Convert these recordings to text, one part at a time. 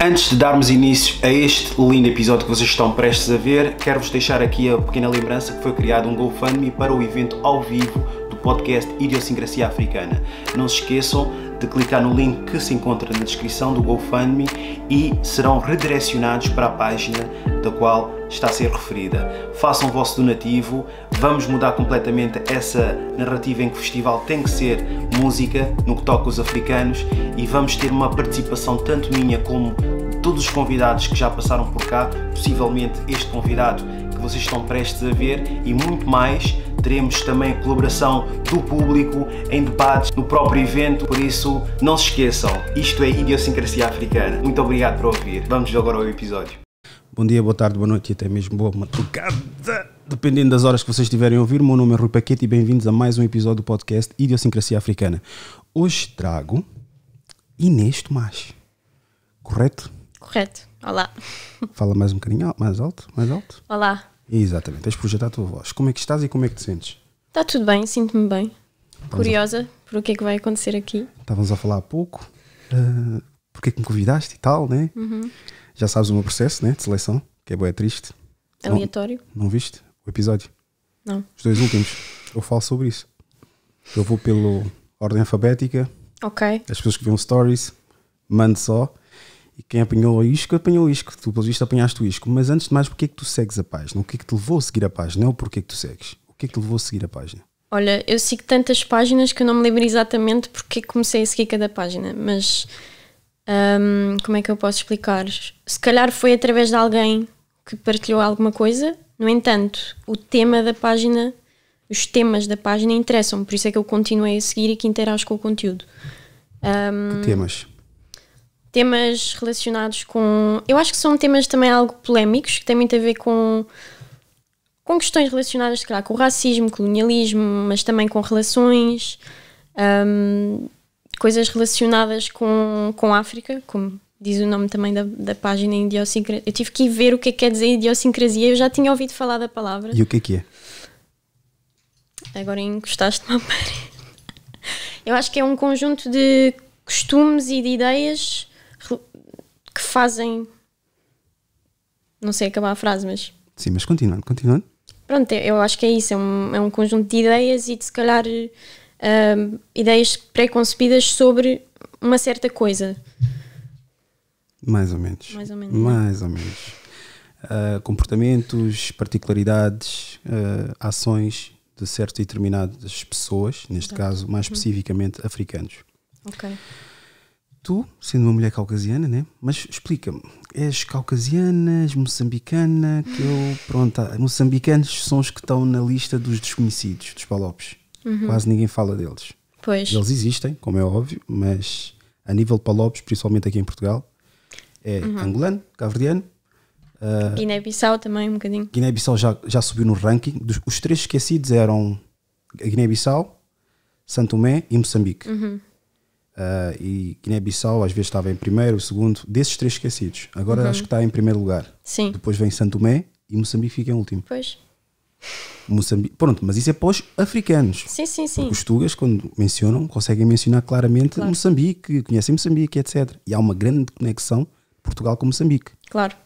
Antes de darmos início a este lindo episódio que vocês estão prestes a ver, quero-vos deixar aqui a pequena lembrança que foi criado um GoFundMe para o evento ao vivo do podcast Idiosincracia Africana. Não se esqueçam de clicar no link que se encontra na descrição do GoFundMe e serão redirecionados para a página da qual está a ser referida. Façam o vosso donativo, vamos mudar completamente essa narrativa em que o festival tem que ser música no que toca aos africanos e vamos ter uma participação tanto minha como todos os convidados que já passaram por cá, possivelmente este convidado que vocês estão prestes a ver e muito mais. Teremos também a colaboração do público em debates no próprio evento, por isso não se esqueçam, isto é Idiosincrasia Africana. Muito obrigado por ouvir. Vamos agora ao episódio. Bom dia, boa tarde, boa noite e até mesmo boa madrugada. Dependendo das horas que vocês estiverem a ouvir, meu nome é Rui Paquete e bem-vindos a mais um episódio do podcast Idiosincracia Africana. Hoje trago Inês Tomás. Correto? Correto. Olá. Fala mais um bocadinho, mais alto, mais alto. Olá. Exatamente, tens projetado a tua voz. Como é que estás e como é que te sentes? Está tudo bem, sinto-me bem. Estamos Curiosa a... por o que é que vai acontecer aqui. Estávamos a falar há pouco, uh, porque é que me convidaste e tal, né? Uhum. Já sabes o meu processo, né? De seleção, que é boa, é triste. Aleatório. Não, não viste o episódio? Não. Os dois últimos. Eu falo sobre isso. Eu vou pela ordem alfabética. Ok. As pessoas que viram stories, mando só. E quem apanhou o isco, apanhou o isco. Tu, pelo visto, apanhaste o isco. Mas antes de mais, porquê é que tu segues a página? O que é que te levou a seguir a página? Não o porquê é que tu segues. O que é que te levou a seguir a página? Olha, eu sigo tantas páginas que eu não me lembro exatamente porque comecei a seguir cada página, mas um, como é que eu posso explicar? Se calhar foi através de alguém que partilhou alguma coisa. No entanto, o tema da página, os temas da página interessam-me, por isso é que eu continuei a seguir e que interajo com o conteúdo. Um, que temas? Temas relacionados com. Eu acho que são temas também algo polémicos, que têm muito a ver com com questões relacionadas, se calhar, com o racismo, colonialismo, mas também com relações. Um, coisas relacionadas com, com a África, como diz o nome também da, da página idiosincrasia. Eu tive que ir ver o que é que quer dizer idiosincrasia, eu já tinha ouvido falar da palavra. E o que é que é? Agora encostaste-me à parede. Eu acho que é um conjunto de costumes e de ideias que fazem. Não sei acabar a frase, mas. Sim, mas continuando, continuando. Pronto, eu acho que é isso, é um, é um conjunto de ideias e de se calhar ideias pré-concebidas sobre uma certa coisa. Mais ou menos. Mais ou menos. É? Mais ou menos. Uh, comportamentos, particularidades, uh, ações de certas determinadas pessoas, neste Exato. caso, mais uhum. especificamente africanos. Ok. Tu, sendo uma mulher caucasiana, né? Mas explica-me, és caucasiana, és moçambicana, que eu, pronto, moçambicanos são os que estão na lista dos desconhecidos, dos palopes. Uhum. Quase ninguém fala deles. Pois. Eles existem, como é óbvio, mas a nível de palopes, principalmente aqui em Portugal, é uhum. angolano, cabo-verdiano. Uh, ah, Guiné-Bissau também, um bocadinho. Guiné-Bissau já, já subiu no ranking. Dos, os três esquecidos eram Guiné-Bissau, Santo Tomé e Moçambique. Uhum. Uh, e Guiné-Bissau às vezes estava em primeiro, segundo, desses três esquecidos. Agora uhum. acho que está em primeiro lugar. Sim. Depois vem Santo Tomé e Moçambique fica em último. Pois. Moçambique. Pronto, mas isso é pós africanos. Sim, sim, sim. Porque os tugas, quando mencionam, conseguem mencionar claramente claro. Moçambique, conhecem Moçambique, etc. E há uma grande conexão Portugal com Moçambique. Claro.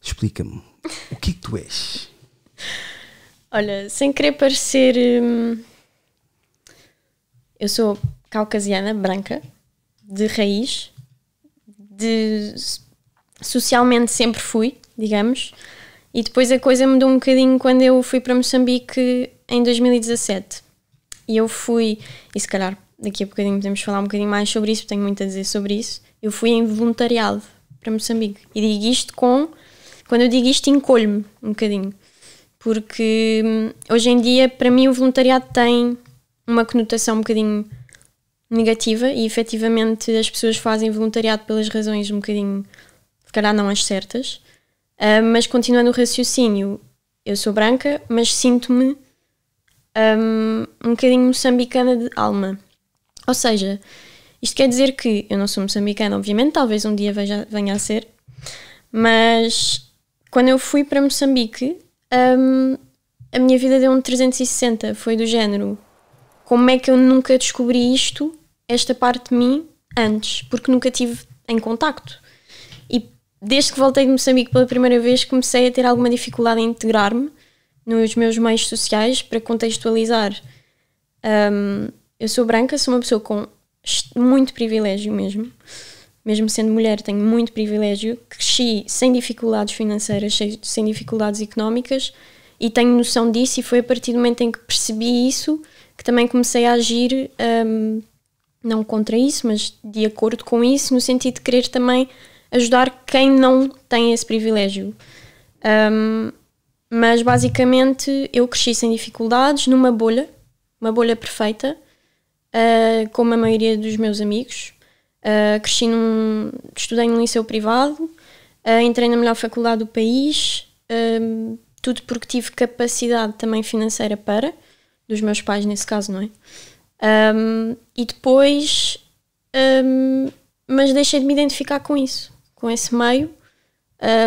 Explica-me, o que é que tu és? Olha, sem querer parecer. Hum, eu sou caucasiana, branca, de raiz, de socialmente sempre fui, digamos. E depois a coisa mudou um bocadinho quando eu fui para Moçambique em 2017. E eu fui, e se calhar daqui a bocadinho podemos falar um bocadinho mais sobre isso, tenho muito a dizer sobre isso. Eu fui em voluntariado para Moçambique. E digo isto com. Quando eu digo isto, encolho-me um bocadinho. Porque hum, hoje em dia, para mim, o voluntariado tem uma conotação um bocadinho negativa e efetivamente as pessoas fazem voluntariado pelas razões um bocadinho, se calhar não as certas. Uh, mas continuando o raciocínio, eu sou branca, mas sinto-me um, um bocadinho moçambicana de alma. Ou seja, isto quer dizer que eu não sou moçambicana, obviamente, talvez um dia veja, venha a ser, mas quando eu fui para Moçambique, um, a minha vida deu um 360. Foi do género: como é que eu nunca descobri isto, esta parte de mim, antes? Porque nunca tive em contacto desde que voltei de Moçambique pela primeira vez, comecei a ter alguma dificuldade em integrar-me nos meus meios sociais para contextualizar. Um, eu sou branca, sou uma pessoa com muito privilégio mesmo. Mesmo sendo mulher, tenho muito privilégio. Cresci sem dificuldades financeiras, sem dificuldades económicas e tenho noção disso. E foi a partir do momento em que percebi isso que também comecei a agir, um, não contra isso, mas de acordo com isso, no sentido de querer também ajudar quem não tem esse privilégio. Um, mas basicamente eu cresci sem dificuldades, numa bolha, uma bolha perfeita, uh, como a maioria dos meus amigos. Uh, cresci num, estudei num liceu privado, uh, entrei na melhor faculdade do país, uh, tudo porque tive capacidade também financeira para, dos meus pais nesse caso, não é? Um, e depois, um, mas deixei de me identificar com isso com esse meio,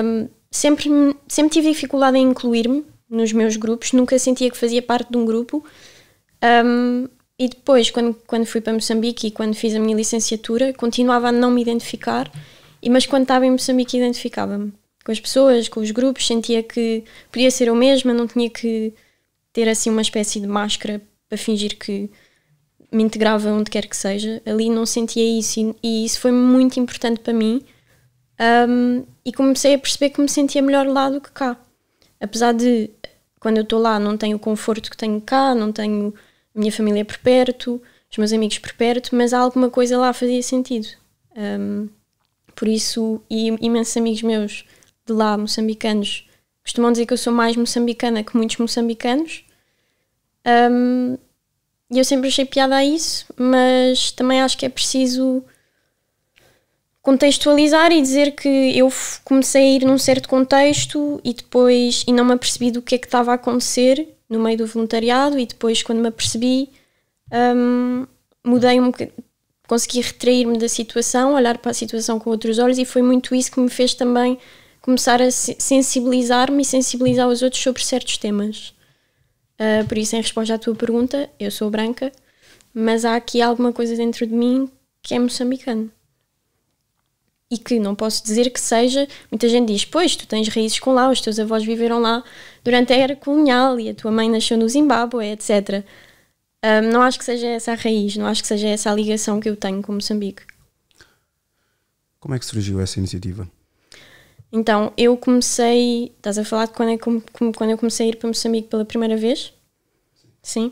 um, sempre, sempre tive dificuldade em incluir-me nos meus grupos, nunca sentia que fazia parte de um grupo. Um, e depois, quando, quando fui para Moçambique e quando fiz a minha licenciatura, continuava a não me identificar, e, mas quando estava em Moçambique identificava-me com as pessoas, com os grupos, sentia que podia ser eu mesma, não tinha que ter assim uma espécie de máscara para fingir que me integrava onde quer que seja. Ali não sentia isso e, e isso foi muito importante para mim um, e comecei a perceber que me sentia melhor lá do que cá. Apesar de, quando eu estou lá, não tenho o conforto que tenho cá, não tenho a minha família por perto, os meus amigos por perto, mas alguma coisa lá fazia sentido. Um, por isso, imensos amigos meus de lá, moçambicanos, costumam dizer que eu sou mais moçambicana que muitos moçambicanos. Um, e eu sempre achei piada a isso, mas também acho que é preciso contextualizar e dizer que eu comecei a ir num certo contexto e depois e não me apercebi do que é que estava a acontecer no meio do voluntariado e depois quando me apercebi um, mudei um bocadinho consegui retrair-me da situação, olhar para a situação com outros olhos e foi muito isso que me fez também começar a sensibilizar-me e sensibilizar os outros sobre certos temas. Uh, por isso, em resposta à tua pergunta, eu sou branca, mas há aqui alguma coisa dentro de mim que é moçambicano e que não posso dizer que seja. Muita gente diz: Pois, tu tens raízes com lá, os teus avós viveram lá durante a era colonial e a tua mãe nasceu no Zimbábue, etc. Um, não acho que seja essa a raiz, não acho que seja essa a ligação que eu tenho com Moçambique. Como é que surgiu essa iniciativa? Então, eu comecei. Estás a falar de quando, é, como, como, quando eu comecei a ir para Moçambique pela primeira vez? Sim. Sim.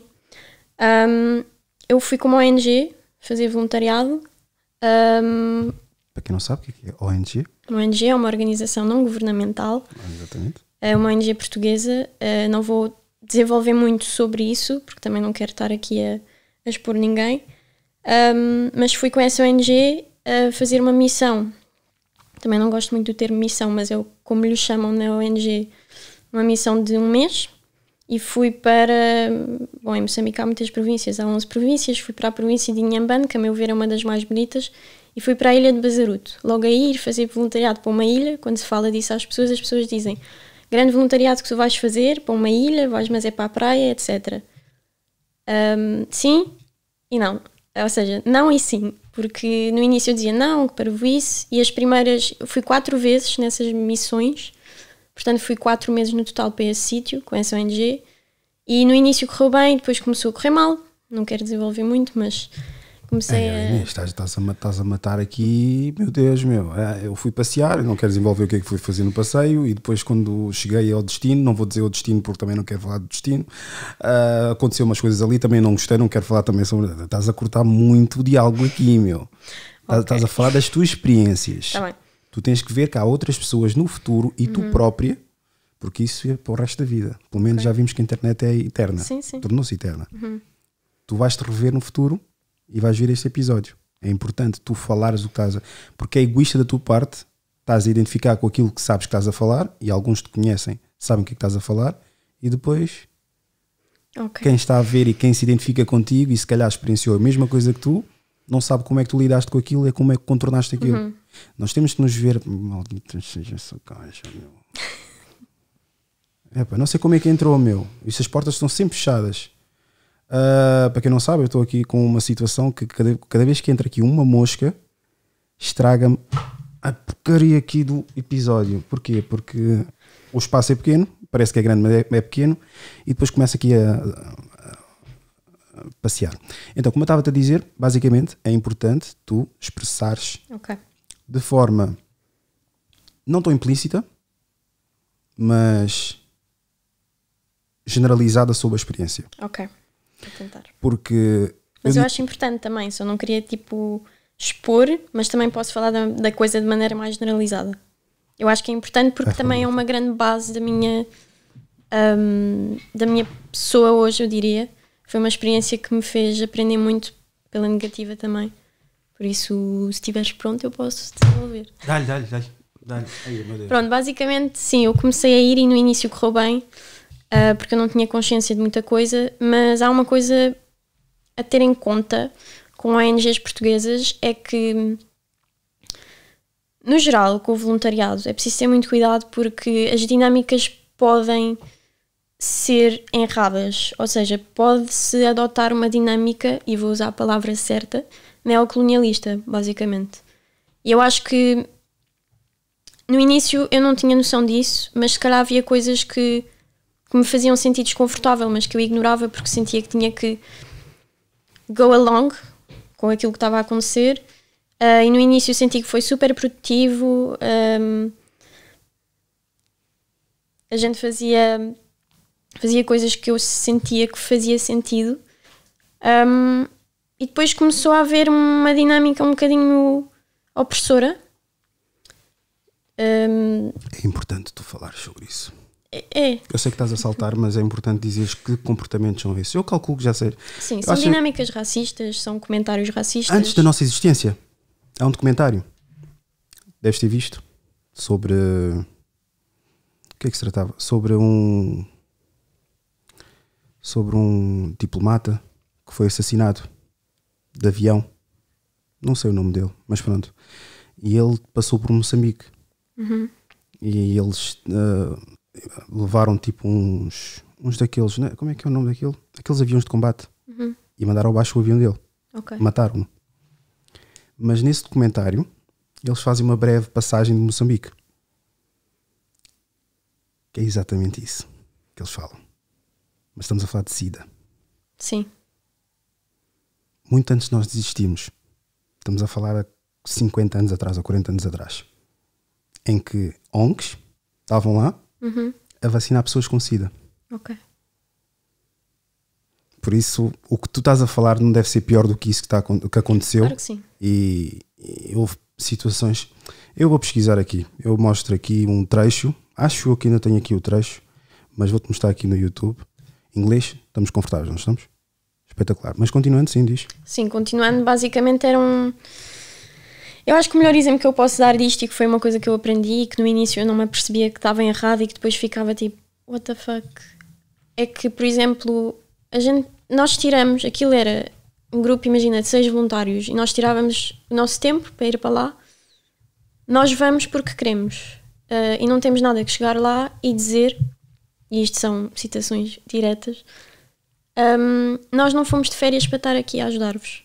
Um, eu fui como ONG fazer voluntariado. Um, para quem não sabe, o que é, é? ONG? ONG é uma organização não governamental. Ah, exatamente. É uma ONG portuguesa. Ah, não vou desenvolver muito sobre isso, porque também não quero estar aqui a, a expor ninguém. Um, mas fui com essa ONG a fazer uma missão. Também não gosto muito do termo missão, mas é como lhe chamam na ONG. Uma missão de um mês. E fui para. Bom, em Moçambique há muitas províncias, há 11 províncias. Fui para a província de Inhamban, que a meu ver é uma das mais bonitas e fui para a ilha de Bazaruto. Logo a ir fazer voluntariado para uma ilha, quando se fala disso às pessoas, as pessoas dizem: grande voluntariado que tu vais fazer para uma ilha, vais mas é para a praia, etc. Um, sim e não. Ou seja, não e sim, porque no início eu dizia não, que para vice e as primeiras, fui quatro vezes nessas missões, portanto fui quatro meses no total para esse sítio, com essa ONG, e no início correu bem, depois começou a correr mal, não quero desenvolver muito, mas comecei é, a. Estás, estás, a estás a matar aqui, meu Deus, meu. É, eu fui passear, não quero desenvolver o que é que fui fazer no passeio, e depois, quando cheguei ao destino, não vou dizer o destino porque também não quero falar do destino, uh, aconteceu umas coisas ali, também não gostei, não quero falar também sobre. Estás a cortar muito o diálogo aqui, meu. Okay. Estás a falar das tuas experiências. Tá Tu tens que ver que há outras pessoas no futuro e uhum. tu própria porque isso é para o resto da vida. Pelo menos okay. já vimos que a internet é eterna. Tornou-se eterna. Uhum. Tu vais te rever no futuro e vais ver este episódio. É importante tu falares o que estás a. Porque é egoísta da tua parte, estás a identificar com aquilo que sabes que estás a falar e alguns te conhecem, sabem o que, é que estás a falar e depois okay. quem está a ver e quem se identifica contigo e se calhar experienciou a mesma coisa que tu não sabe como é que tu lidaste com aquilo e como é que contornaste aquilo. Uhum. Nós temos que nos ver. Maldito seja essa caixa, meu. Epa, não sei como é que entrou meu. E se as portas estão sempre fechadas. Uh, para quem não sabe, eu estou aqui com uma situação que cada, cada vez que entra aqui uma mosca, estraga-me a porcaria aqui do episódio. Porquê? Porque o espaço é pequeno, parece que é grande, mas é, é pequeno, e depois começa aqui a, a, a passear. Então, como eu estava-te a dizer, basicamente é importante tu expressares okay. de forma não tão implícita, mas generalizada sobre a experiência. Ok tentar. Porque. Mas eu, eu acho importante também, só não queria tipo expor, mas também posso falar da, da coisa de maneira mais generalizada. Eu acho que é importante porque é também é uma grande base da minha um, da minha pessoa hoje, eu diria. Foi uma experiência que me fez aprender muito pela negativa também. Por isso, se estiveres pronto, eu posso desenvolver. Dá-lhe, dá-lhe, dá-lhe. Dá Pronto, basicamente, sim, eu comecei a ir e no início correu bem uh, porque eu não tinha consciência de muita coisa, mas há uma coisa a ter em conta com ONGs portuguesas é que, no geral, com o voluntariado, é preciso ter muito cuidado porque as dinâmicas podem ser erradas, ou seja, pode-se adotar uma dinâmica, e vou usar a palavra certa, neocolonialista, basicamente. E eu acho que no início eu não tinha noção disso, mas se calhar havia coisas que que me faziam sentir desconfortável, mas que eu ignorava porque sentia que tinha que go along com aquilo que estava a acontecer. Uh, e no início senti que foi super produtivo. Um, a gente fazia, fazia coisas que eu sentia que fazia sentido. Um, e depois começou a haver uma dinâmica um bocadinho opressora. Um, é importante tu falar sobre isso. É. Eu sei que estás a saltar, mas é importante dizeres que comportamentos são esses. Eu calculo que já sei. Sim, eu são dinâmicas que... racistas, são comentários racistas. Antes da nossa existência, há um documentário. Deves ter visto sobre. O que é que se tratava? Sobre um. Sobre um diplomata que foi assassinado de avião. Não sei o nome dele, mas pronto. E ele passou por Moçambique. Uhum. E eles. Uh levaram tipo uns, uns daqueles, né? como é que é o nome daquilo? Aqueles aviões de combate uhum. e mandaram abaixo o avião dele. Okay. Mataram-no. Mas nesse documentário eles fazem uma breve passagem de Moçambique. Que é exatamente isso que eles falam. Mas estamos a falar de SIDA. Sim. Muito antes nós desistimos. Estamos a falar há 50 anos atrás ou 40 anos atrás. Em que ONGs estavam lá uhum. a vacinar pessoas com SIDA. Ok. Por isso, o que tu estás a falar não deve ser pior do que isso que, está que aconteceu. Claro que sim. E, e houve situações. Eu vou pesquisar aqui. Eu mostro aqui um trecho. Acho que ainda tenho aqui o trecho, mas vou-te mostrar aqui no YouTube. Inglês, estamos confortáveis, não estamos? Espetacular. Mas continuando, sim, diz. Sim, continuando, basicamente era um eu acho que o melhor exemplo que eu posso dar disto e que foi uma coisa que eu aprendi e que no início eu não me apercebia que estava errado e que depois ficava tipo, what the fuck? É que, por exemplo, a gente, nós tiramos, aquilo era um grupo, imagina, de seis voluntários e nós tirávamos o nosso tempo para ir para lá. Nós vamos porque queremos uh, e não temos nada que chegar lá e dizer, e isto são citações diretas, um, ehm, nós não fomos de férias para estar aqui a ajudar-vos.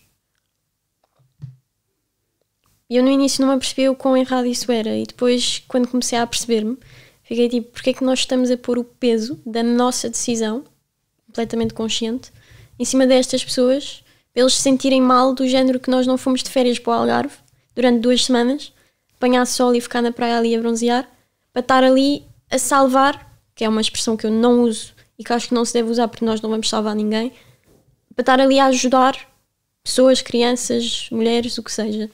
E eu no início não me percebi o quão errado isso era. E depois, quando comecei a perceber-me, fiquei tipo, porque é que nós estamos a pôr o peso da nossa decisão, completamente consciente, em cima destas pessoas, para eles se sentirem mal do género que nós não fomos de férias para o Algarve durante duas semanas, apanhar sol e ficar na praia ali a bronzear, para estar ali a salvar, que é uma expressão que eu não uso e que acho que não se deve usar porque nós não vamos salvar ninguém, para estar ali a ajudar pessoas, crianças, mulheres, o que seja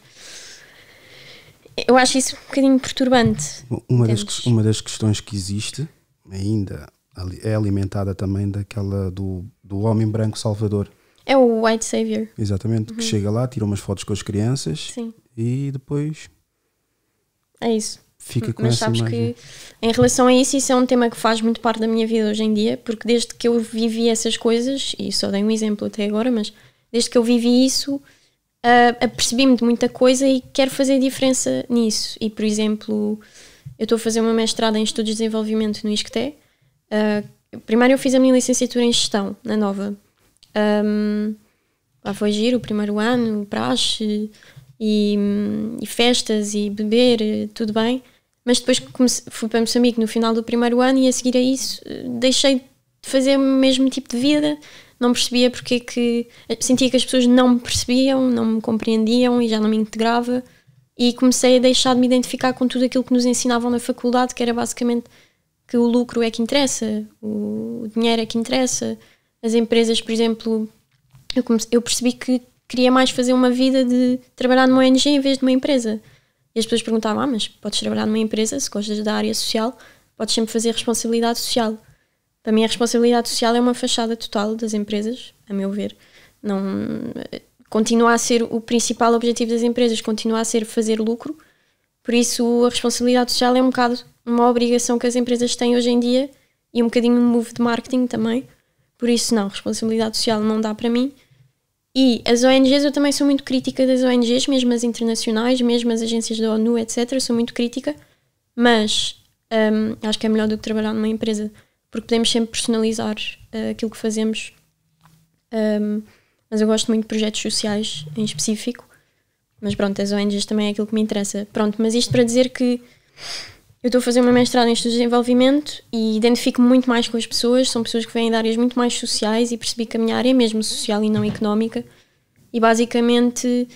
eu acho isso um bocadinho perturbante. Uma das, uma das questões que existe ainda é alimentada também daquela do, do homem branco salvador. É o White Savior. Exatamente, uhum. que chega lá, tira umas fotos com as crianças Sim. e depois. É isso. Fica com Mas sabes imagem. que em relação a isso, isso é um tema que faz muito parte da minha vida hoje em dia, porque desde que eu vivi essas coisas, e só dei um exemplo até agora, mas desde que eu vivi isso, uh, apercebi-me de muita coisa e quero fazer diferença nisso. E, por exemplo, eu estou a fazer uma mestrada em Estudos de Desenvolvimento no ISCTE. Uh, primeiro eu fiz a minha licenciatura em Gestão, na Nova. Um, lá foi giro o primeiro ano, praxe e, e, festas e beber, eh, tudo bem. Mas depois comecei, fui para Moçambique no final do primeiro ano e a seguir a isso eh, deixei de fazer o mesmo tipo de vida não percebia porque é que. Sentia que as pessoas não me percebiam, não me compreendiam e já não me integrava. E comecei a deixar de me identificar com tudo aquilo que nos ensinavam na faculdade, que era basicamente que o lucro é que interessa, o dinheiro é que interessa. As empresas, por exemplo, eu, comecei, eu percebi que queria mais fazer uma vida de trabalhar numa ONG em vez de uma empresa. E as pessoas perguntavam: Ah, mas podes trabalhar numa empresa se gostas da área social, podes sempre fazer responsabilidade social. Para mim, a responsabilidade social é uma fachada total das empresas, a meu ver. Não, continua a ser o principal objetivo das empresas, continua a ser fazer lucro. Por isso, a responsabilidade social é um bocado uma obrigação que as empresas têm hoje em dia e um bocadinho um move de marketing também. Por isso, não, responsabilidade social não dá para mim. E as ONGs, eu também sou muito crítica das ONGs, mesmo as internacionais, mesmo as agências da ONU, etc. Sou muito crítica, mas um, acho que é melhor do que trabalhar numa empresa porque podemos sempre personalizar uh, aquilo que fazemos. Um, mas eu gosto muito de projetos sociais em específico, mas pronto, as ONGs também é aquilo que me interessa. Pronto, mas isto para dizer que eu estou a fazer uma mestrado em estudos de desenvolvimento e identifico-me muito mais com as pessoas, são pessoas que vêm de áreas muito mais sociais e percebi que a minha área é mesmo social e não económica. E basicamente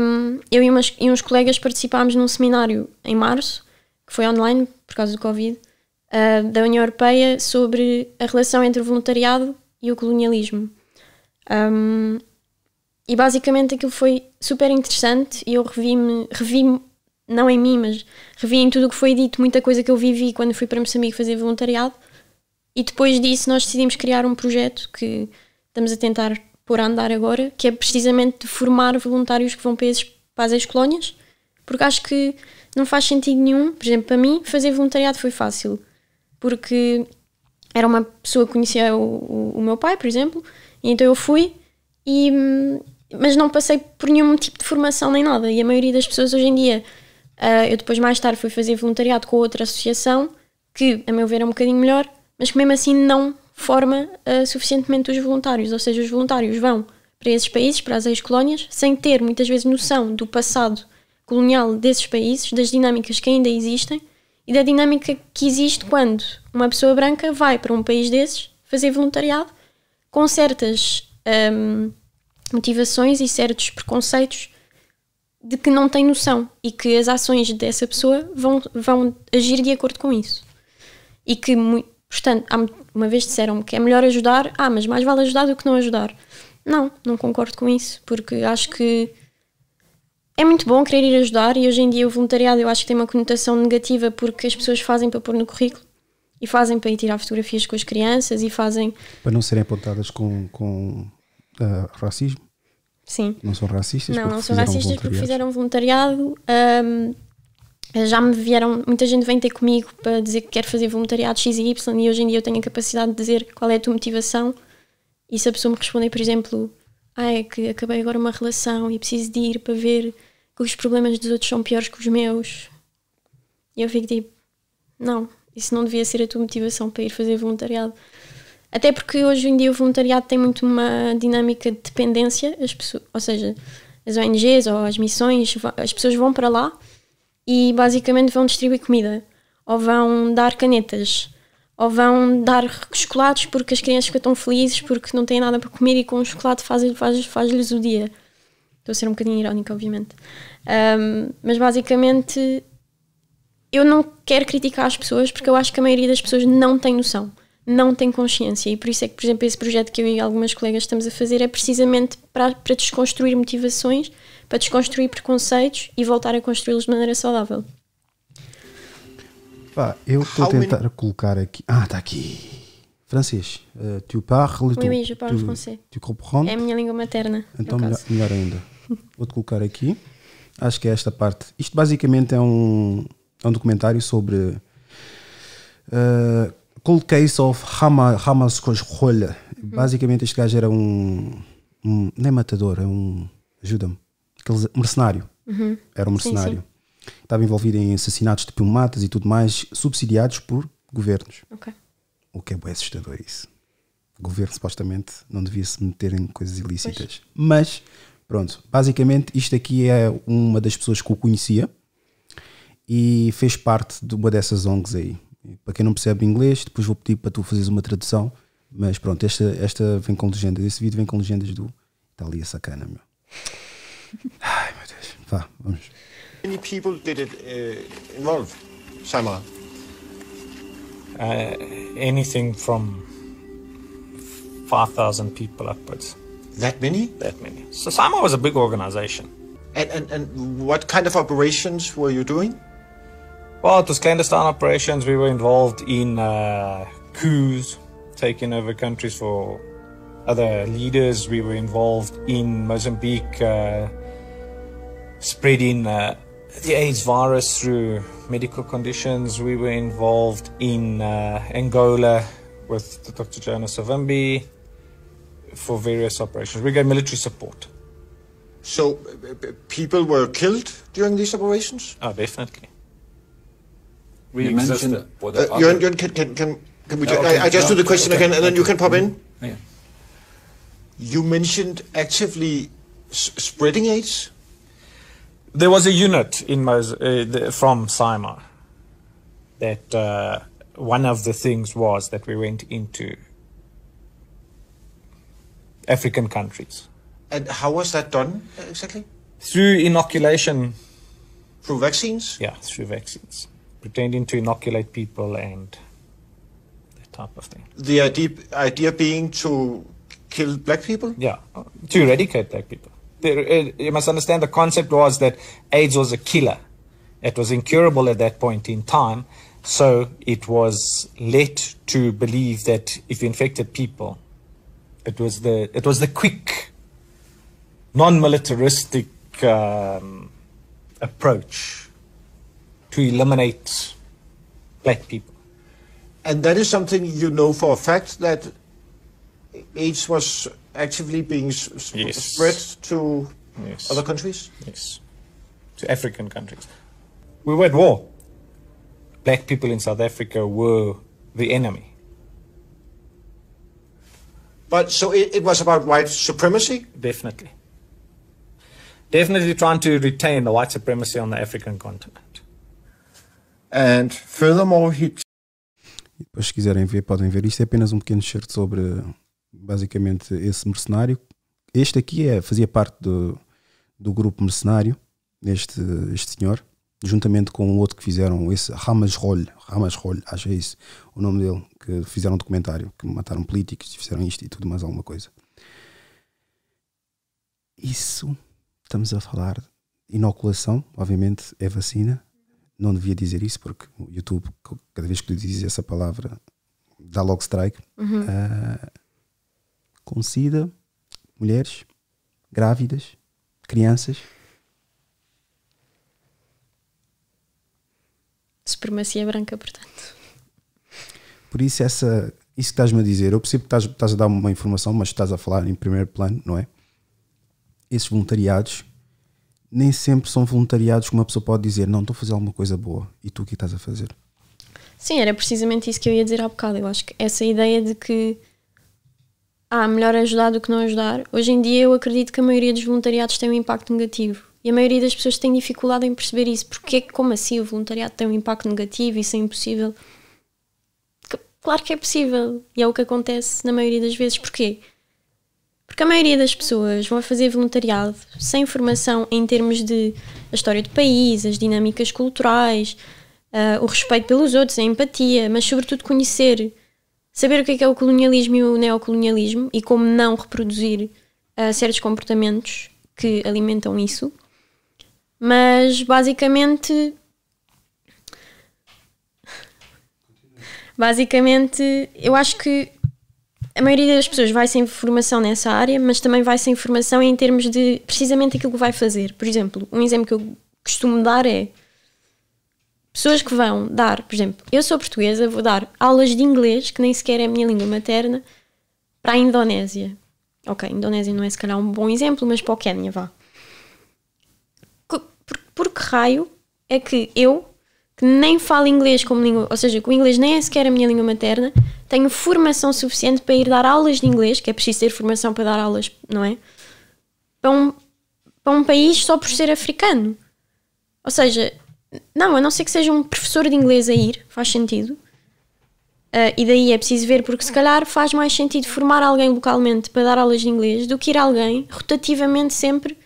um, eu e, umas, e uns colegas participámos num seminário em março, que foi online por causa do Covid, uh, da União Europeia sobre a relação entre o voluntariado e o colonialismo. Um, e basicamente aquilo foi super interessante e eu revi-me, revi, não em mim, mas revi em tudo o que foi dito, muita coisa que eu vivi quando fui para Moçambique fazer voluntariado. E depois disso nós decidimos criar um projeto que estamos a tentar pôr a andar agora, que é precisamente de formar voluntários que vão para, esses, para as ex-colónias, porque acho que não faz sentido nenhum, por exemplo, para mim, fazer voluntariado foi fácil porque era uma pessoa que conhecia o, o meu pai, por exemplo, e então eu fui, e, mas não passei por nenhum tipo de formação nem nada. E a maioria das pessoas hoje em dia, uh, eu depois mais tarde fui fazer voluntariado com outra associação, que a meu ver é um bocadinho melhor, mas que mesmo assim não forma uh, suficientemente os voluntários. Ou seja, os voluntários vão para esses países, para as ex-colónias, sem ter muitas vezes noção do passado colonial desses países, das dinâmicas que ainda existem e da dinâmica que existe quando uma pessoa branca vai para um país desses fazer voluntariado com certas hum, motivações e certos preconceitos de que não tem noção e que as ações dessa pessoa vão, vão agir de acordo com isso. E que, portanto, uma vez disseram-me que é melhor ajudar, ah, mas mais vale ajudar do que não ajudar. Não, não concordo com isso, porque acho que é muito bom querer ir ajudar e hoje em dia o voluntariado eu acho que tem uma conotação negativa porque as pessoas fazem para pôr no currículo e fazem para ir tirar fotografias com as crianças e fazem. Para não serem apontadas com, com uh, racismo? Sim. Não são racistas? Não, não são racistas porque fizeram voluntariado. Um, já me vieram, muita gente vem ter comigo para dizer que quer fazer voluntariado X e Y e hoje em dia eu tenho a capacidade de dizer qual é a tua motivação e se a pessoa me responder, por exemplo, ah, é que acabei agora uma relação e preciso de ir para ver que os problemas dos outros são piores que os meus. E eu fico tipo, não, isso não devia ser a tua motivação para ir fazer voluntariado. Até porque hoje em dia o voluntariado tem muito uma dinâmica de dependência, as pessoas, ou seja, as ONGs ou as missões, as pessoas vão para lá e basicamente vão distribuir comida, ou vão dar canetas, ou vão dar chocolates porque as crianças ficam tão felizes porque não têm nada para comer e com um chocolate faz-lhes faz, faz o dia. Estou a ser um bocadinho irónica, obviamente. Um, mas basicamente, eu não quero criticar as pessoas porque eu acho que a maioria das pessoas não tem noção, não tem consciência. E por isso é que, por exemplo, esse projeto que eu e algumas colegas estamos a fazer é precisamente para, para desconstruir motivações, para desconstruir preconceitos e voltar a construí-los de maneira saudável. Pá, ah, eu estou a tentar many... colocar aqui. Ah, está aqui. Francês, uh, eh, tu parles. Oui, oui, je parle tu, français. Tu comprends? É a minha língua materna. Então, melhor, melhor ainda. Vou-te colocar aqui. Acho que é esta parte. Isto basicamente é um, é um documentário sobre uh, Cold Case of Hamas Hama Khosrola. Uhum. Basicamente este gajo era um, um nem é matador, é um ajuda-me, mercenário. Uhum. Era um mercenário. Sim, sim. Estava envolvido em assassinatos de diplomatas e tudo mais, subsidiados por governos. Okay. O que é é assustador é isso. O governo supostamente não devia se meter em coisas ilícitas. Pois. Mas Pronto, basicamente isto aqui é uma das pessoas que o conhecia e fez parte de uma dessas ONGs aí. Para quem não percebe inglês, depois vou pedir para tu fazeres uma tradução, mas pronto, esta, esta vem com legendas, esse vídeo vem com legendas do a Sacana, meu. Ai meu Deus, vá, vamos. Many people did it uh, involve Shama? Uh, anything from 5,000 people upwards. That many? That many. So SAMA was a big organization. And, and, and what kind of operations were you doing? Well, it was clandestine operations. We were involved in uh, coups, taking over countries for other leaders. We were involved in Mozambique, uh, spreading uh, the AIDS virus through medical conditions. We were involved in uh, Angola with Dr. Jonas Savimbi for various operations. We get military support. So uh, uh, people were killed during these operations? Oh, definitely. We you mentioned. Uh, other... Jörn, can, can, can, can we? okay, I, I, just no, do the question okay, again, and then okay. you can pop in. Yeah. You mentioned actively spreading AIDS. There was a unit in uh, the, from Saima that uh, one of the things was that we went into African countries. And how was that done exactly? Through inoculation. Through vaccines? Yeah, through vaccines. Pretending to inoculate people and that type of thing. The idea, idea being to kill black people? Yeah, to eradicate black people. Uh, you must understand the concept was that AIDS was a killer. It was incurable at that point in time. So it was led to believe that if you infected people, it was the it was the quick, non-militaristic um, approach to eliminate black people. And that is something you know for a fact that AIDS was actively being sp yes. spread to yes. other countries? Yes, to African countries. We were at war. Black people in South Africa were the enemy. But so it, it was about white supremacy? Definitely. Definitely trying to retain the white supremacy on the African continent. And furthermore, he. Depois, se quiserem ver, podem ver. Isto é apenas um pequeno shirt sobre basicamente esse mercenário. Este aqui é, fazia parte do, do grupo mercenário, este, este senhor, juntamente com o outro que fizeram, esse Ramas Roll, Ramas Roll, acho é isso o nome dele, que fizeram um documentário, que mataram políticos, fizeram isto e tudo mais alguma coisa. Isso estamos a falar inoculação, obviamente é vacina. Não devia dizer isso porque o YouTube, cada vez que lhe diz essa palavra, dá logo strike. Uhum. Uh, ah, com SIDA, mulheres, grávidas, crianças. Supremacia branca, portanto. Por isso, essa, isso que estás-me a dizer, eu percebo que estás, estás a dar uma informação, mas estás a falar em primeiro plano, não é? Esses voluntariados nem sempre são voluntariados que uma pessoa pode dizer, não, estou a fazer alguma coisa boa e tu o é que estás a fazer? Sim, era precisamente isso que eu ia dizer há bocado. Eu acho que essa ideia de que ah, melhor ajudar do que não ajudar. Hoje em dia eu acredito que a maioria dos voluntariados tem um impacto negativo. E a maioria das pessoas tem dificuldade em perceber isso. Porque é como assim o voluntariado tem um impacto negativo? Isso é impossível. Claro que é possível e é o que acontece na maioria das vezes. Porquê? Porque a maioria das pessoas vão fazer voluntariado sem formação em termos de a história do país, as dinâmicas culturais, uh, o respeito pelos outros, a empatia, mas sobretudo conhecer, saber o que é, que é o colonialismo e o neocolonialismo e como não reproduzir uh, certos comportamentos que alimentam isso. Mas basicamente Basicamente, eu acho que a maioria das pessoas vai sem formação nessa área, mas também vai sem formação em termos de precisamente aquilo que vai fazer. Por exemplo, um exemplo que eu costumo dar é pessoas que vão dar, por exemplo, eu sou portuguesa, vou dar aulas de inglês, que nem sequer é a minha língua materna, para a Indonésia. Ok, Indonésia não é se calhar um bom exemplo, mas para o Quénia vá. Por, por que raio é que eu que nem falo inglês como língua, ou seja, que o inglês nem é sequer a minha língua materna, tenho formação suficiente para ir dar aulas de inglês, que é preciso ter formação para dar aulas, não é? Para um, para um país só por ser africano. Ou seja, não, a não ser que seja um professor de inglês a ir, faz sentido. Uh, e daí é preciso ver, porque se calhar faz mais sentido formar alguém localmente para dar aulas de inglês do que ir alguém rotativamente sempre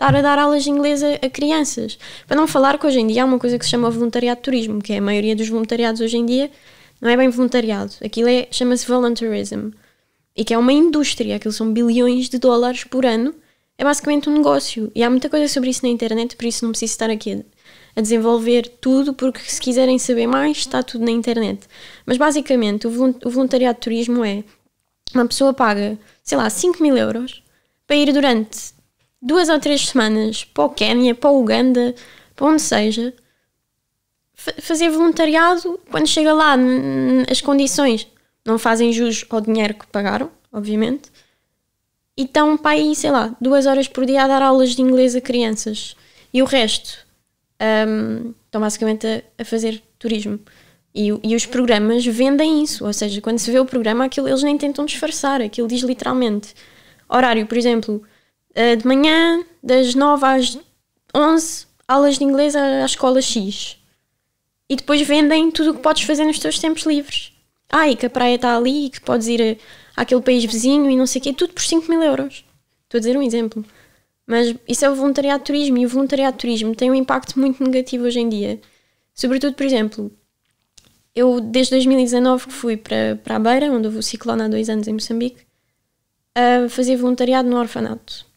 estar a dar aulas de inglês a, a, crianças. Para não falar que hoje em dia há uma coisa que se chama voluntariado de turismo, que é a maioria dos voluntariados hoje em dia não é bem voluntariado. Aquilo é, chama-se voluntarismo E que é uma indústria, aquilo são bilhões de dólares por ano. É basicamente um negócio. E há muita coisa sobre isso na internet, por isso não preciso estar aqui a desenvolver tudo, porque se quiserem saber mais, está tudo na internet. Mas basicamente, o voluntariado de turismo é uma pessoa paga, sei lá, 5 mil euros para ir durante duas ou três semanas para o Quénia, para o Uganda, para onde seja, fazer voluntariado quando chega lá, as condições não fazem jus ao dinheiro que pagaram, obviamente, e estão para aí, sei lá, duas horas por dia a dar aulas de inglês a crianças. E o resto um, estão basicamente a, a fazer turismo. E, e, os programas vendem isso, ou seja, quando se vê o programa, aquilo, eles nem tentam disfarçar, aquilo diz literalmente. Horário, por exemplo, eh, de manhã, das 9 às 11, aulas de inglês à, escola X. E depois vendem tudo o que podes fazer nos teus tempos livres. Ah, e que a praia está ali e que podes ir eh, àquele país vizinho e não sei o quê, tudo por 5 mil euros. Estou a dizer um exemplo. Mas isso é o voluntariado de turismo e o voluntariado de turismo tem um impacto muito negativo hoje em dia. Sobretudo, por exemplo, eu desde 2019 que fui para, para a Beira, onde houve o ciclone há dois anos em Moçambique, a fazer voluntariado no orfanato.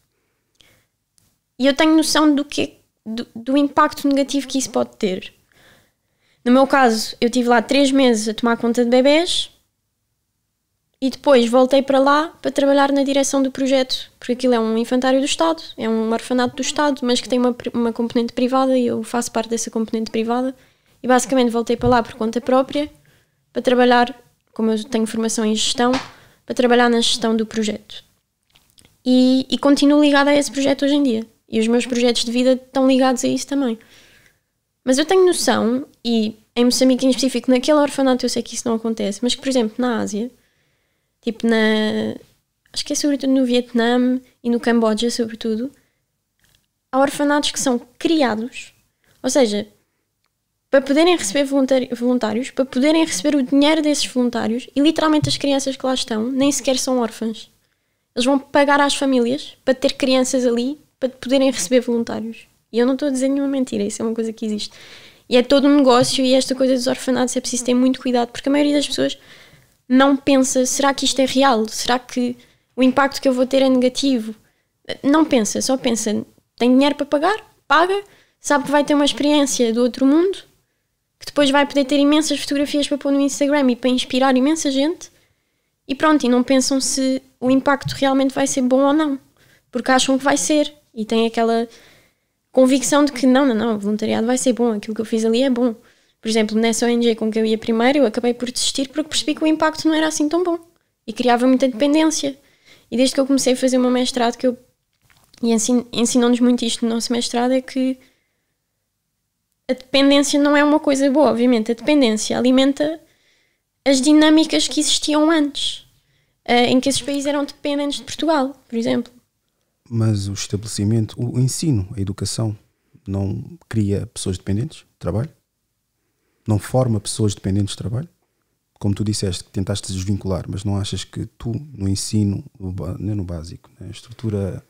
E eu tenho noção do, que, do, do impacto negativo que isso pode ter. No meu caso, eu tive lá três meses a tomar conta de bebés e depois voltei para lá para trabalhar na direção do projeto, porque aquilo é um infantário do Estado, é um orfanato do Estado, mas que tem uma, uma componente privada e eu faço parte dessa componente privada. E basicamente voltei para lá por conta própria para trabalhar, como eu tenho formação em gestão, para trabalhar na gestão do projeto. E, e continuo ligada a esse projeto hoje em dia. E os meus projetos de vida estão ligados a isso também. Mas eu tenho noção, e em Moçambique em específico, naquele orfanato eu sei que isso não acontece, mas que, por exemplo, na Ásia, tipo na. Acho que é sobretudo no Vietnã e no Camboja, sobretudo, há orfanatos que são criados, ou seja, para poderem receber voluntários, para poderem receber o dinheiro desses voluntários, e literalmente as crianças que lá estão nem sequer são órfãs. Eles vão pagar às famílias para ter crianças ali para poderem receber voluntários. E eu não estou a dizer nenhuma mentira, isso é uma coisa que existe. E é todo um negócio e esta coisa dos orfanatos é preciso ter muito cuidado, porque a maioria das pessoas não pensa, será que isto é real? Será que o impacto que eu vou ter é negativo? Não pensa, só pensa, tem dinheiro para pagar? Paga, sabe que vai ter uma experiência do outro mundo, que depois vai poder ter imensas fotografias para pôr no Instagram e para inspirar imensa gente. E pronto, e não pensam se o impacto realmente vai ser bom ou não, porque acham que vai ser, e tem aquela convicção de que não, não, não, o voluntariado vai ser bom, aquilo que eu fiz ali é bom. Por exemplo, nessa ONG com que eu ia primeiro, eu acabei por desistir porque percebi que o impacto não era assim tão bom e criava muita dependência. E desde que eu comecei a fazer o meu mestrado, que eu. E ensinou-nos muito isto no nosso mestrado, é que a dependência não é uma coisa boa, obviamente. A dependência alimenta as dinâmicas que existiam antes, eh, em que esses países eram dependentes de Portugal, por exemplo mas o estabelecimento, o ensino, a educação, não cria pessoas dependentes de trabalho? Não forma pessoas dependentes de trabalho? Como tu disseste, que tentaste desvincular, mas não achas que tu, no ensino, nem é no básico, na né, estrutura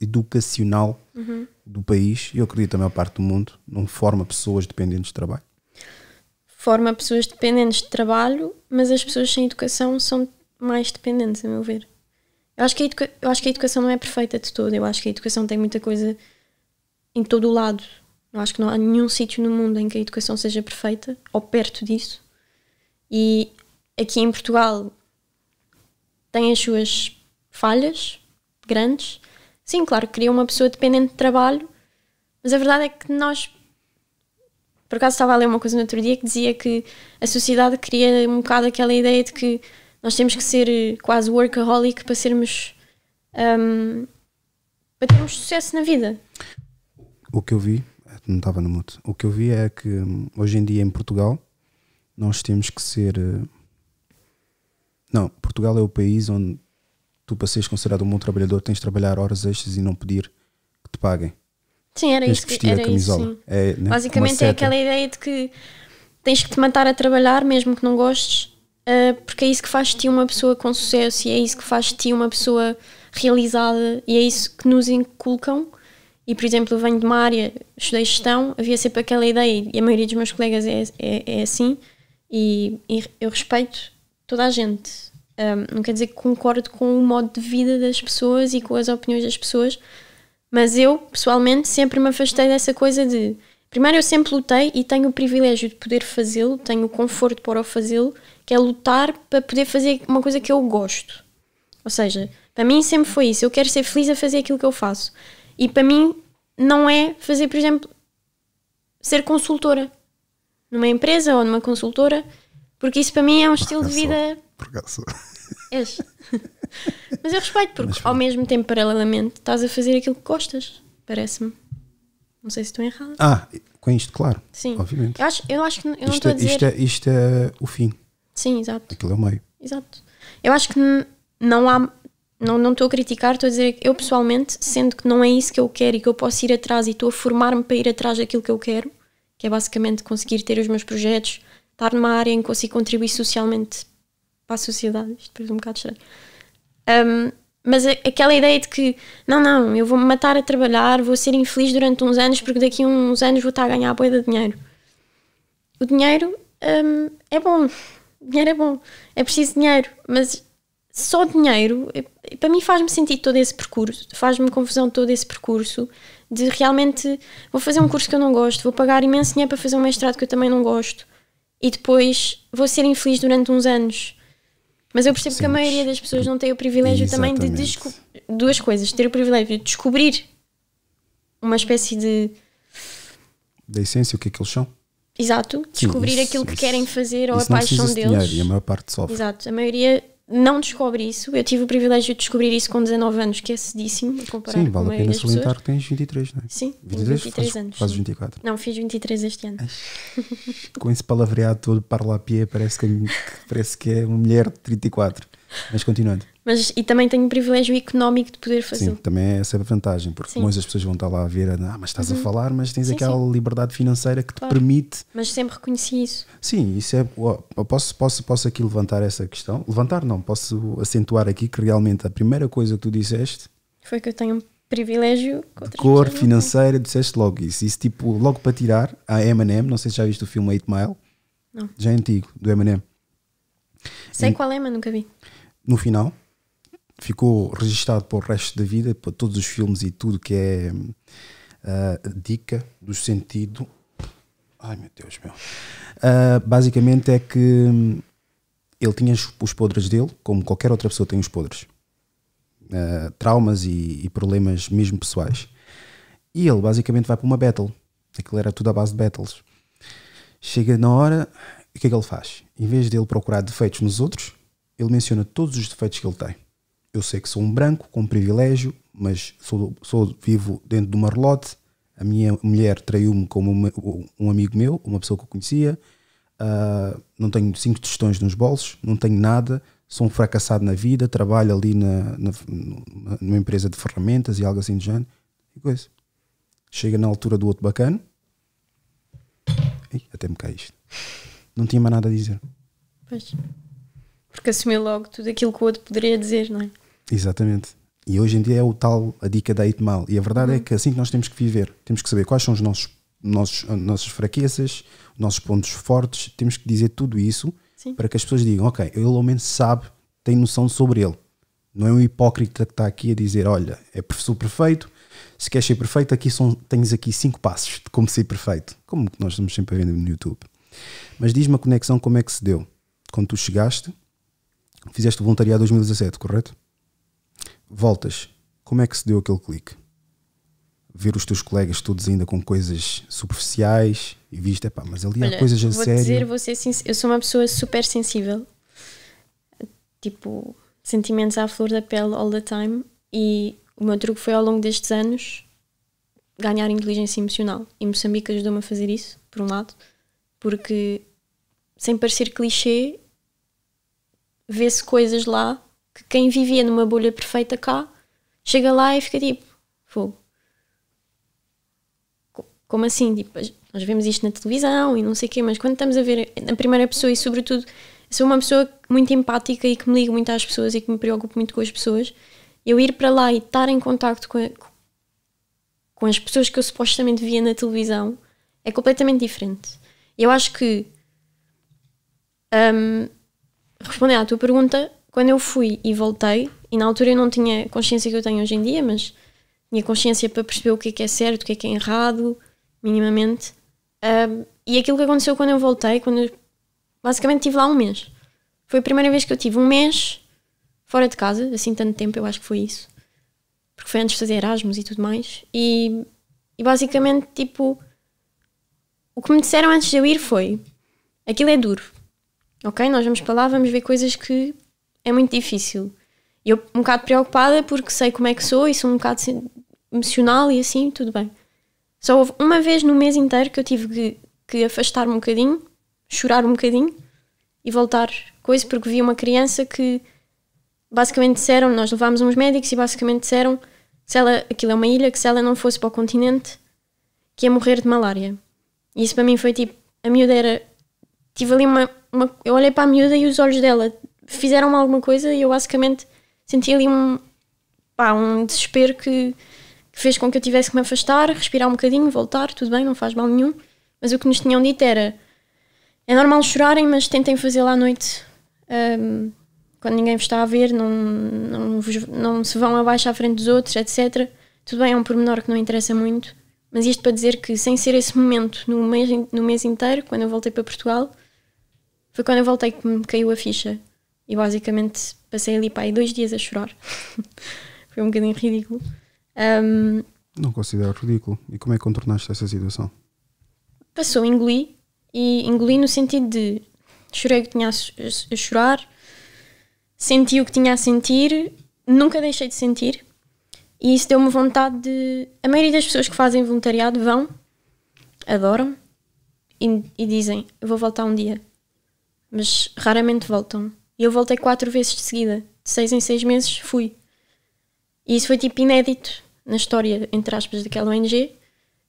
educacional uhum. do país, e eu acredito a maior parte do mundo, não forma pessoas dependentes de trabalho? Forma pessoas dependentes de trabalho, mas as pessoas sem educação são mais dependentes, a meu ver. Eu acho, que a eu acho que a educação não é perfeita de todo. Eu acho que a educação tem muita coisa em todo o lado. Eu acho que não há nenhum sítio no mundo em que a educação seja perfeita ou perto disso. E aqui em Portugal tem as suas falhas grandes. Sim, claro, cria uma pessoa dependente de trabalho, mas a verdade é que nós. Por acaso estava a ler uma coisa no outro dia que dizia que a sociedade cria um bocado aquela ideia de que nós temos que ser eh, quase workaholic para sermos. Um, ehm, para termos sucesso na vida. O que eu vi, não estava no mute, o que eu vi é que hum, hoje em dia em Portugal nós temos que ser. Eh, não, Portugal é o país onde tu, para seres considerado um bom trabalhador, tens de trabalhar horas extras e não pedir que te paguem. Sim, era tens isso. Que era a é, né? Basicamente é aquela ideia de que tens que te matar a trabalhar mesmo que não gostes ah, porque é isso que faz te uma pessoa com sucesso e é isso que faz te uma pessoa realizada e é isso que nos inculcam. E, por exemplo, eu venho de uma área, estudei gestão, havia sempre aquela ideia, e a maioria dos meus colegas é, é, é assim, e, e, eu respeito toda a gente. Um, ah, não quer dizer que concordo com o modo de vida das pessoas e com as opiniões das pessoas, mas eu, pessoalmente, sempre me afastei dessa coisa de. Primeiro, eu sempre lutei e tenho o privilégio de poder fazê-lo, tenho o conforto para o fazê-lo, que é lutar para poder fazer uma coisa que eu gosto. Ou seja, para mim sempre foi isso. Eu quero ser feliz a fazer aquilo que eu faço. E para mim não é fazer, por exemplo, ser consultora numa empresa ou numa consultora, porque isso para mim é um estilo de vida. Por Mas eu respeito, porque ao mesmo tempo, paralelamente, estás a fazer aquilo que gostas, parece-me. Não sei se estou errado. Ah, com isto, claro. Sim. Obviamente. Eu acho, eu acho que eu isto, não estou a é, dizer. Isto é, isto é o fim. Sim, exato. Aquilo é o meio. Exato. Eu acho que não há. Não, não estou a criticar, estou a dizer que eu pessoalmente, sendo que não é isso que eu quero e que eu posso ir atrás e estou a formar-me para ir atrás daquilo que eu quero, que é basicamente conseguir ter os meus projetos, estar numa área em que consigo contribuir socialmente para a sociedade. Isto depois é um bocado estranho. Um, mas aquela ideia de que, não, não, eu vou-me matar a trabalhar, vou ser infeliz durante uns anos porque daqui a uns anos vou estar a ganhar a boia de dinheiro. O dinheiro um, é bom, dinheiro é bom, é preciso dinheiro, mas só dinheiro, é, é, para mim faz-me sentido todo esse percurso, faz-me confusão todo esse percurso de realmente vou fazer um curso que eu não gosto, vou pagar imenso dinheiro para fazer um mestrado que eu também não gosto e depois vou ser infeliz durante uns anos. Mas eu percebo Sim, que a maioria das pessoas não tem o privilégio exatamente. também de duas coisas, ter o privilégio de descobrir uma espécie de da essência, o que é que eles são Exato, descobrir isso, aquilo que isso, querem fazer ou a paixão deles. Dinheiro, e a maior parte sofre. Exato, a maioria não descobre isso. Eu tive o privilégio de descobrir isso com 19 anos, que é cedíssimo Sim, vale com a, a pena salientar que tens 23, não é? Sim, 23, 23 faz, anos. Fazes 24. Não, fiz 23 este ano. com esse palavreado todo, pie parece que, parece que é uma mulher de 34. Mas continuando. Mas, e também tenho o privilégio económico de poder fazer. Sim, também é essa é a vantagem, porque sim. muitas as pessoas vão estar lá a ver, ah, mas estás uhum. a falar, mas tens sim, aquela sim. liberdade financeira que claro. te permite. Mas sempre reconheci isso. Sim, isso é. Posso, posso, posso aqui levantar essa questão? Levantar não, posso acentuar aqui que realmente a primeira coisa que tu disseste foi que eu tenho um privilégio de cor é? financeira, disseste logo isso. Isso tipo, logo para tirar, a Eminem, não sei se já viste o filme 8 Mile. Não. Já é antigo, do Eminem. Sei em, qual é, mas nunca vi. No final, ficou registado para o resto da vida, para todos os filmes e tudo que é uh, dica do sentido. Ai meu Deus, meu. Uh, basicamente é que hum, ele tinha os podres dele, como qualquer outra pessoa tem os podres. Uh, traumas e, e, problemas mesmo pessoais. E ele basicamente vai para uma battle. Aquilo era tudo à base de battles. Chega na hora, o que é que ele faz? Em vez de ele procurar defeitos nos outros, ele menciona todos os defeitos que ele tem eu sei que sou um branco com privilégio, mas sou, sou vivo dentro de uma relote. A minha mulher traiu-me como uma, um amigo meu, uma pessoa que eu conhecia. Uh, não tenho cinco tostões nos bolsos, não tenho nada. Sou um fracassado na vida. Trabalho ali na, na, numa empresa de ferramentas e algo assim do género. E coisa. Chega na altura do outro bacano. Ei, até me cai isto. Não tinha mais nada a dizer. Pois. Porque assumiu logo tudo aquilo que o outro poderia dizer, não é? Exatamente. E hoje em dia é o tal a dica da It Mal. E a verdade é uhum. é que assim que nós temos que viver, temos que saber quais são os nossos, nossos nossas fraquezas, nossos pontos fortes, temos que dizer tudo isso Sim. para que as pessoas digam, ok, ele ao menos sabe, tem noção sobre ele. Não é um hipócrita que está aqui a dizer, olha, é professor perfeito, se queres ser perfeito, aqui são, tens aqui cinco passos de como ser perfeito, como nós estamos sempre a ver no YouTube. Mas diz-me a conexão como é que se deu. Quando tu chegaste, fizeste o voluntariado 2017, correto? voltas, como é que se deu aquele clique? Ver os teus colegas todos ainda com coisas superficiais e viste, pá mas ali Olha, há coisas a vou sério. Dizer, vou eu sou uma pessoa super sensível, tipo, sentimentos à flor da pele all the time. E o meu truque foi ao longo destes anos ganhar inteligência emocional. E Moçambique ajudou-me a fazer isso, por um lado, porque sem parecer clichê, vê-se coisas lá que quem vivia numa bolha perfeita cá chega lá e fica tipo, fogo. Como assim? Tipo, nós vemos isto na televisão e não sei o quê, mas quando estamos a ver na primeira pessoa e, sobretudo, sou uma pessoa muito empática e que me ligo muito às pessoas e que me preocupo muito com as pessoas, eu ir para lá e estar em contacto com, a, com as pessoas que eu supostamente via na televisão é completamente diferente. Eu acho que, um, respondendo à tua pergunta, quando eu fui e voltei, e na altura eu não tinha consciência que eu tenho hoje em dia, mas tinha consciência para perceber o que é que é certo, o que é que é errado, minimamente. Um, e aquilo que aconteceu quando eu voltei, quando eu, basicamente tive lá um mês. Foi a primeira vez que eu tive um mês fora de casa, assim tanto tempo, eu acho que foi isso. Porque foi antes de fazer Erasmus e tudo mais. E, e basicamente, tipo, o que me disseram antes de eu ir foi: aquilo é duro, ok? Nós vamos para lá, vamos ver coisas que é muito difícil. E eu, um bocado preocupada, porque sei como é que sou e sou um bocado emocional e assim, tudo bem. Só houve uma vez no mês inteiro que eu tive que, que afastar-me um bocadinho, chorar um bocadinho e voltar coisa, porque vi uma criança que basicamente disseram, nós levámos uns médicos e basicamente disseram se ela, aquilo é uma ilha, que se ela não fosse para o continente, que ia morrer de malária. E isso para mim foi tipo, a miúda era, tive ali uma, uma eu olhei para a miúda e os olhos dela fizeram-me alguma coisa e eu basicamente senti ali um, pá, um desespero que, que fez com que eu tivesse que me afastar, respirar um bocadinho, voltar, tudo bem, não faz mal nenhum. Mas o que nos tinham dito era: é normal chorarem, mas tentem fazer lá à noite. Um, quando ninguém vos está a ver, não, não, vos, não se vão abaixo à frente dos outros, etc. Tudo bem, é um pormenor que não interessa muito. Mas isto para dizer que, sem ser esse momento, no mês, no mês inteiro, quando eu voltei para Portugal, foi quando eu voltei que me caiu a ficha. E basicamente passei ali para aí dois dias a chorar. Foi um bocadinho ridículo. Um, não considero ridículo. E como é que contornaste essa situação? Passou, engoli. E engoli no sentido de chorei o que tinha a, chorar, senti o que tinha a sentir, nunca deixei de sentir. E isso deu-me vontade de. A maioria das pessoas que fazem voluntariado vão, adoram e, e dizem: Eu vou voltar um dia. Mas raramente voltam. E eu voltei quatro vezes de seguida. De seis em seis meses fui. E isso foi tipo inédito na história, entre aspas, daquela ONG.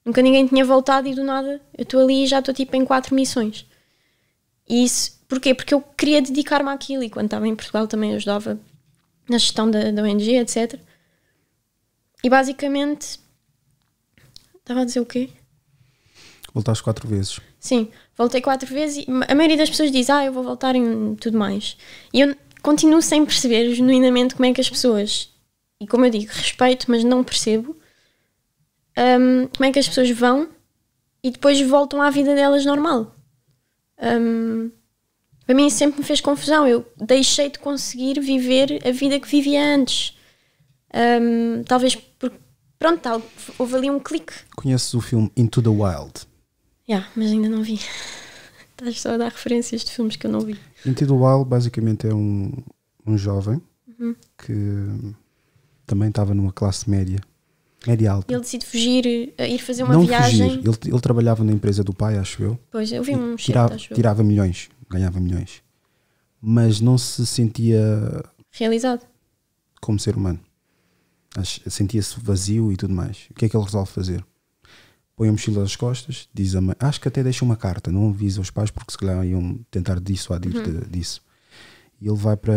Nunca ninguém tinha voltado e do nada eu estou ali e já estou tipo em quatro missões. E isso, porquê? Porque eu queria dedicar-me àquilo e quando estava em Portugal também ajudava na gestão da, da ONG, etc. E basicamente. Estava a dizer o quê? Voltaste quatro vezes. Sim, voltei quatro vezes e a maioria das pessoas diz, ah, eu vou voltar e tudo mais. E eu continuo sem perceber genuinamente como é que as pessoas, e como eu digo, respeito, mas não percebo, um, como é que as pessoas vão e depois voltam à vida delas normal. Um, para mim sempre me fez confusão. Eu deixei de conseguir viver a vida que vivia antes. Um, talvez porque, pronto, houve ali um clique. Conheces o filme Into the Wild? Yeah, mas ainda não vi. Estás só a dar referências de filmes que eu não vi. Into the basicamente é um, um jovem uhum. que também estava numa classe média, média alta. Ele decide fugir, eh, ir fazer uma não viagem. Fugir. Ele, ele trabalhava na empresa do pai, acho eu. Pois, eu vi um tirava, tirava milhões, ganhava milhões. Mas não se sentia... Realizado. Como ser humano. Sentia-se vazio e tudo mais. O que é que ele resolve fazer? põe a mochila nas costas, diz a mãe, acho que até deixa uma carta, não avisa os pais porque se calhar iam tentar dissuadir uhum. disso. E ele vai para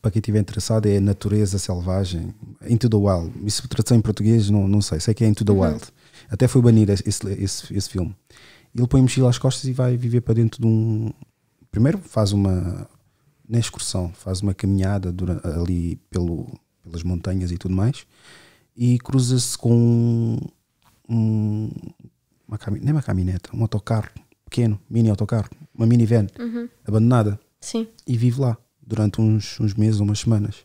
para quem estiver interessado é natureza selvagem, into the wild. Isso tradução em português não, não sei, sei que é into the uhum. wild. Até foi banido esse, esse, esse filme. Ele põe a mochila às costas e vai viver para dentro de um. Primeiro faz uma na excursão, faz uma caminhada durante, ali pelo, pelas montanhas e tudo mais, e cruza-se com um, uma nem uma caminhonete, um autocarro pequeno, mini autocarro, uma minivan uhum. abandonada. Sim. E vive lá durante uns, uns meses, umas semanas.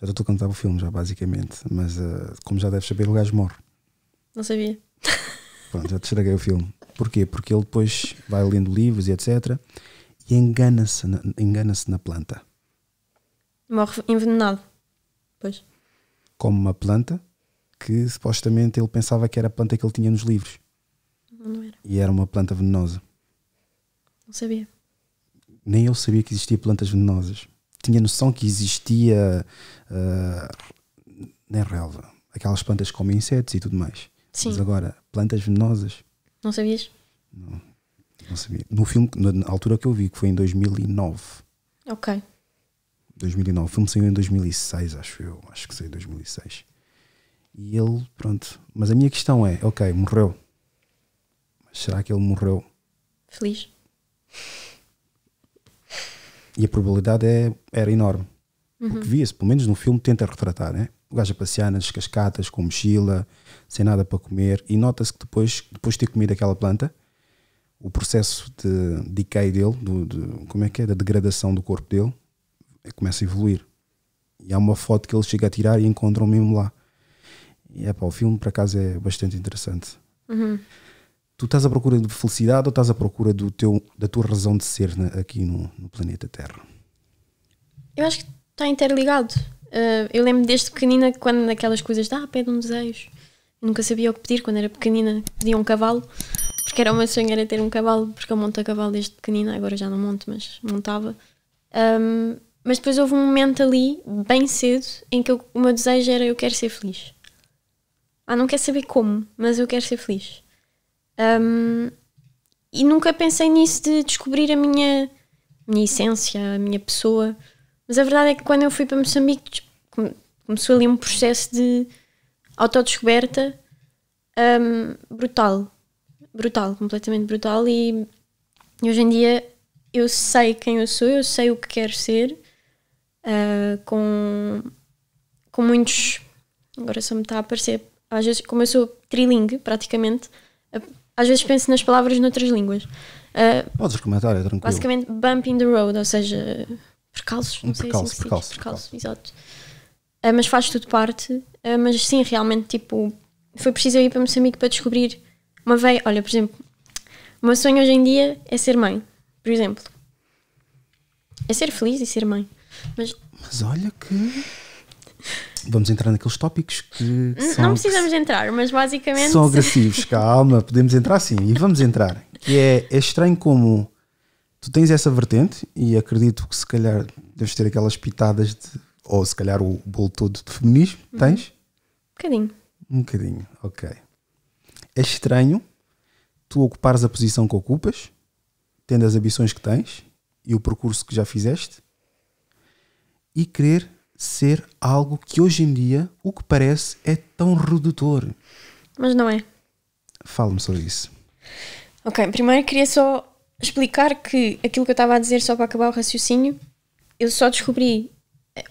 Já estou a cantar o filme, já basicamente. Mas uh, como já deves saber, o gajo morre. Não sabia. Pronto, já te estraguei o filme. Porquê? Porque ele depois vai lendo livros e etc. E engana-se na, engana na planta. Morre envenenado. Pois. Come uma planta que supostamente ele pensava que era a planta que ele tinha nos livros. Não era. E era uma planta venenosa. Não sabia. Nem eu sabia que existia plantas venenosas. Tinha noção que existia. Uh, na relva. Aquelas plantas que comem insetos e tudo mais. Sim. Mas agora, plantas venenosas. Não sabias? Não, não sabia. No filme, na altura que eu vi, que foi em 2009. Ok. 2009. O filme saiu em 2006, acho eu. Acho que saiu em 2006. E ele, pronto. Mas a minha questão é: ok, morreu. Mas será que ele morreu? Feliz. E a probabilidade é, era enorme. Uhum. Porque via-se, pelo menos no filme, tenta retratar, né? O gajo a passear nas cascatas, com mochila, sem nada para comer. E nota-se que depois, depois de ter comido aquela planta, o processo de decay dele, do, de, como é que é? Da degradação do corpo dele, começa a evoluir. E há uma foto que ele chega a tirar e encontra o mesmo lá. E é pá, o filme para casa é bastante interessante. Uhum. Tu estás à procura de felicidade ou estás à procura do teu, da tua razão de ser na, aqui no, no, planeta Terra? Eu acho que está interligado. Uh, eu lembro desde pequenina, quando aquelas coisas de ah, pede um desejo. nunca sabia o que pedir quando era pequenina, pedia um cavalo, porque era o meu sonho era ter um cavalo, porque eu monto a cavalo desde pequenina, agora já não monto, mas montava. Um, mas depois houve um momento ali, bem cedo, em que eu, o meu desejo era eu quero ser feliz. Ah, não quero saber como, mas eu quero ser feliz. Um, e nunca pensei nisso de descobrir a minha, minha essência, a minha pessoa. Mas a verdade é que quando eu fui para Moçambique começou ali um processo de autodescoberta um, brutal. Brutal, completamente brutal. E hoje em dia eu sei quem eu sou, eu sei o que quero ser, uh, com, com muitos. Agora só me está a aparecer às vezes, como eu sou trilingue praticamente, eh, às vezes penso nas palavras noutras línguas. Uh, Podes comentar, é tranquilo. Basicamente, bump in the road, ou seja, percalços, um não é percalço, sei assim, percalço, percalço, percalço, exato. Uh, mas faz tudo parte. Uh, mas sim, realmente, tipo, foi preciso eu ir para Moçambique para descobrir uma veia. Olha, por exemplo, o meu sonho hoje em dia é ser mãe, por exemplo. É ser feliz e ser mãe. Mas, mas olha que. Vamos entrar naqueles tópicos que. são, não precisamos que entrar, mas basicamente. São agressivos, calma, podemos entrar sim, e vamos entrar. Que é, é estranho como tu tens essa vertente, e acredito que se calhar deves ter aquelas pitadas de. ou se calhar o bolo todo de feminismo, uhum. tens? Um bocadinho. Um bocadinho, ok. É estranho tu ocupares a posição que ocupas, tendo as ambições que tens e o percurso que já fizeste, e querer ser algo que hoje em dia, o que parece, é tão redutor. Mas não é. Fala-me sobre isso. Ok, primeiro queria só explicar que aquilo que eu estava a dizer, só para acabar o raciocínio, eu só descobri.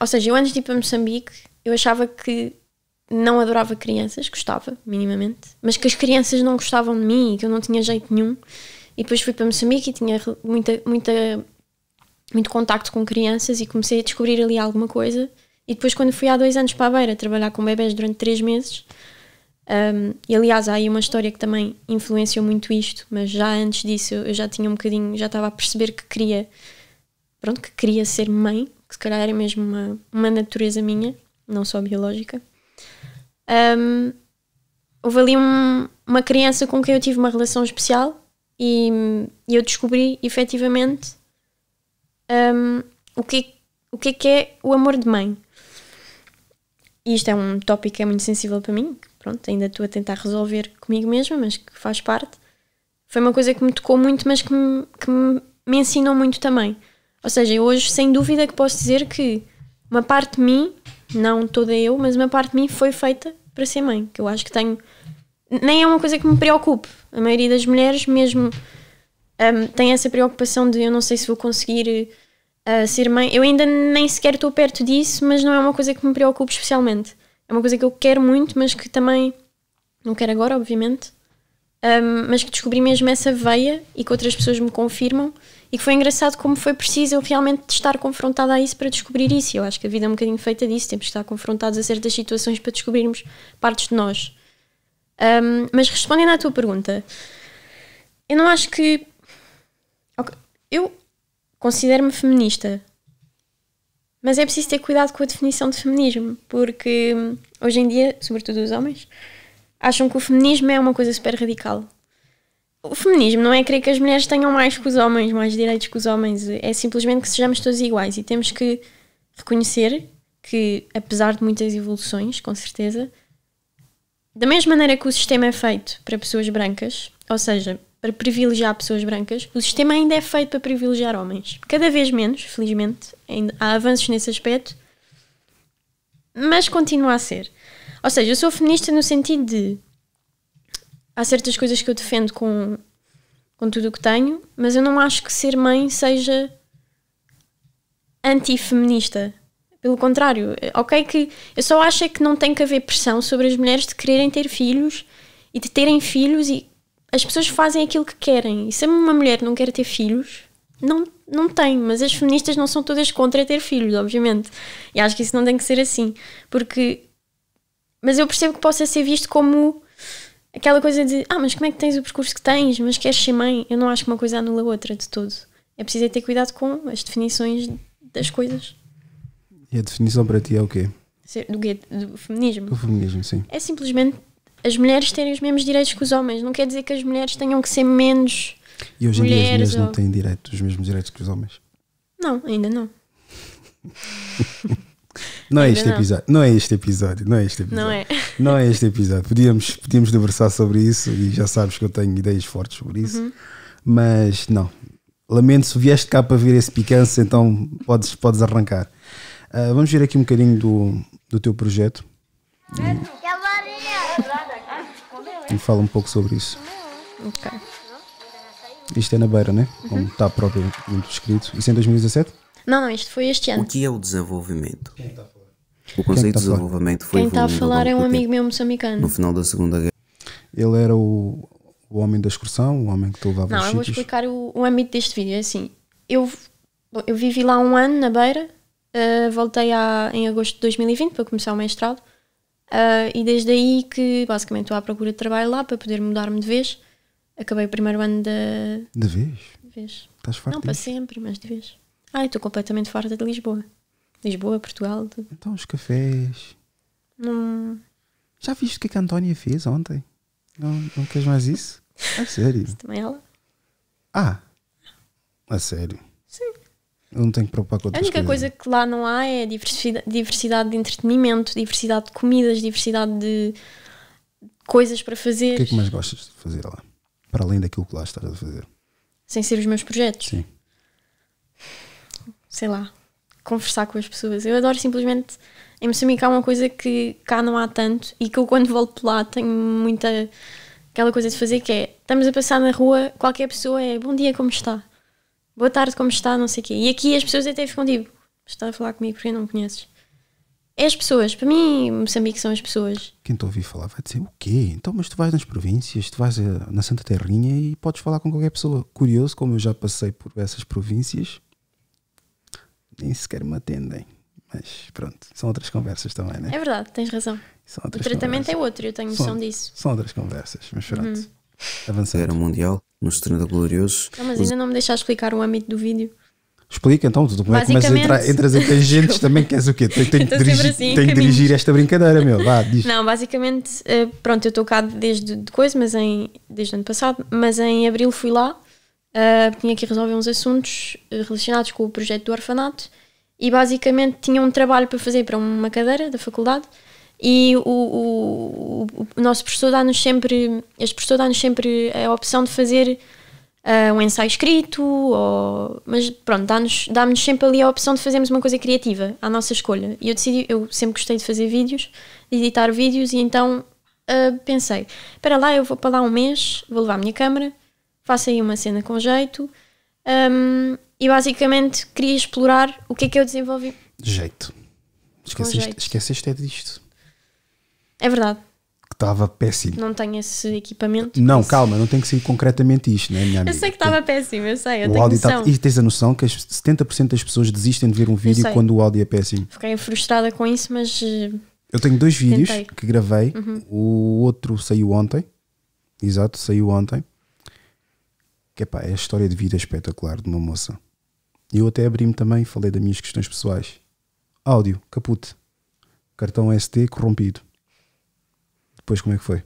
Ou seja, eu antes de ir para Moçambique, eu achava que não adorava crianças, gostava, minimamente, mas que as crianças não gostavam de mim e que eu não tinha jeito nenhum. E depois fui para Moçambique e tinha muita, muita muito contacto com crianças e comecei a descobrir ali alguma coisa. E depois, quando fui há dois anos para a Beira trabalhar com bebés durante três meses, um, e aliás, há aí uma história que também influenciou muito isto, mas já antes disso eu já tinha um bocadinho, já estava a perceber que queria, pronto, que queria ser mãe, que se calhar era mesmo uma, uma natureza minha, não só biológica. Um, houve ali um, uma criança com quem eu tive uma relação especial e, e eu descobri efetivamente um, o, que, o que é que é o amor de mãe. E isto é um tópico que é muito sensível para mim, pronto, ainda estou a tentar resolver comigo mesma, mas que faz parte. Foi uma coisa que me tocou muito, mas que me, que me ensinou muito também. Ou seja, hoje, sem dúvida, que posso dizer que uma parte de mim, não toda eu, mas uma parte de mim foi feita para ser mãe, que eu acho que tenho. Nem é uma coisa que me preocupe. A maioria das mulheres, mesmo um, tem essa preocupação de eu não sei se vou conseguir uh, ser mãe. Eu ainda nem sequer estou perto disso, mas não é uma coisa que me preocupe especialmente. É uma coisa que eu quero muito, mas que também não quero agora, obviamente. Um, mas que descobri mesmo essa veia e que outras pessoas me confirmam. E que foi engraçado como foi preciso eu realmente estar confrontada a isso para descobrir isso. eu acho que a vida é um bocadinho feita disso, temos que estar confrontados a certas situações para descobrirmos partes de nós. Um, mas respondendo à tua pergunta, eu não acho que eu considero-me feminista, mas é preciso ter cuidado com a definição de feminismo, porque hum, hoje em dia, sobretudo os homens, acham que o feminismo é uma coisa super radical. O feminismo não é querer que as mulheres tenham mais que os homens, mais direitos que os homens, é simplesmente que sejamos todos iguais e temos que reconhecer que, apesar de muitas evoluções, com certeza, da mesma maneira que o sistema é feito para pessoas brancas, ou seja, para privilegiar pessoas brancas, o sistema ainda é feito para privilegiar homens. Cada vez menos, felizmente, ainda há avanços nesse aspecto, mas continua a ser. Ou seja, eu sou feminista no sentido de há certas coisas que eu defendo com, com tudo o que tenho, mas eu não acho que ser mãe seja anti-feminista. Pelo contrário, ok que eu só acho é que não tem que haver pressão sobre as mulheres de quererem ter filhos e de terem filhos e as pessoas fazem aquilo que querem. E se uma mulher não quer ter filhos, não, não tem. Mas as feministas não são todas contra ter filhos, obviamente. E acho que isso não tem que ser assim. Porque. Mas eu percebo que possa ser visto como aquela coisa de ah, mas como é que tens o percurso que tens? Mas queres ser mãe? Eu não acho que uma coisa anula a outra de todo. É preciso é ter cuidado com as definições das coisas. E a definição para ti é o quê? Do quê? Do feminismo? Do feminismo, sim. É simplesmente as mulheres terem os mesmos direitos que os homens. Não quer dizer que as mulheres tenham que ser menos. E hoje em dia as mulheres ou... não têm direitos os mesmos direitos que os homens? Não, ainda não. Não é, este não. episódio, não é este episódio, não é este episódio. Não é. Não é este episódio. Podíamos, podíamos conversar sobre isso e já sabes que eu tenho ideias fortes sobre isso. Uhum. Mas não. Lamento se vieste cá para ver esse picanço, então podes, podes arrancar. Uh, vamos ver aqui um bocadinho do, do teu projeto. Uhum e fala um pouco sobre isso. Ok. Isto é na beira, né? Uhum. Como está propriamente descrito. Isso é em 2017? Não, não, isto foi este ano. O que é o desenvolvimento? Quem é está a falar? O é tá conceito de desenvolvimento foi Quem está a falar é um amigo meu moçambicano. No final da Segunda Guerra. Ele era o, o homem da excursão, o homem que te levava Não, eu vou sítios. explicar o, o âmbito deste vídeo. É assim, eu, eu vivi lá um ano na beira, uh, voltei a, em agosto de 2020 para começar o mestrado. Uh, e desde aí que basicamente estou à procura de trabalho lá para poder mudar-me de vez. Acabei o primeiro ano da. De... de vez? De vez. Estás farta? Não, para sempre, mas de vez. Ai, estou completamente farta de Lisboa. Lisboa, Portugal. Então os cafés. Já viste o que, é que a Antónia fez ontem? Não, não queres mais isso? A sério? Isso também é ela? Ah! A sério? Sim. Eu não tenho que preocupar com outras A única coisas. coisa que lá não há é diversidade de entretenimento, diversidade de comidas, diversidade de coisas para fazer. O que é que mais gostas de fazer lá? Para além daquilo que lá estás a fazer? Sem ser os meus projetos? Sim. Sei lá. Conversar com as pessoas. Eu adoro simplesmente. Em Moçambique há uma coisa que cá não há tanto e que eu quando volto lá tenho muita. aquela coisa de fazer que é. Estamos a passar na rua, qualquer pessoa é bom dia, como está? boa tarde, como está, não sei o quê. E aqui as pessoas até ficam tipo, está a falar comigo porque não me conheces. É as pessoas, para mim, Moçambique são as pessoas. Quem te ouvi falar vai dizer o quê? Então, mas tu vais nas províncias, tu vais eh, na Santa Terrinha e podes falar com qualquer pessoa. Curioso, como eu já passei por essas províncias, nem sequer me atendem. Mas pronto, são outras conversas também, né? É verdade, tens razão. o tratamento é conversas. é outro, eu tenho noção disso. São outras conversas, mas pronto. Uhum. Avançando. Era mundial nos tornando gloriosos. Não, mas ainda não me deixaste explicar o âmbito do vídeo. Explica então, tu como é que começas a entrar, entras em tangentes também, queres o quê? Tenho, tenho, que dirigir, assim, tenho que dirigir esta brincadeira, meu, vá, diz. Não, basicamente, eh, pronto, eu estou cá desde de coisa, mas em, desde ano passado, mas em abril fui lá, uh, tinha que resolver uns assuntos relacionados com o projeto do orfanato e basicamente tinha um trabalho para fazer para uma cadeira da faculdade e o, o, o nosso professor dá-nos sempre, este professor dá-nos sempre a opção de fazer uh, um ensaio escrito, ou, mas pronto, dá-nos dá sempre ali a opção de fazermos uma coisa criativa, à nossa escolha. E eu decidi, eu sempre gostei de fazer vídeos, de editar vídeos, e então uh, pensei, espera lá, eu vou para lá um mês, vou levar a minha câmera, faço aí uma cena com jeito, um, e basicamente queria explorar o que é que eu desenvolvi. De jeito. Esqueceste, esqueceste é disto. É verdade. Que estava péssimo. Não tem esse equipamento. Não, calma, não tem que ser concretamente isto, né, minha amiga? Eu sei que estava péssimo, eu sei. Eu o tenho áudio tá- noção. Tá, e tens a noção que 70% das pessoas desistem de ver um vídeo quando o áudio é péssimo. Fiquei frustrada com isso, mas. Eh, eu tenho dois vídeos Tentei. que gravei. Uhum. O outro saiu ontem. Exato, saiu ontem. Que epá, é a história de vida espetacular de uma moça. E eu até abri-me também e falei das minhas questões pessoais. Áudio, caput. Cartão ST corrompido depois como é que foi?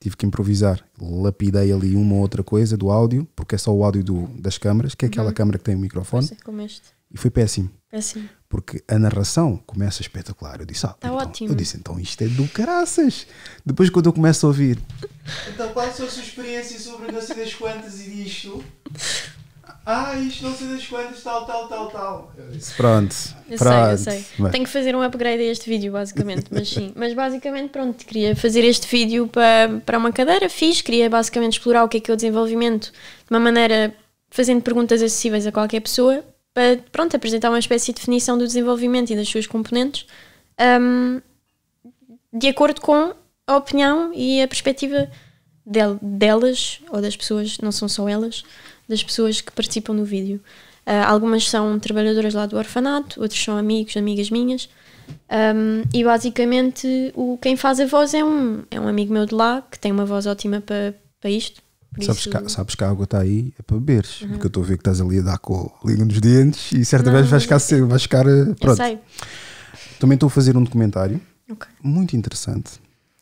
Tive que improvisar. Lapidei ali uma ou outra coisa do áudio, porque é só o áudio do, das câmaras, que é aquela uhum. câmara que tem o microfone. É, como este. E foi péssimo. Péssimo. Porque a narração começa espetacular. Eu disse, ah, tá então, ótimo. Eu disse, então isto é do caraças. Depois, quando eu começo a ouvir. Então, qual é a sua experiência sobre não sei das quantas e disto? ah, isto não sei das quantas, tal, tal, tal, tal. pronto. Eu pronto. sei, eu sei. Mas... Tenho que fazer um upgrade a este vídeo, basicamente, mas sim. mas basicamente, pronto, queria fazer este vídeo para, para uma cadeira, fiz, queria basicamente explorar o que é que é o desenvolvimento de uma maneira, fazendo perguntas acessíveis a qualquer pessoa, para, pronto, apresentar uma espécie de definição do desenvolvimento e das suas componentes, um, de acordo com a opinião e a perspectiva del, delas, ou das pessoas, não são só elas, das pessoas que participam no vídeo. Uh, algumas são trabalhadoras lá do orfanato, outros são amigos, amigas minhas. Um, e basicamente o, quem faz a voz é um, é um amigo meu de lá que tem uma voz ótima para pa isto. Sabes, isso... que, sabes que a água está aí é para beberes, uhum. porque eu estou a ver que estás ali a dar com liga nos dentes e certa Não, vez vais ficar, vais ficar eh, pronto. Também estou a fazer um documentário okay. muito interessante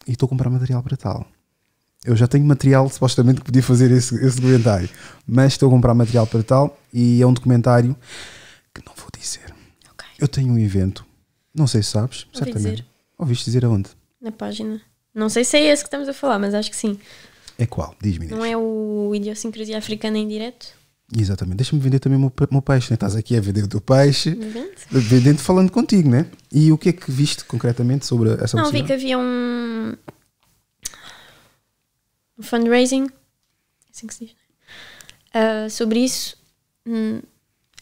e estou a comprar material para tal eu já tenho material supostamente que podia fazer esse, esse documentário, mas estou a comprar material para tal e é um documentário que não vou dizer. Okay. Eu tenho um evento, não sei se sabes, Ouvi certamente. Dizer. Ouviste dizer aonde? Na página. Não sei se é esse que estamos a falar, mas acho que sim. É qual? Diz-me. Não é o Idiosincrasia Africana em Direto? Exatamente. Deixa-me vender também o meu, meu peixe, né? Estás aqui a vender o teu peixe, Vende? vendendo falando contigo, né? E o que é que viste concretamente sobre essa Não, vi que havia um no fundraising, é assim que se diz, uh, sobre isso. Hum,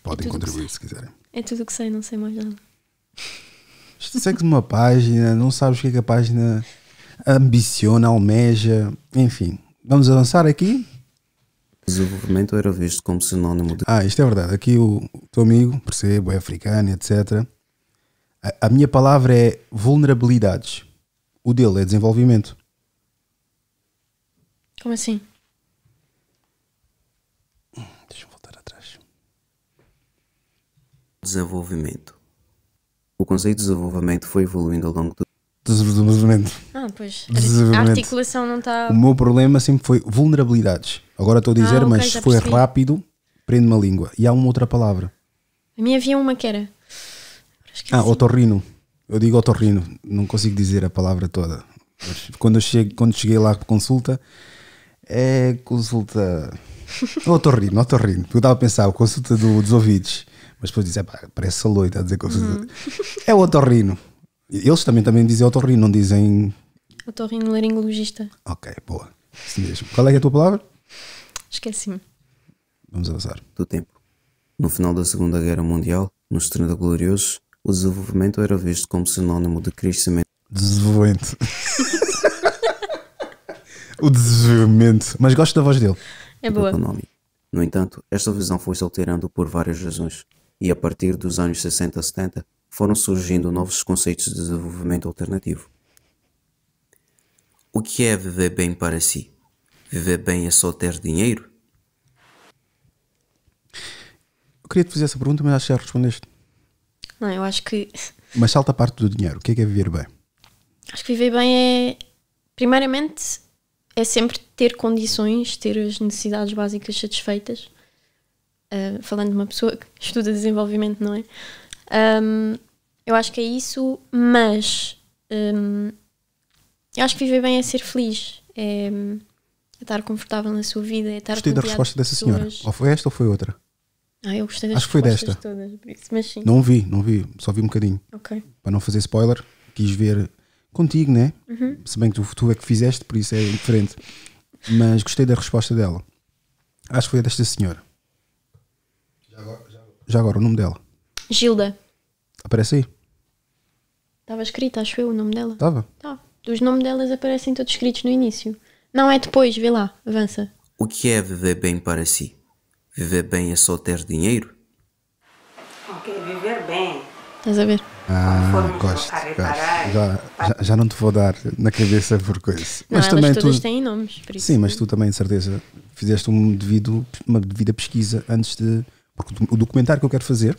Podem é contribuir se quiserem. É tudo o que sei, não sei mais nada. Segues uma página, não sabes o que, é que a página ambiciona, almeja, enfim. Vamos avançar aqui? Desenvolvimento era visto como sinónimo de. Ah, isto é verdade. Aqui o, o teu amigo, percebo, é africano, etc. A, a minha palavra é vulnerabilidades. O dele é desenvolvimento. Como assim? Deixa eu voltar atrás. Desenvolvimento. O conceito de desenvolvimento foi evoluindo ao longo do Desenvolvimento. Ah, pois. Desenvolvimento. A articulação não está. O meu problema sempre foi vulnerabilidades. Agora estou a dizer, ah, okay, mas foi percebi. rápido, prende-me a língua. E há uma outra palavra. A minha havia uma que era. Esqueci. Ah, otorrino. Eu digo otorrino, não consigo dizer a palavra toda. Mas quando, eu cheguei, quando cheguei lá para consulta, é consulta. Não estou rindo, não estou rindo, porque eu estava a pensar, consulta do, dos ouvidos. Mas depois dizem, parece saloi, a dizer consulta. Uhum. É o otorrino. Eles também, também dizem otorrino, não dizem. Otorrino laringologista. Ok, boa. Isso mesmo. Qual é, é a tua palavra? Esqueci-me. Vamos avançar. Do tempo. No final da Segunda Guerra Mundial, nos 30 Gloriosos, o desenvolvimento era visto como sinônimo de crescimento. Desenvolvimento. o desvio Mas gosto da voz dele. É boa. No entanto, esta visão foi se alterando por várias razões, e a partir dos anos 60 e 70 foram surgindo novos conceitos de desenvolvimento alternativo. O que é viver bem para si? Viver bem é só ter dinheiro? Eu queria te fazer essa pergunta, mas acho que já respondeste. Não, eu acho que. Mas salta a parte do dinheiro. O que é, que é viver bem? Acho que viver bem é, primeiramente, é sempre ter condições, ter as necessidades básicas satisfeitas. Uh, falando de uma pessoa que estuda desenvolvimento, não é? Um, eu acho que é isso, mas um, eu acho que viver bem é ser feliz, é, é estar confortável na sua vida, é estar Gostei da resposta dessa senhora. Ou foi esta ou foi outra? Ah, eu gostei das Acho que foi desta. Todas, não vi, não vi, só vi um bocadinho. Ok. Para não fazer spoiler, quis ver contigo, né? Uhum. Se bem que tu, tu é que fizeste, por isso é diferente. Mas gostei da resposta dela. Acho que foi desta senhora. Já agora, já Já agora o nome dela. Gilda. Aparece aí. Estava escrito, acho eu, o nome dela. Estava? Tá. Os nomes delas aparecem todos escritos no início. Não é depois, vê lá, avança. O que é viver bem para si? Viver bem é só ter dinheiro? Ok, viver bem. Estás a ver? Ah, gosto, gosto. Já, já, já, não te vou dar na cabeça por coisa. Não, mas também todas tu, têm nomes. Por isso. Sim, mas tu também, de certeza, fizeste um devido, uma devida pesquisa antes de. Porque o documentário que eu quero fazer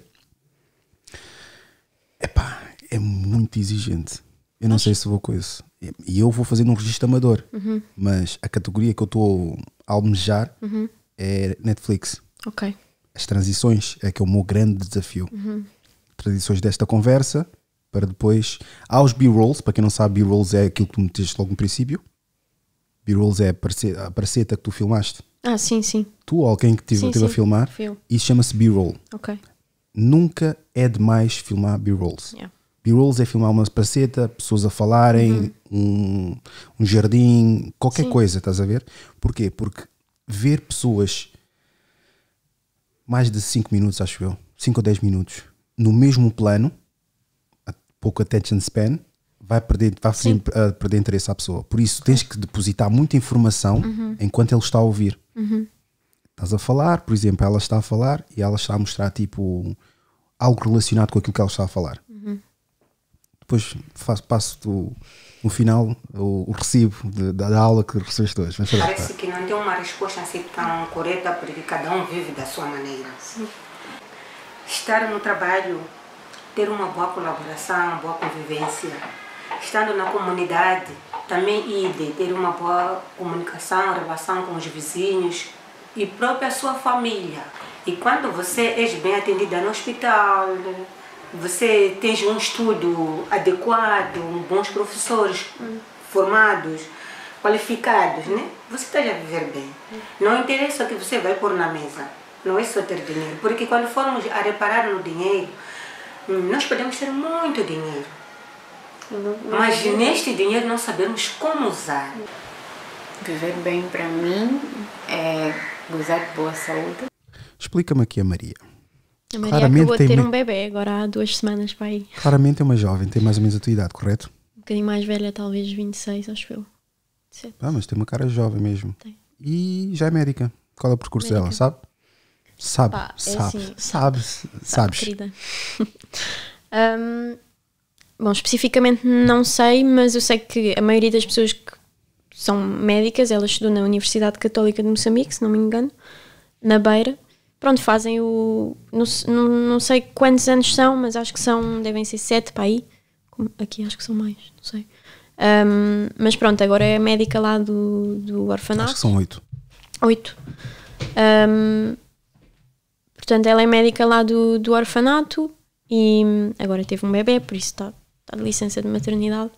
epá, é muito exigente. Eu não sei se vou com isso. E eu vou fazer num registro amador, uhum. mas a categoria que eu estou a almejar uhum. é Netflix. Ok. As transições é que é o meu grande desafio. Uhum tradições desta conversa, para depois. Há os B-rolls, para quem não sabe, B-rolls é aquilo que tu meteste logo no princípio. B-rolls é a parceta que tu filmaste. Ah, sim, sim. Tu ou alguém que esteve a filmar. Fio. Isso chama-se B-roll. Ok. Nunca é demais filmar B-rolls. Yeah. B-rolls é filmar uma parceta, pessoas a falarem, uhum. um, um jardim, qualquer sim. coisa, estás a ver? Porquê? Porque ver pessoas mais de 5 minutos, acho eu, 5 ou 10 minutos, no mesmo plano, pouco attention span, vai perder, vai uh, perder interesse à pessoa. Por isso tens que depositar muita informação uhum. enquanto ele está a ouvir. Uhum. Estás a falar, por exemplo, ela está a falar e ela está a mostrar tipo algo relacionado com aquilo que ela está a falar. Uhum. Depois faço, passo do, no final o, o recibo de, da, da, aula que recebeste hoje. Parece que não tem uma resposta assim tão correta porque cada um vive da sua maneira. Sim estar no trabalho, ter uma boa colaboração, boa convivência. Estando na comunidade, também ir, ter uma boa comunicação, relação com os vizinhos e própria sua família. E quando você é bem atendida no hospital, você tem um estudo adequado, bons professores hum. formados, qualificados, né? Você está a viver bem. Hum. Não interessa o que você vai pôr na mesa não é só ter dinheiro. Porque quando formos a reparar no dinheiro, hum, nós podemos ter muito dinheiro. Não, mas neste dinheiro não sabemos como usar. Viver bem para mim é gozar de boa saúde. Explica-me aqui a Maria. A Maria Claramente acabou de ter um bebê agora há duas semanas para aí. Claramente é uma jovem, tem mais ou menos a tua idade, correto? Um bocadinho mais velha, talvez 26, acho eu. Ah, mas tem uma cara jovem mesmo. Tem. E já é médica. Qual é o percurso médica. dela, sabe? Sabe, é sabe, assim. sabe, sabes. um, bom, especificamente não sei, mas eu sei que a maioria das pessoas que são médicas, elas estudam na Universidade Católica de Moçambique, se não me engano, na Beira. Pronto, fazem o. Não, não, não sei quantos anos são, mas acho que são. devem ser sete para aí. Aqui acho que são mais, não sei. Um, mas pronto, agora é médica lá do, do orfanato. Acho que são oito. Oito. Um, Portanto, ela é médica lá do, do orfanato e hum, agora teve um bebê, por isso está tá de licença de maternidade.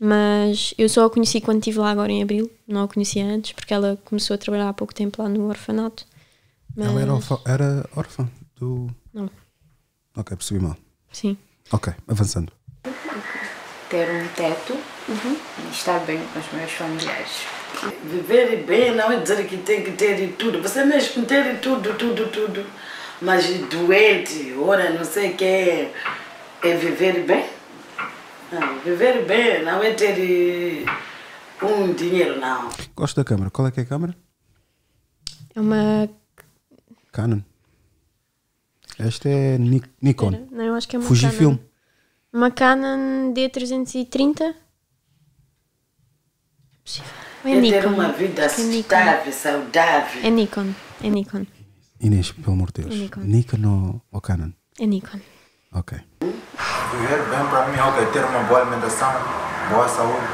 Mas eu só a conheci quando estive lá agora em abril, não a conhecia antes, porque ela começou a trabalhar há pouco tempo lá no orfanato. Mas... Ela era, era órfã do. Não. Ok, percebi mal. Sim. Ok, avançando. Ter um teto uhum. e estar bem com os meus familiares. Viver bem não é dizer que tem que ter de tudo, você mesmo tem de tudo, tudo, tudo mas doente, ora não sei o que é. é viver bem. Não, viver bem não é ter eh, um dinheiro, não. Gosto da câmera. Qual é que é a câmera? É uma... Canon. Esta é Nik Nikon. Não, eu acho que é uma Fujifilm. Canon. Uma Canon D330. Possível. É, é Nikon. ter uma vida é saudável. É Nikon. É Nikon. Inês, pelo amor de Deus. É Nikon. Nikon ou, Canon? É Nikon. Ok. Viver bem para mim é, é ter uma boa alimentação, boa saúde.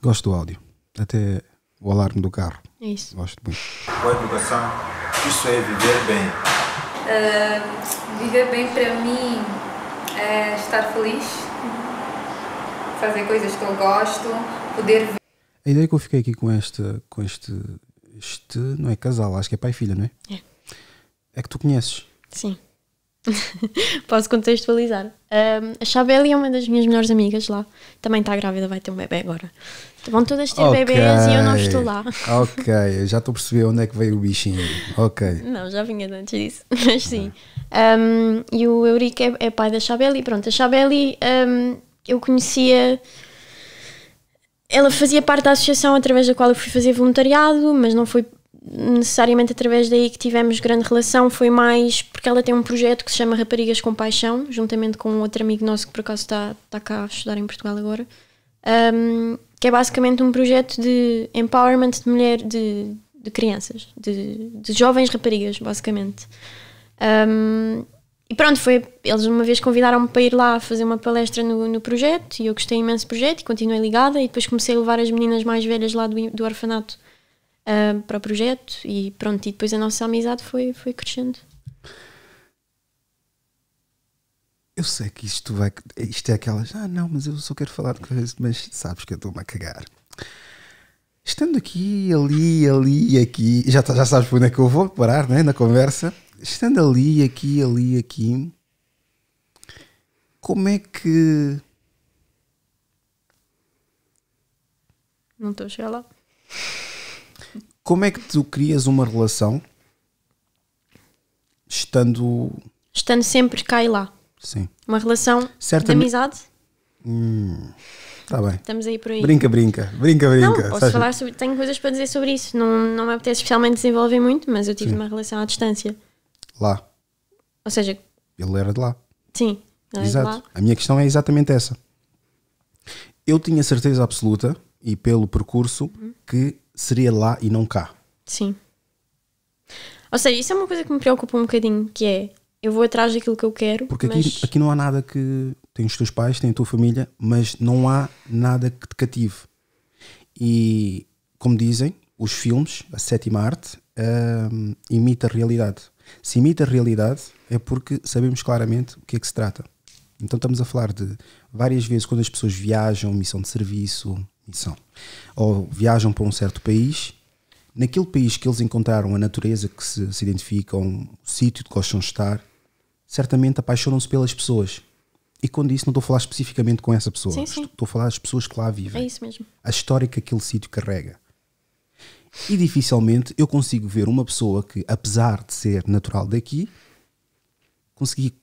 Gosto do áudio. Até o alarme do carro. É isso. Gosto muito. Boa educação. Isso é viver bem. Uh, viver bem para mim é estar feliz, fazer coisas que eu gosto, poder ver. A ideia que eu fiquei aqui com este, com este, este não é casal, acho que é pai e filha, não é? É é que tu conheces. Sim. Posso contextualizar. Um, a Chabeli é uma das minhas melhores amigas lá. Também está grávida, vai ter um bebê agora. Vão todas ter okay. bebês e eu não estou lá. Ok, já estou a perceber onde é que veio o bichinho. Ok. Não, já vinha antes disso, mas sim. Um, e o Eurico é, é, pai da Chabeli. Pronto, a Chabeli um, eu conhecia. Ela fazia parte da associação através da qual eu fui fazer voluntariado, mas não foi necessariamente através daí que tivemos grande relação, foi mais porque ela tem um projeto que se chama Raparigas com Paixão, juntamente com outro amigo nosso que por acaso está, está cá a estudar em Portugal agora, um, que é basicamente um projeto de empowerment de mulher, de, de crianças, de, de jovens raparigas, basicamente. Um, e pronto, foi, eles uma vez convidaram-me para ir lá fazer uma palestra no, no projeto e eu gostei imenso do projeto e continuei ligada e depois comecei a levar as meninas mais velhas lá do, do orfanato uh, para o projeto e pronto, e depois a nossa amizade foi, foi crescendo. Eu sei que isto vai. Isto é aquelas. Ah, não, mas eu só quero falar de coisas, mas sabes que eu estou-me a cagar. Estando aqui, ali, ali, aqui. Já, tá, já sabes por onde é que eu vou parar, né? Na conversa. Estando ali, aqui, ali, aqui. Como é que. Não estou a chegar lá. Como é que tu crias uma relação estando. Estando sempre cá e lá. Sim. Uma relação certa de amizade? Hum. Tá bem. Estamos aí por aí. Brinca, brinca, brinca, brinca. Não, posso falar sobre, tenho coisas para dizer sobre isso. Não, não me apetece especialmente desenvolver muito, mas eu tive Sim. uma relação à distância. Lá. Ou seja, ele era de lá. Sim, Exato. A minha questão é exatamente essa. Eu tinha certeza absoluta, e pelo percurso, uhum. que seria lá e não cá. Sim. Ou seja, isso é uma coisa que me preocupa um bocadinho, que é eu vou atrás daquilo que eu quero. Porque mas... aqui, aqui não há nada que. Tem os teus pais, tem a tua família, mas não há nada que te cative. E, como dizem, os filmes, a sétima arte, um, imita a realidade. Se imita a realidade, é porque sabemos claramente o que é que se trata. Então, estamos a falar de várias vezes quando as pessoas viajam, missão de serviço, missão ou viajam para um certo país, naquele país que eles encontraram a natureza que se, se identificam, o sítio de que gostam de estar, certamente apaixonam-se pelas pessoas. E quando isso não estou a falar especificamente com essa pessoa, sim, sim. estou a falar das pessoas que lá vivem. É isso mesmo. A história que aquele sítio carrega. E dificilmente eu consigo ver uma pessoa que, apesar de ser natural daqui, conseguir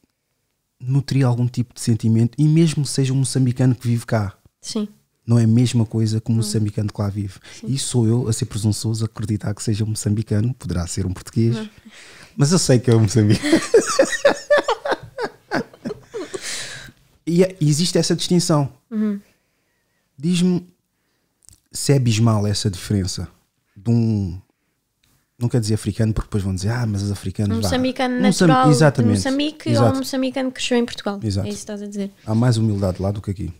nutrir algum tipo de sentimento, e mesmo seja um moçambicano que vive cá. Sim não é a mesma coisa que um hum. moçambicano que lá vive. Sim. E sou eu a ser presunçoso a acreditar que seja um moçambicano, poderá ser um português, não. Hum. mas eu sei que é um moçambicano. e, é, existe essa distinção. Uhum. Diz-me se é abismal essa diferença de um. Não quer dizer africano, porque depois vão dizer, ah, mas os africanos. Um moçambicano natural Moçambique, exatamente, de Moçambique exato. ou um moçambicano que cresceu em Portugal. É exato. É isso que estás a dizer. Há mais humildade lá do que aqui.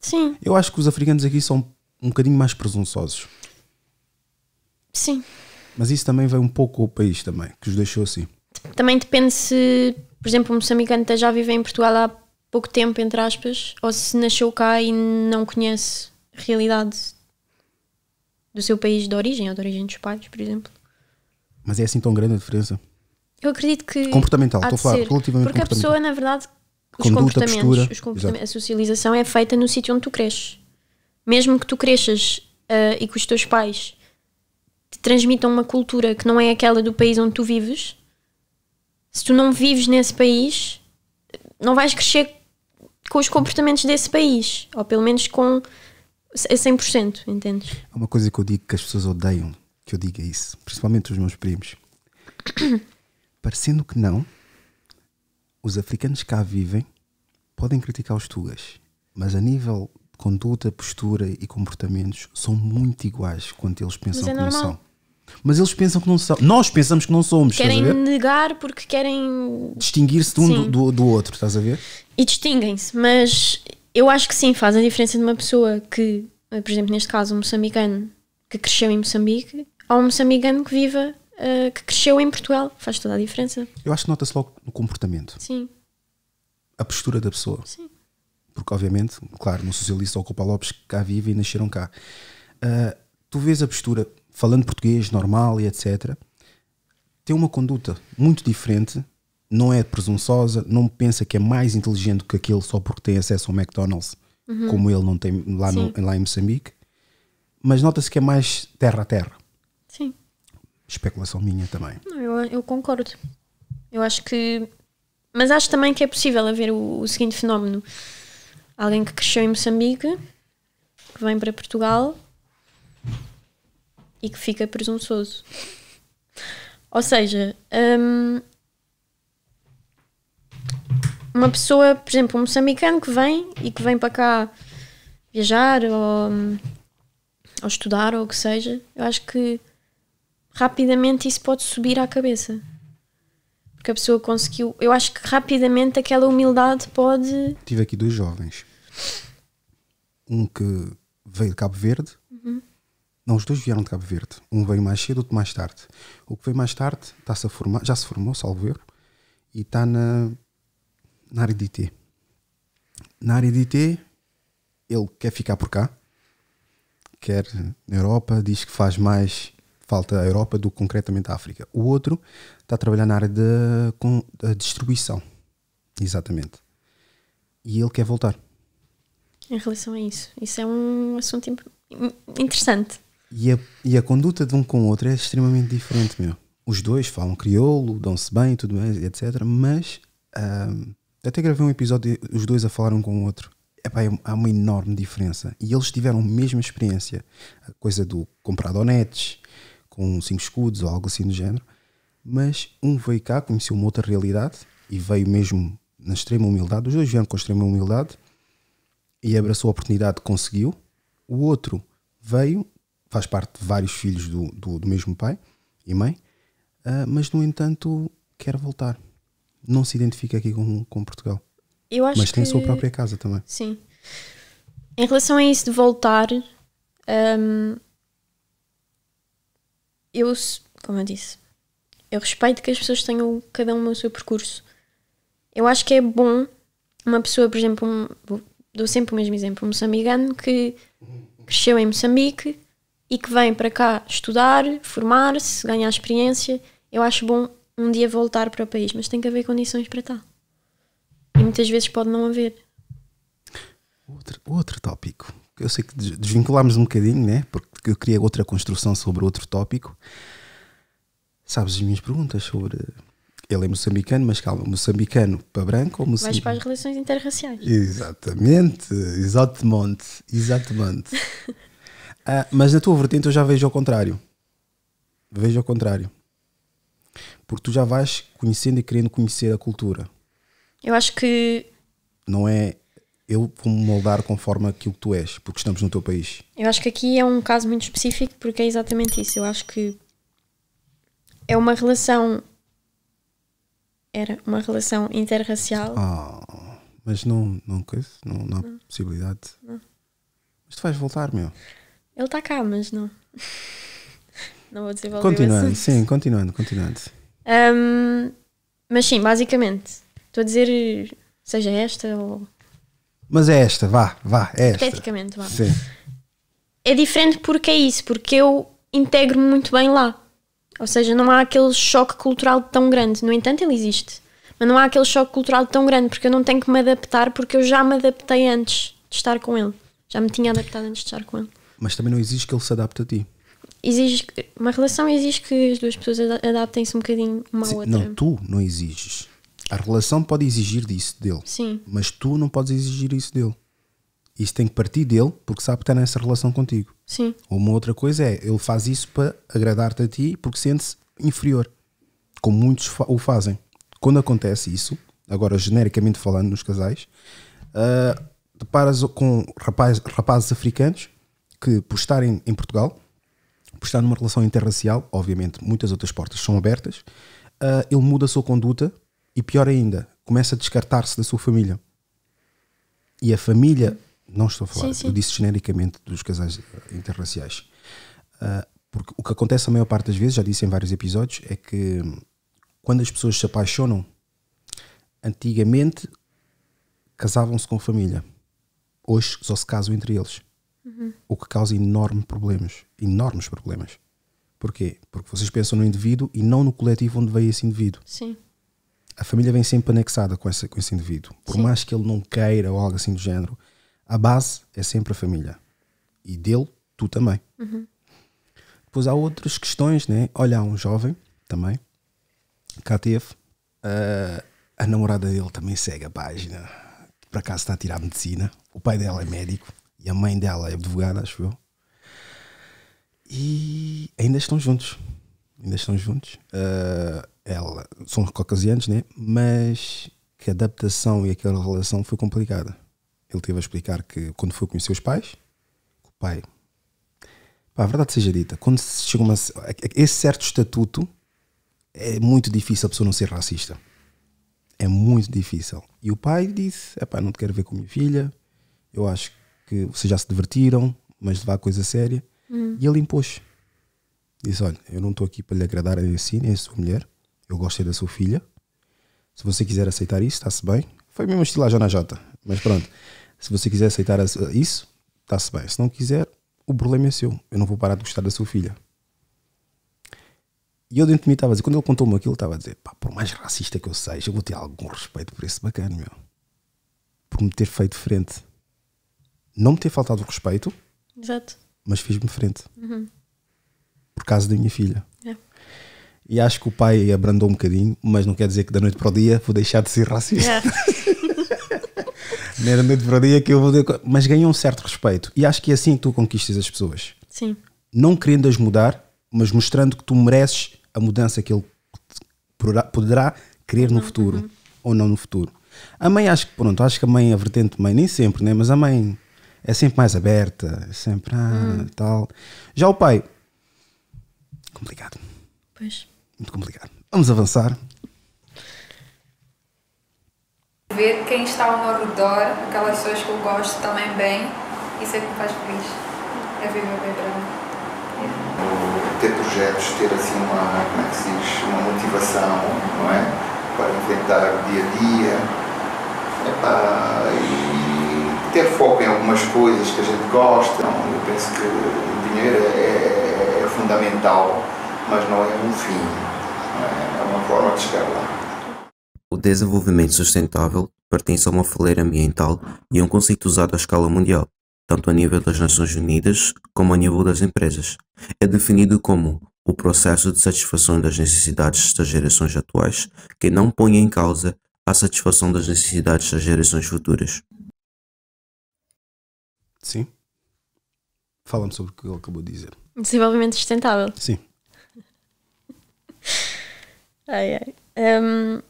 Sim. Eu acho que os africanos aqui são um bocadinho mais presunçosos. Sim. Mas isso também vem um pouco ao país também, que os deixou assim. Também depende se, por exemplo, um moçambicano já vive em Portugal há pouco tempo, entre aspas, ou se nasceu cá e não conhece a realidade do seu país de origem ou de origem dos pais, por exemplo. Mas é assim tão grande a diferença? Eu acredito que. Comportamental, estou a falar relativamente Porque a pessoa, na verdade, os conduta, postura. Os comportamentos, a socialização é feita no sítio onde tu cresces. Mesmo que tu cresças uh, e que os teus pais te transmitam uma cultura que não é aquela do país onde tu vives, se tu não vives nesse país, não vais crescer com os comportamentos desse país, ou pelo menos com a 100%, entendes? Há uma coisa que eu digo que as pessoas odeiam que eu diga isso, principalmente os meus primos. Parecendo que não, os africanos cá vivem podem criticar os tugas, mas a nível de conduta, postura e comportamentos são muito iguais quanto eles pensam é que normal. não são. Mas eles pensam que não são. Nós pensamos que não somos. Querem negar porque querem. Distinguir-se de um do, do, do outro, estás a ver? E distinguem-se, mas eu acho que sim, faz a diferença de uma pessoa que, por exemplo, neste caso, um moçambicano que cresceu em Moçambique, a um moçambicano que viva uh, que cresceu em Portugal. Faz toda a diferença. Eu acho que nota-se logo no comportamento. Sim. A postura da pessoa. Sim. Porque, obviamente, claro, no socialista Copa Lopes cá vive e nasceram cá. Uh, tu vês a postura, falando português normal e etc., tem uma conduta muito diferente não é presunçosa, não pensa que é mais inteligente que aquele só porque tem acesso ao McDonald's, uhum. como ele não tem lá, no, lá em Moçambique, mas nota-se que é mais terra a terra. Sim especulação minha também. Não, eu, eu, concordo. Eu acho que. Mas acho também que é possível haver o, o seguinte fenómeno: alguém que cresceu em Moçambique, que vem para Portugal e que fica presunçoso. Ou seja, hum, uma pessoa, por exemplo, um moçambicano que vem e que vem para cá viajar ou, hum, ou estudar ou o que seja, eu acho que rapidamente isso pode subir à cabeça. Porque a pessoa conseguiu. Eu acho que rapidamente aquela humildade pode. Tive aqui dois jovens. Um que veio de Cabo Verde. Uhum. Não, os dois vieram de Cabo Verde. Um veio mais cedo, outro mais tarde. O que veio mais tarde está -se a formar, já se formou, salvo erro, e está na, na área de IT. Na área de IT, ele quer ficar por cá, quer na Europa, diz que faz mais falta a Europa do que concretamente a África. O outro está a trabalhar na área da, com, da distribuição. Exatamente. E ele quer voltar. Em relação a isso. Isso é um assunto interessante. E a, e a conduta de um com o outro é extremamente diferente, meu. Os dois falam crioulo, dão-se bem, tudo bem, etc. Mas até gravei um episódio os dois a falar um com o outro. Epá, é, há uma enorme diferença. E eles tiveram a mesma experiência. A coisa do comprar donetes, com cinco escudos ou algo assim do género. Mas um veio cá, conheceu uma outra realidade e veio mesmo na extrema humildade. Os dois vieram com extrema humildade e abraçou a oportunidade, conseguiu. O outro veio, faz parte de vários filhos do, do, do mesmo pai e mãe, uh, mas no entanto quer voltar. Não se identifica aqui com, com Portugal. Eu acho mas tem a sua própria casa também. Sim. Em relação a isso de voltar, um, eu, como eu disse, eu respeito que as pessoas tenham cada uma o seu percurso. Eu acho que é bom uma pessoa, por exemplo, um, dou sempre o mesmo exemplo, um moçambicano que cresceu em Moçambique e que vem para cá estudar, formar-se, ganhar experiência. Eu acho bom um dia voltar para o país, mas tem que haver condições para tal. E muitas vezes pode não haver. Outro, outro tópico eu sei que desvincularmos um bocadinho, né? Porque eu queria outra construção sobre outro tópico. Sabes as minhas perguntas sobre. Ele é moçambicano, mas calma, moçambicano para branco ou moçambicano? Mas para as relações interraciais. Exatamente, exatamente, exatamente. Ah, mas na tua vertente eu já vejo ao contrário. Vejo ao contrário. Porque tu já vais conhecendo e querendo conhecer a cultura. Eu acho que. Não é eu vou-me moldar conforme aquilo que tu és, porque estamos no teu país. Eu acho que aqui é um caso muito específico, porque é exatamente isso. Eu acho que é uma relação. Era uma relação interracial. Oh, mas não, não, não, não há não. possibilidade. Não. Mas tu vais voltar, meu. Ele está cá, mas não. não vou desenvolver Continuando, sim, continuando, continuando. Um, mas sim, basicamente, estou a dizer, seja esta ou mas é esta, vá, vá, é esta. Esteticamente, vá. Sim. É diferente porque é isso, porque eu integro-me muito bem lá. Ou seja, não há aquele choque cultural tão grande. No entanto, ele existe. Mas não há aquele choque cultural tão grande, porque eu não tenho que me adaptar, porque eu já me adaptei antes de estar com ele. Já me tinha adaptado antes de estar com ele. Mas também não exige que ele se adapte a ti. Exige, uma relação exige que as duas pessoas adaptem-se um bocadinho uma à outra. Não, tu não exiges. A relação pode exigir disso dele. Sim. Mas tu não podes exigir isso dele. Isso tem que partir dele porque sabe que está nessa relação contigo. Sim. Uma outra coisa é, ele faz isso para agradar-te a ti porque sente-se inferior. Como muitos fa o fazem. Quando acontece isso, agora genericamente falando nos casais, uh, deparas com rapaz, rapazes africanos que, por estarem em Portugal, por estar numa relação interracial, obviamente muitas outras portas são abertas, uh, ele muda a sua conduta e pior ainda, começa a descartar-se da sua família. E a família, não estou a falar, sim, sim. eu disse genericamente dos casais eh, interraciais. Uh, porque o que acontece a maior parte das vezes, já disse em vários episódios, é que hum, quando as pessoas se apaixonam, antigamente casavam-se com família. Hoje só se casam entre eles. Uhum. O que causa enormes problemas. Enormes problemas. Porquê? Porque vocês pensam no indivíduo e não no coletivo onde veio esse indivíduo. Sim a família vem sempre anexada com esse, com esse indivíduo. Por Sim. mais que ele não queira ou algo assim do género, a base é sempre a família. E dele, tu também. Uhum. Depois há outras questões, né? Olha, há um jovem também, cá teve, uh, a namorada dele também segue a página. Por acaso está a tirar medicina. O pai dela é médico e a mãe dela é advogada, acho eu. E ainda estão juntos. Ainda estão juntos. Uh, ela, somos caucasianos, né? mas que a adaptação e aquela relação foi complicada. Ele teve a explicar que quando foi conhecer os pais, o pai. Pá, a verdade seja dita, quando se chega a uma, esse certo estatuto, é muito difícil a pessoa não ser racista. É muito difícil. E o pai disse: é pá, não te quero ver com a minha filha, eu acho que vocês já se divertiram, mas levar a coisa séria. Hum. E ele impôs. Disse: olha, eu não estou aqui para lhe agradar a si, nem a sua mulher eu gostei da sua filha. Se você quiser aceitar isso, está-se bem. Foi mesmo já na Jota, mas pronto. Se você quiser aceitar isso, está-se bem. Se não quiser, o problema é seu. Eu não vou parar de gostar da sua filha. E eu dentro de mim estava a dizer, quando ele contou-me aquilo, estava a dizer, pá, por mais racista que eu seja, eu vou ter algum respeito por esse bacana, meu. Por me ter feito frente. Não me ter faltado respeito. Exato. Mas fiz-me frente. Uhum. Por causa da minha filha. É. E acho que o pai abrandou um bocadinho, mas não quer dizer que da noite para o dia vou deixar de ser racista. Yeah. É. Nem da noite para o dia que eu vou. Mas ganhou um certo respeito. E acho que é assim que tu conquistas as pessoas. Sim. Não querendo as mudar, mas mostrando que tu mereces a mudança que ele poderá querer no uhum. futuro ou não no futuro. A mãe, acho que, pronto, acho que a mãe, a vertente mãe, nem sempre, né? Mas a mãe é sempre mais aberta, é sempre ah, hum. tal. Já o pai, complicado. Pois muito complicado. Vamos avançar. Ver quem está ao meu redor, aquelas pessoas que eu gosto também bem, isso é que me faz feliz. É viver bem para mim. Ter projetos, ter assim uma, como é que se diz, uma motivação, não é? Para enfrentar o dia a dia. e ter foco em algumas coisas que a gente gosta. Eu penso que o dinheiro é, é, é fundamental mas não é um fim, é? é uma forma de chegar lá. O desenvolvimento sustentável pertence a uma fileira ambiental e é um conceito usado à escala mundial, tanto a nível das Nações Unidas como a nível das empresas. É definido como o processo de satisfação das necessidades das gerações atuais que não põe em causa a satisfação das necessidades das gerações futuras. Sim. Fala-me sobre o que ele acabou de dizer. Desenvolvimento sustentável. Sim. Ai, ai. Um,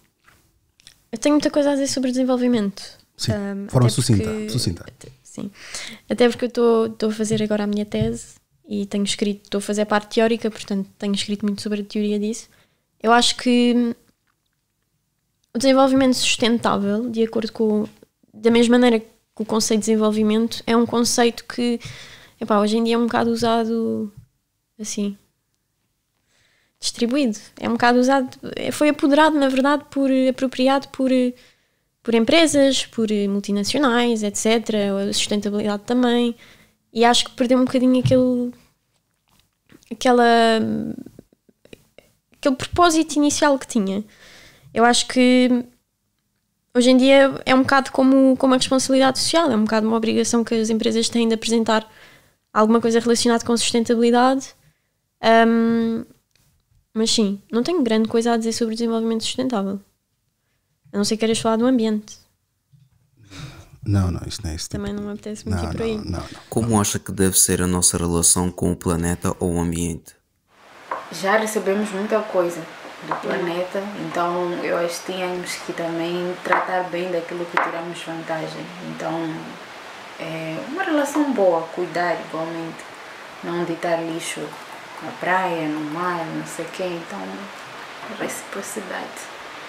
eu tenho muita coisa a dizer sobre desenvolvimento. Sim, um, forma sucinta, porque, sucinta. Até, sim. Até porque eu estou a fazer agora a minha tese e tenho escrito, estou a fazer a parte teórica, portanto tenho escrito muito sobre a teoria disso. Eu acho que hum, o desenvolvimento sustentável, de acordo com. da mesma maneira que o conceito de desenvolvimento, é um conceito que epá, hoje em dia é um bocado usado assim, distribuído. É um bocado usado, é, foi apoderado, na verdade, por apropriado por, por empresas, por multinacionais, etc. A sustentabilidade também. E acho que perdeu um bocadinho aquele. aquela. aquele propósito inicial que tinha. Eu acho que hoje em dia é um bocado como, como a responsabilidade social, é um bocado uma obrigação que as empresas têm de apresentar alguma coisa relacionada com sustentabilidade. Um, mas sim, não tenho grande coisa a dizer sobre o desenvolvimento sustentável. A não ser queiras falar do ambiente. Não, não, isso não é isso. Também tipo... não me apetece muito não, por aí. Não, não, Como acha que deve ser a nossa relação com o planeta ou o ambiente? Já recebemos muita coisa do planeta, então eu acho que tínhamos que também tratar bem daquilo que tiramos vantagem. Então, é uma relação boa, cuidar igualmente, não deitar lixo na praia, no mar, não sei o que, então é reciprocidade.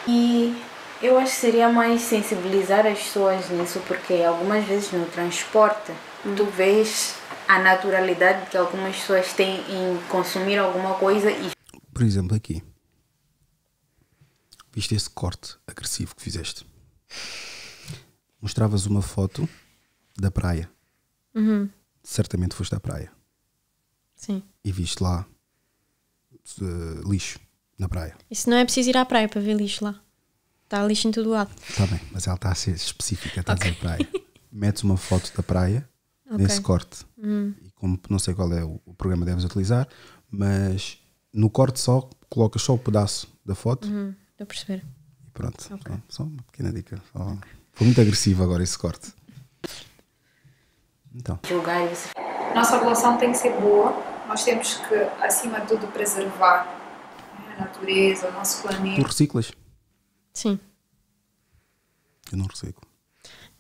E eu acho que seria mais sensibilizar as pessoas nisso, porque algumas vezes no transporte hum. tu uhum. vês a naturalidade que algumas pessoas têm em consumir alguma coisa e. Por exemplo, aqui. Viste esse corte agressivo que fizeste? Mostravas uma foto da praia. Uhum. Certamente foste à praia. Sim e viste lá uh, lixo na praia. Isso não é preciso ir à praia para ver lixo lá. Está lixo em todo lado. Está bem, mas ela está a ser específica, está okay. a dizer praia. Metes uma foto da praia okay. nesse corte. Hum. E como não sei qual é o, o programa que deves utilizar, mas no corte só colocas só o pedaço da foto. Uhum, estou a perceber. E pronto. Okay. só uma pequena dica. Oh, okay. Foi muito agressivo agora esse corte. Então. Julgar isso. Nossa relação tem que ser boa nós temos que, acima de tudo, preservar a natureza, o nosso planeta. Tu reciclas? Sim. Eu não reciclo.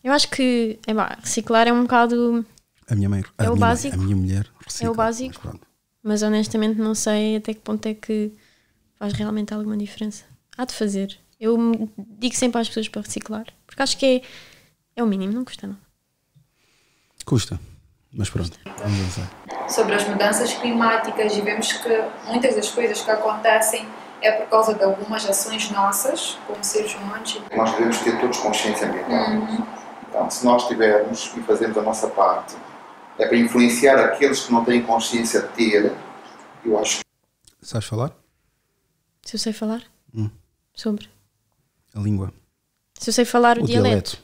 Eu acho que é bah, reciclar é um bocado. A minha mãe, a é o minha básico. Mãe, a minha mulher recicla. É o básico. Mas, mas, honestamente não sei até que ponto é que faz realmente alguma diferença. Há de fazer. Eu digo sempre às pessoas para reciclar, porque acho que é, é o mínimo, não custa não Custa. Mas pronto, vamos avançar. Sobre as mudanças climáticas, e vemos que muitas das coisas que acontecem é por causa de algumas ações nossas, como seres humanos. Nós devemos ter todos consciência ambiental. Uhum. Então, se nós tivermos e fazermos a nossa parte, é para influenciar aqueles que não têm consciência de ter, eu acho que. Sabes falar? Se eu sei falar? Hum. Sobre? A língua. Se eu sei falar o, o dialeto. dialeto.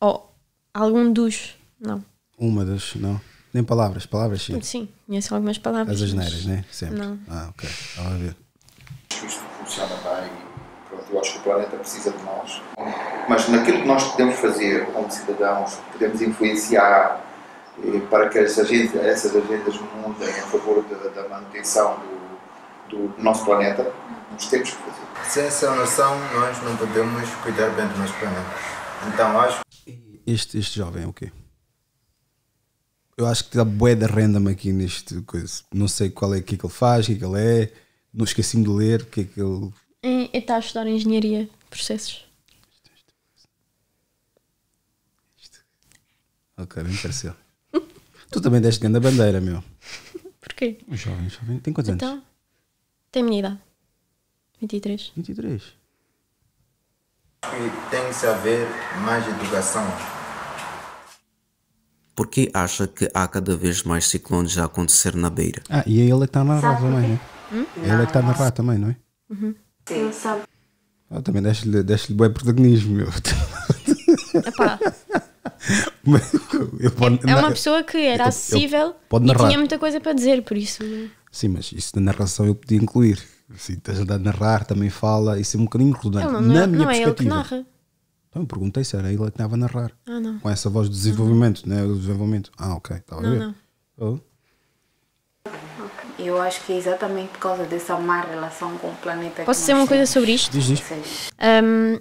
Ou algum dos. Não. Uma das, não. Nem palavras, palavras sim. Sim, conheço algumas palavras. As asneiras, né? Sempre. Não. Ah, ok. Vamos a ver. Isto funciona bem. Pronto, eu acho que o planeta precisa de nós. Mas naquilo que nós podemos fazer como cidadãos, podemos influenciar eh, para que essas agendas, essas agendas mudem a favor da, da manutenção do, do, nosso planeta, nós temos que fazer. Sem essa é noção, nós não podemos cuidar bem do nosso planeta. Então, acho. Este, este jovem é o quê? eu acho que dá bué da random aqui neste coisa. Não sei qual é, o que é que ele faz, o que é que ele é. Não esqueci de ler o que é que ele... Ele é, está é a estudar engenharia, processos. Ok, bem pareceu. tu também deste grande a bandeira, meu. Porquê? Um jovem, jovem. Tem quantos então, anos? Tem a minha idade. 23. 23. E tem-se ver mais educação porque acha que há cada vez mais ciclones a acontecer na beira? Ah, e é ele que está a narrar também, não é? Hum? É ele é que está a narrar também, não é? Uhum. Sim, sabe. Ah, também deixa-lhe deixa bem protagonismo, meu. Epá. Pode, é uma pessoa que era então, acessível e tinha muita coisa para dizer, por isso. Sim, mas isso da narração eu podia incluir. Se estás a narrar, também fala, isso é um bocadinho redundante. Não, não, na minha não é ele que narra. Então eu perguntei se era ele que estava a narrar. Ah, não. Com essa voz de desenvolvimento, uhum. né? O desenvolvimento. Ah, ok. Estava a ver. Não. Oh. Eu acho que é exatamente por causa dessa má relação com o planeta. Posso dizer uma coisa sobre isto? Diz, diz. Um,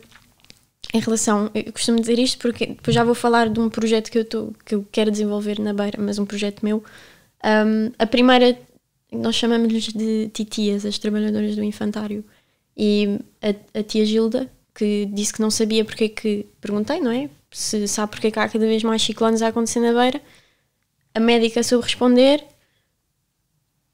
em relação, eu costumo dizer isto porque depois já vou falar de um projeto que eu, estou, que eu quero desenvolver na Beira, mas um projeto meu. Um, a primeira, nós chamamos-lhes de titias, as trabalhadoras do infantário. E a, a tia Gilda, que disse que não sabia porque é que. Perguntei, não é? Se sabe porque é que há cada vez mais ciclones a acontecer na beira. A médica soube responder.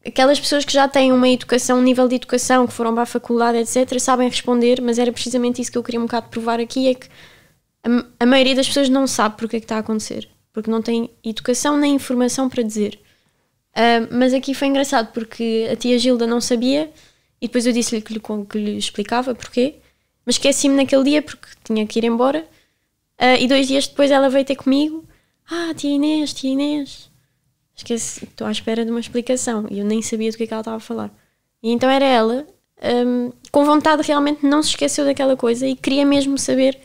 Aquelas pessoas que já têm uma educação, um nível de educação, que foram para a faculdade, etc., sabem responder, mas era precisamente isso que eu queria um bocado provar aqui: é que a, a maioria das pessoas não sabe porque é que está a acontecer, porque não tem educação nem informação para dizer. Uh, mas aqui foi engraçado porque a tia Gilda não sabia e depois eu disse-lhe que, que lhe explicava porquê. Mas esqueci-me naquele dia porque tinha que ir embora. Uh, e dois dias depois ela veio ter comigo. Ah, tia Inês, tia Inês. Esqueci, estou à espera de uma explicação. E eu nem sabia do que, é que ela estava a falar. E então era ela, um, com vontade realmente não se esqueceu daquela coisa e queria mesmo saber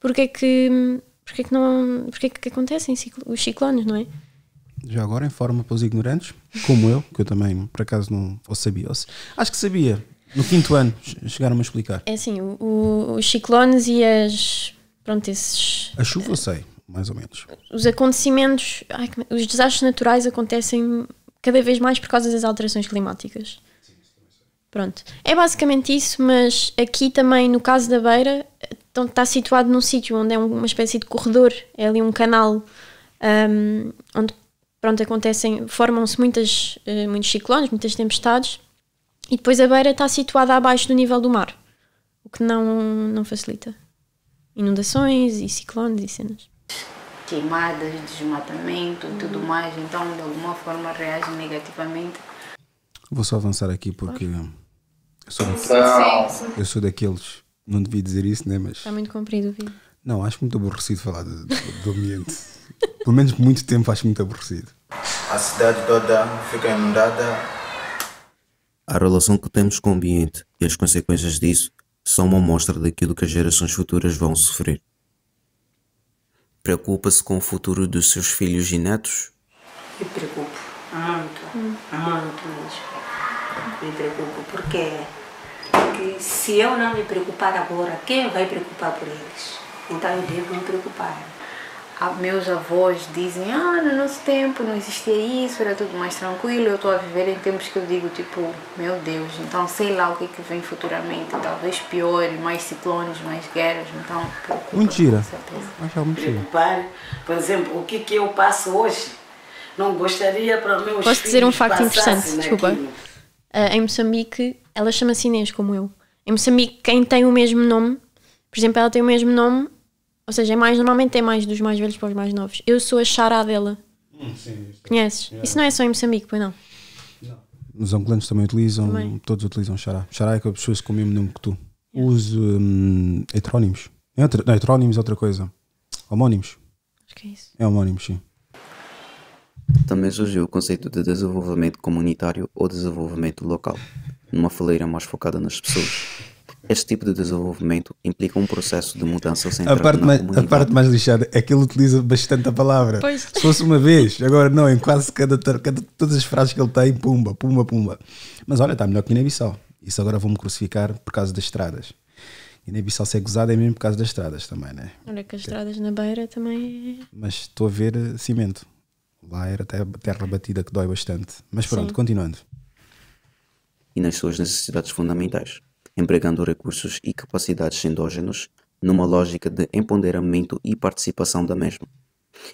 porque é que, porque é que, não, porque é que acontecem os ciclones, não é? Já agora forma para os ignorantes, como eu, que eu também, por acaso, não ou sabia. Ou, acho que sabia, no quinto ano chegaram-me a explicar. É assim, o, o, os ciclones e as. Pronto, esses. A chuva, uh, sei, mais ou menos. Os acontecimentos. Ai, os desastres naturais acontecem cada vez mais por causa das alterações climáticas. Pronto. É basicamente isso, mas aqui também, no caso da Beira, então está situado num sítio onde é uma espécie de corredor, é ali um canal um, onde pronto, acontecem, formam-se muitas, eh, muitos ciclones, muitas tempestades e depois a beira está situada abaixo do nível do mar, o que não, não facilita inundações e ciclones e cenas. Queimadas, desmatamento, hum. tudo mais, então de alguma forma reage negativamente. Vou só avançar aqui porque eu, sou daqueles, eu sou daqueles, não devia dizer isso, né? Mas... Está muito comprido o vídeo. Não, acho muito aborrecido falar do, do ambiente. Pelo menos muito tempo acho muito aborrecido. A cidade toda fica inundada a relação que temos com o ambiente e as consequências disso são uma amostra daquilo que as gerações futuras vão sofrer. Preocupa-se com o futuro dos seus filhos e netos? Me preocupo muito, muito mesmo. Me preocupo porque, porque se eu não me preocupar agora, quem vai preocupar por eles? Então eu devo me preocupar meus avós dizem, ah, no nosso tempo não existia isso, era tudo mais tranquilo, eu estou a viver em tempos que eu digo, tipo, meu Deus, então sei lá o que, é que vem futuramente, talvez pior, mais ciclones, mais guerras, então... Preocupa, mentira, acho mentira. Prepare, por exemplo, o que, que eu passo hoje, não gostaria para meus Posso dizer um facto interessante, desculpa. Uh, em Moçambique, ela chama-se Inês, como eu. Em Moçambique, quem tem o mesmo nome, por exemplo, ela tem o mesmo nome ou seja, é mais, normalmente é mais dos mais velhos para os mais novos. Eu sou a chará dela. Hum, sim, Conheces? Yeah. Isso não é só em Moçambique, pois não? não. Os angolanos também utilizam, também. todos utilizam chará. Chará é que as pessoas com o mesmo nome que tu. Yeah. Uso hum, heterónimos. É não, heterónimos é outra coisa. Homónimos. Acho que é isso. É homónimos, sim. Também surgiu o conceito de desenvolvimento comunitário ou desenvolvimento local, numa fileira mais focada nas pessoas. Este tipo de desenvolvimento implica um processo de mudança central a parte mais, A parte mais lixada é que ele utiliza bastante a palavra. Pois. Se fosse uma vez, agora não, em quase cada, cada todas as frases que ele tem, pumba, pumba, pumba. Mas olha, está melhor que Guiné-Bissau. Isso agora vou-me crucificar por causa das estradas. Guiné-Bissau ser gozado é mesmo por causa das estradas também, né? Olha que as estradas na beira também. É- Mas estou a ver eh, cimento. Lá era até terra batida que dói bastante. Mas pronto, Sim. continuando. E nas suas necessidades fundamentais empregando recursos e capacidades endógenos numa lógica de empoderamento e participação da mesma,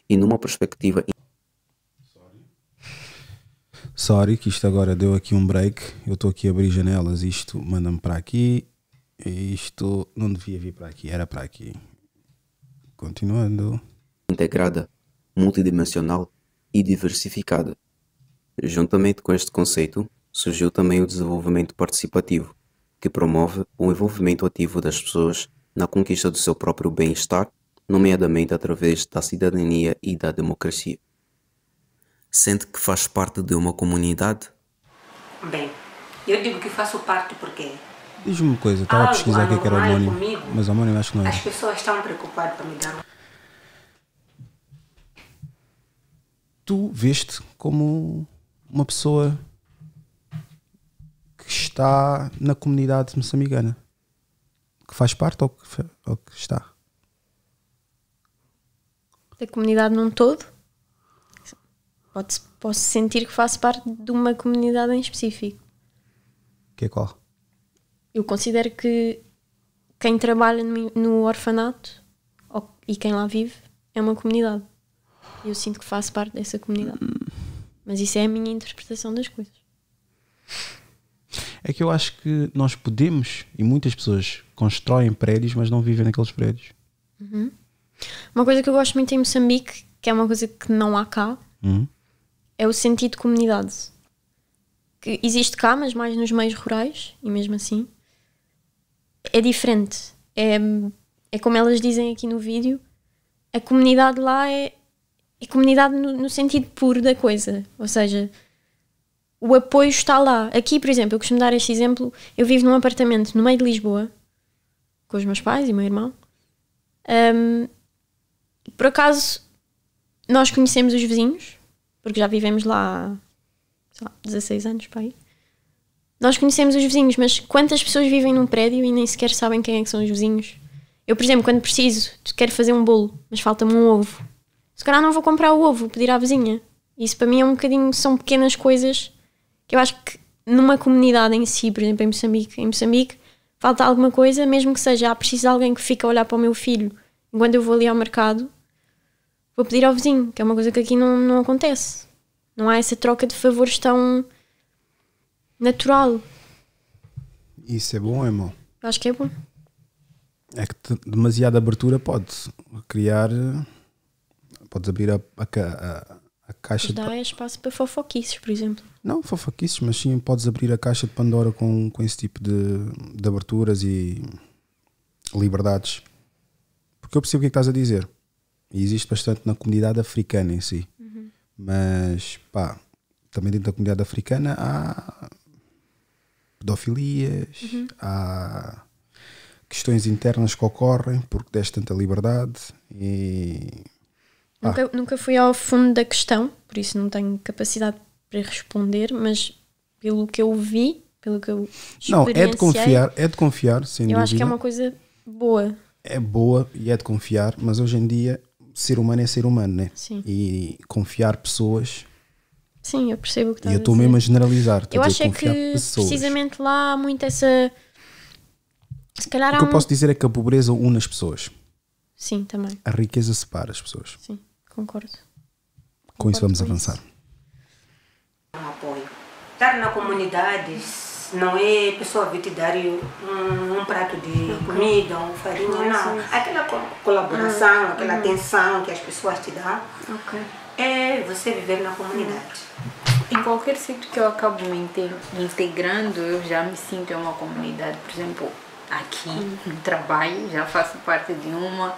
e numa perspectiva. Sorry, que isto agora deu aqui um break. Eu estou aqui a abrir janelas. Isto manda-me para aqui. Isto não devia vir para aqui, era para aqui. Continuando. Integrada, multidimensional e diversificada. Juntamente com este conceito, surgiu também o desenvolvimento participativo, que promove o envolvimento ativo das pessoas na conquista do seu próprio bem-estar, nomeadamente através da cidadania e da democracia. Sente que faz parte de uma comunidade? Bem, eu digo que faço parte porque. Diz-me uma coisa, estava a pesquisar o que era homônimo, comigo, mas homônimo acho que não é. As pessoas estão preocupadas para me dar. Tu veste como uma pessoa que está na comunidade moçambicana? Que faz parte ou que, ou que está? Da comunidade num todo? Pode, posso sentir que faço parte de uma comunidade em específico. Que é qual? Eu considero que quem trabalha no, no orfanato ou, e quem lá vive é uma comunidade. Eu sinto que faço parte dessa comunidade. Hum. Mas isso é a minha interpretação das coisas é que eu acho que nós podemos, e muitas pessoas constroem prédios, mas não vivem naqueles prédios. Uhum. Uma coisa que eu gosto muito em Moçambique, que é uma coisa que não há cá, uhum. é o sentido de comunidade. Que existe cá, mas mais nos meios rurais, e mesmo assim é diferente. É, é como elas dizem aqui no vídeo, a comunidade lá é, é comunidade no, no sentido puro da coisa. Ou seja, o apoio está lá. Aqui, por exemplo, eu costumo dar este exemplo. Eu vivo num apartamento no meio de Lisboa com os meus pais e o meu irmão. Um, por acaso, nós conhecemos os vizinhos, porque já vivemos lá, sei lá, 16 anos para aí. Nós conhecemos os vizinhos, mas quantas pessoas vivem num prédio e nem sequer sabem quem é que são os vizinhos? Eu, por exemplo, quando preciso, quero fazer um bolo, mas falta-me um ovo. Se calhar não vou comprar o ovo, vou pedir à vizinha. Isso para mim é um bocadinho, são pequenas coisas que eu acho que numa comunidade em si, por exemplo, em Moçambique, em Moçambique falta alguma coisa, mesmo que seja, ah, preciso de alguém que fique a olhar para o meu filho enquanto eu vou ali ao mercado, vou pedir ao vizinho, que é uma coisa que aqui não, não acontece. Não há essa troca de favores tão natural. Isso é bom, é mau? Acho que é bom. É que demasiada abertura pode criar. Podes abrir a, a, a, a caixa. Dá de... espaço para fofoquices, por exemplo. Não fofoquices, mas sim podes abrir a caixa de Pandora com, com esse tipo de, de aberturas e liberdades. Porque eu percebo o que, é que estás a dizer. E existe bastante na comunidade africana em si. Uhum. Mas, pá, também dentro da comunidade africana há pedofilias, uhum. há questões internas que ocorrem porque deste tanta liberdade e. Nunca, nunca fui ao fundo da questão, por isso não tenho capacidade para responder, mas pelo que eu vi, pelo que eu Não, é de confiar, é de confiar, sem Eu dúvida. acho que é uma coisa boa. É boa e é de confiar, mas hoje em dia ser humano é ser humano, né? Sim. E confiar pessoas. Sim, eu percebo o que estás E eu estou mesmo a generalizar. Eu acho é que pessoas. precisamente lá há muito essa. Se calhar o que eu posso dizer é que a pobreza une as pessoas. Sim, também. A riqueza separa as pessoas. Sim, concordo. concordo com isso vamos com avançar. Isso um apoio. Estar na comunidade não é pessoa vir te dar um, um prato de uhum. comida, um farinha, não. não. Aquela colaboração, ah, aquela uhum. atenção que as pessoas te dão okay. é você viver na comunidade. Uhum. Em qualquer sítio que eu acabo me integrando, eu já me sinto em uma comunidade. Por exemplo, aqui no trabalho, já faço parte de uma.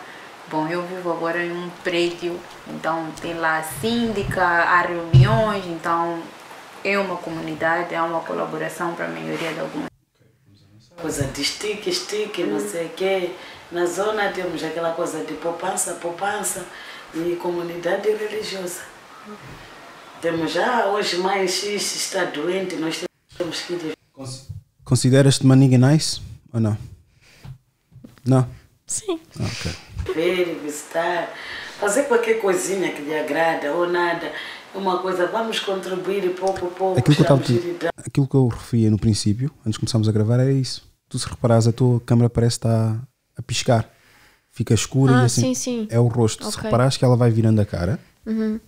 Bom, eu vivo agora em um prédio, então tem lá a síndica, há reuniões, então é uma comunidade, é uma colaboração para a maioria de algumas. Coisa de estique, estique, não hum. sei o quê. Na zona temos aquela coisa de poupança, poupança e comunidade religiosa. Temos já, hoje mais X está doente, nós temos que ir. Consideras-te Manigue nice é ou não? Não? Sim. Ok. Ver, visitar, fazer qualquer coisinha que lhe agrada ou nada uma coisa, vamos contribuir pouco a pouco. Aquilo que, eu estava, aquilo que eu referia no princípio, antes de começarmos a gravar, era é isso. Tu se reparares, a tua câmera parece estar a piscar. Fica escura ah, e assim sim, sim. é o rosto. Okay. Se reparares que ela vai virando a cara, uhum.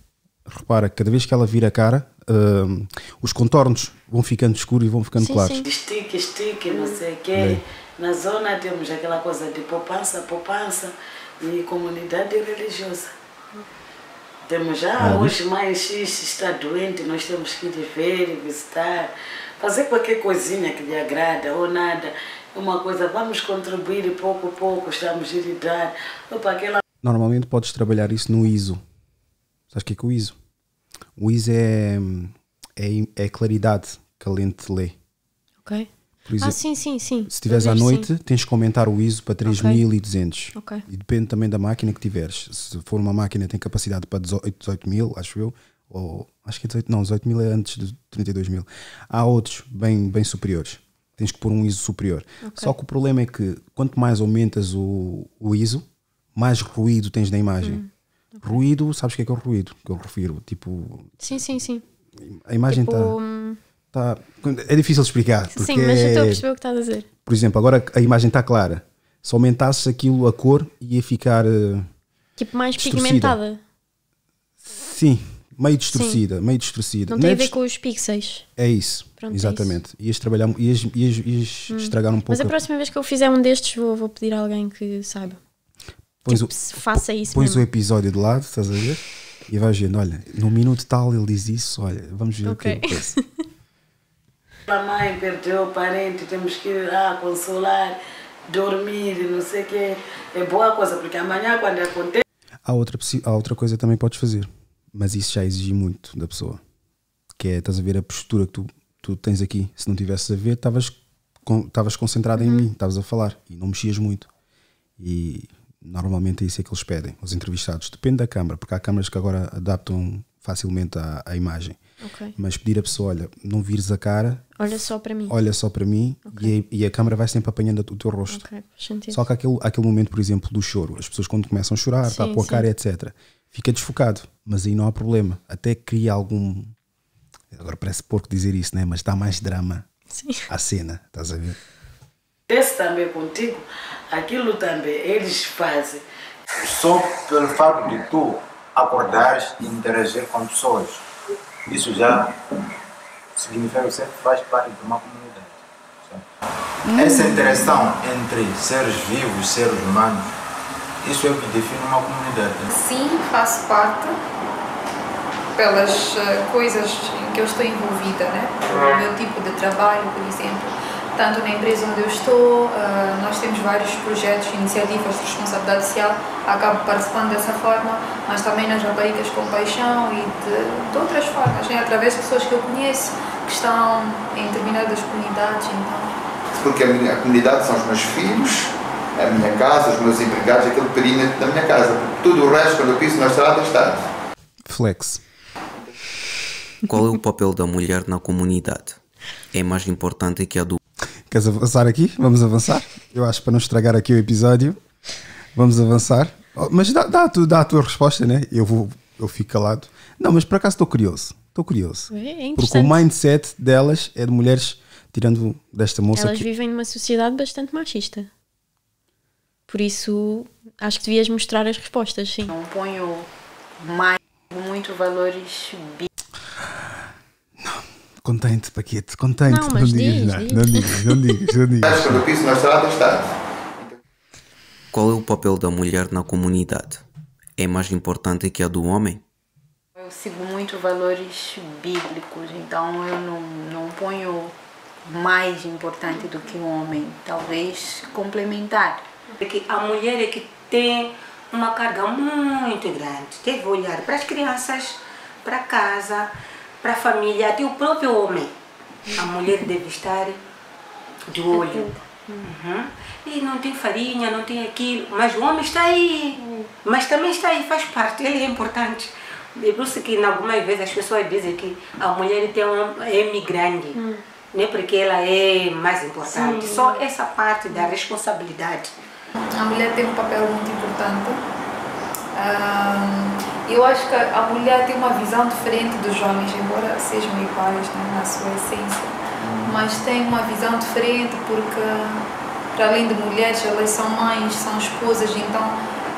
repara que cada vez que ela vira a cara, uh, os contornos vão ficando escuros e vão ficando sim, claros. Sim. Estique, estique, não sei o quê. Na zona temos aquela coisa de poupança, poupança e comunidade religiosa. Temos já, ah, hoje mãe X está doente, nós temos que ir ver, visitar, fazer qualquer coisinha que lhe agrada ou nada. É uma coisa, vamos contribuir pouco a pouco, estamos a dar Opa, aquela... Normalmente podes trabalhar isso no ISO. Sabes o que é, que o ISO? O ISO é, é, é claridade que a lente lê. Ok. Por ah, exemplo, ah, sim, sim, sim. Se estiveres à noite, sim. tens que aumentar o ISO para 3200. Okay. okay. E depende também da máquina que tiveres. Se for uma máquina que tem capacidade para 18 acho eu, ou acho que é 18, não, 18000 é antes de 32.000 Há outros bem, bem superiores. Tens que pôr um ISO superior. Okay. Só que o problema é que quanto mais aumentas o, o ISO, mais ruído tens na imagem. Hum. Okay. Ruído, sabes o que é que é o ruído que eu refiro? Tipo. Sim, sim, sim. A imagem está. Tipo, tá hum, Tá, é difícil explicar. Sim, mas eu estou a é- perceber o que estás a dizer. Por exemplo, agora a imagem está clara. Se aumentasses aquilo a cor, ia ficar. Eh, tipo, mais pigmentada. Sim, meio distorcida, Sim. meio distorcida. Não, não tem é a ver com os pixels. É isso. Pronto, é exatamente. É isso. Ias trabalhar, ias, ias, ias hum. estragar um pouco. Mas a próxima vez que eu fizer um destes, vou, vou pedir a alguém que saiba. Pões tipo, o, faça isso. Pões mesmo. o episódio de lado, estás a ver? E vais vendo, olha, no minuto tal ele diz isso, olha, vamos ver okay. o que é. A mãe perdeu o parente, temos que ir lá ah, consolar, dormir, não sei o quê. É boa coisa, porque amanhã quando acontece... Há outra, há outra coisa que também podes fazer, mas isso já exige muito da pessoa. Que é, estás a ver a postura que tu, tu tens aqui. Se não tivesses a ver, estavas estavas concentrado uhum. em mim, estavas a falar e não mexias muito. E normalmente é isso é que eles pedem, os entrevistados. Depende da câmara, porque há câmaras que agora adaptam facilmente à, à imagem. Okay. Mas pedir à pessoa, olha, não vires a cara. Olha só para mim. Olha só para mim okay. e, a, e, a câmera vai sempre apanhando o teu rosto. Okay. Só que aquele, aquele momento, por exemplo, do choro, as pessoas quando começam a chorar, sim, tá a cara, etc., fica desfocado. Mas aí não há problema. Até cria algum. Agora parece porco dizer isso, né? Mas dá mais drama sim. à cena, estás a ver? Acontece também contigo, aquilo também eles fazem. Só pelo facto de tu acordares e interagir com pessoas isso já significa que você faz parte de uma comunidade. Hum. Essa interação entre seres vivos, seres humanos, isso é o que define uma comunidade. Sim, faço parte pelas eh, coisas em que eu estou envolvida, né? O uhum. meu tipo de trabalho, por exemplo Portanto, na empresa onde eu estou, ah, nós temos vários projetos, iniciativas de responsabilidade social, acabo participando dessa forma, mas também nas raparigas com paixão e de, de outras formas, né? através de pessoas que eu conheço, que estão em determinadas comunidades. Então. Porque a minha a comunidade são os meus filhos, a minha casa, os meus empregados, aquele perímetro da minha casa. Tudo o resto, quando eu piso na estrada, está. Flex. Qual é o papel da mulher na comunidade? É mais importante que a do Queres avançar aqui? Vamos avançar? Eu acho para não estragar aqui o episódio. Vamos avançar. Oh, mas dá, dá, dá a tua resposta, né? Eu vou, eu fico calado. Não, mas por acaso estou curioso. Estou curioso. É, é porque o mindset delas é de mulheres, tirando desta moça. Elas que... vivem numa sociedade bastante machista. Por isso, acho que devias mostrar as respostas, sim. Não ponho mais muito valores bi contente Paquete, contente. te Não, não, digas nada, não digas, não digas, não digas. Acho que o isso não está está. Qual é o papel da mulher na comunidade? É mais importante que a do homem? Eu sigo muito valores bíblicos, então eu não, não ponho mais importante do que o homem, talvez complementar. Porque a mulher é que tem uma carga muito grande, teve olhar para as crianças, para casa, para a família, até o próprio homem. A mulher deve estar de olho. Uhum. E não tem farinha, não tem aquilo, mas o homem está aí. Hum. Mas também está aí, faz parte, ele é importante. É por isso que algumas vezes as pessoas dizem que a mulher tem um M grande, hum. Né? porque ela é mais importante. Sim. Só essa parte da responsabilidade. A mulher tem um papel muito importante. Ah, eu acho que a mulher tem uma visão diferente dos homens, embora sejam iguais né, na sua essência, uhum. mas tem uma visão diferente porque, para além de mulheres, elas são mães, são esposas, então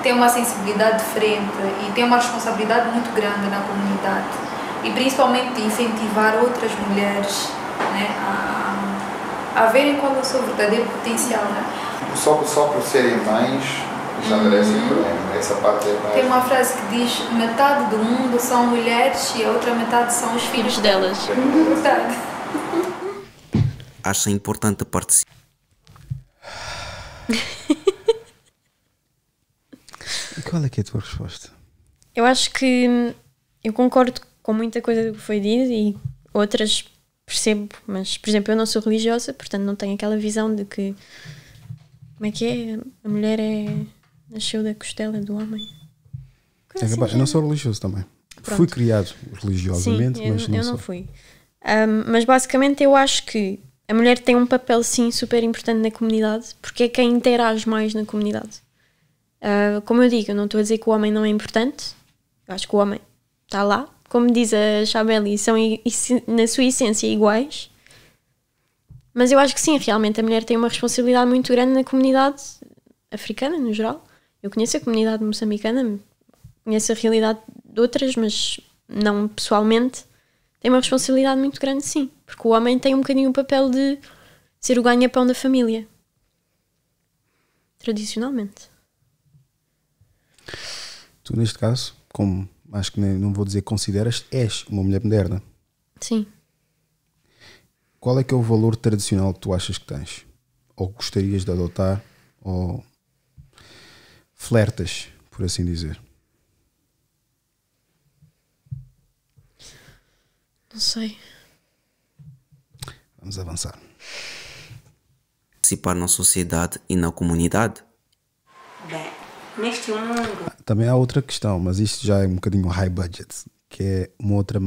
tem uma sensibilidade diferente e tem uma responsabilidade muito grande na comunidade e principalmente de incentivar outras mulheres né, a, a verem qual é o seu verdadeiro potencial. Né? Só, só por serem mães né? essa parte é mais... Tem uma frase que diz: metade do mundo são mulheres e a outra metade são os filhos delas. É Acha importante participar. e qual é que é a tua resposta? Eu acho que eu concordo com muita coisa que foi dito e outras percebo, mas por exemplo, eu não sou religiosa, portanto não tenho aquela visão de que como é que é? A mulher é Nasceu da costela do homem. É assim eu não sou né? religioso também. Pronto. Fui criado religiosamente, sim, eu, mas não Eu sou. não fui. Um, mas basicamente eu acho que a mulher tem um papel sim super importante na comunidade, porque é quem interage mais na comunidade. Uh, como eu digo, eu não estou a dizer que o homem não é importante, eu acho que o homem está lá. Como diz a Chabeli, são na sua essência iguais. Mas eu acho que sim, realmente a mulher tem uma responsabilidade muito grande na comunidade africana, no geral. Eu conheço a comunidade moçambicana, conheço a realidade de outras, mas não pessoalmente. Tem uma responsabilidade muito grande, sim, porque o homem tem um bocadinho o papel de ser o ganha-pão da família. Tradicionalmente. Tu, neste caso, como acho que não vou dizer consideras, és uma mulher moderna. Sim. Qual é que é o valor tradicional que tu achas que tens? Ou gostarias de adotar? Ou flertas, por assim dizer? Não sei. Vamos avançar. Participar na sociedade e na comunidade. Bem, neste mundo. Ah, também há outra questão, mas isto já é um bocadinho high budget, que é uma outra,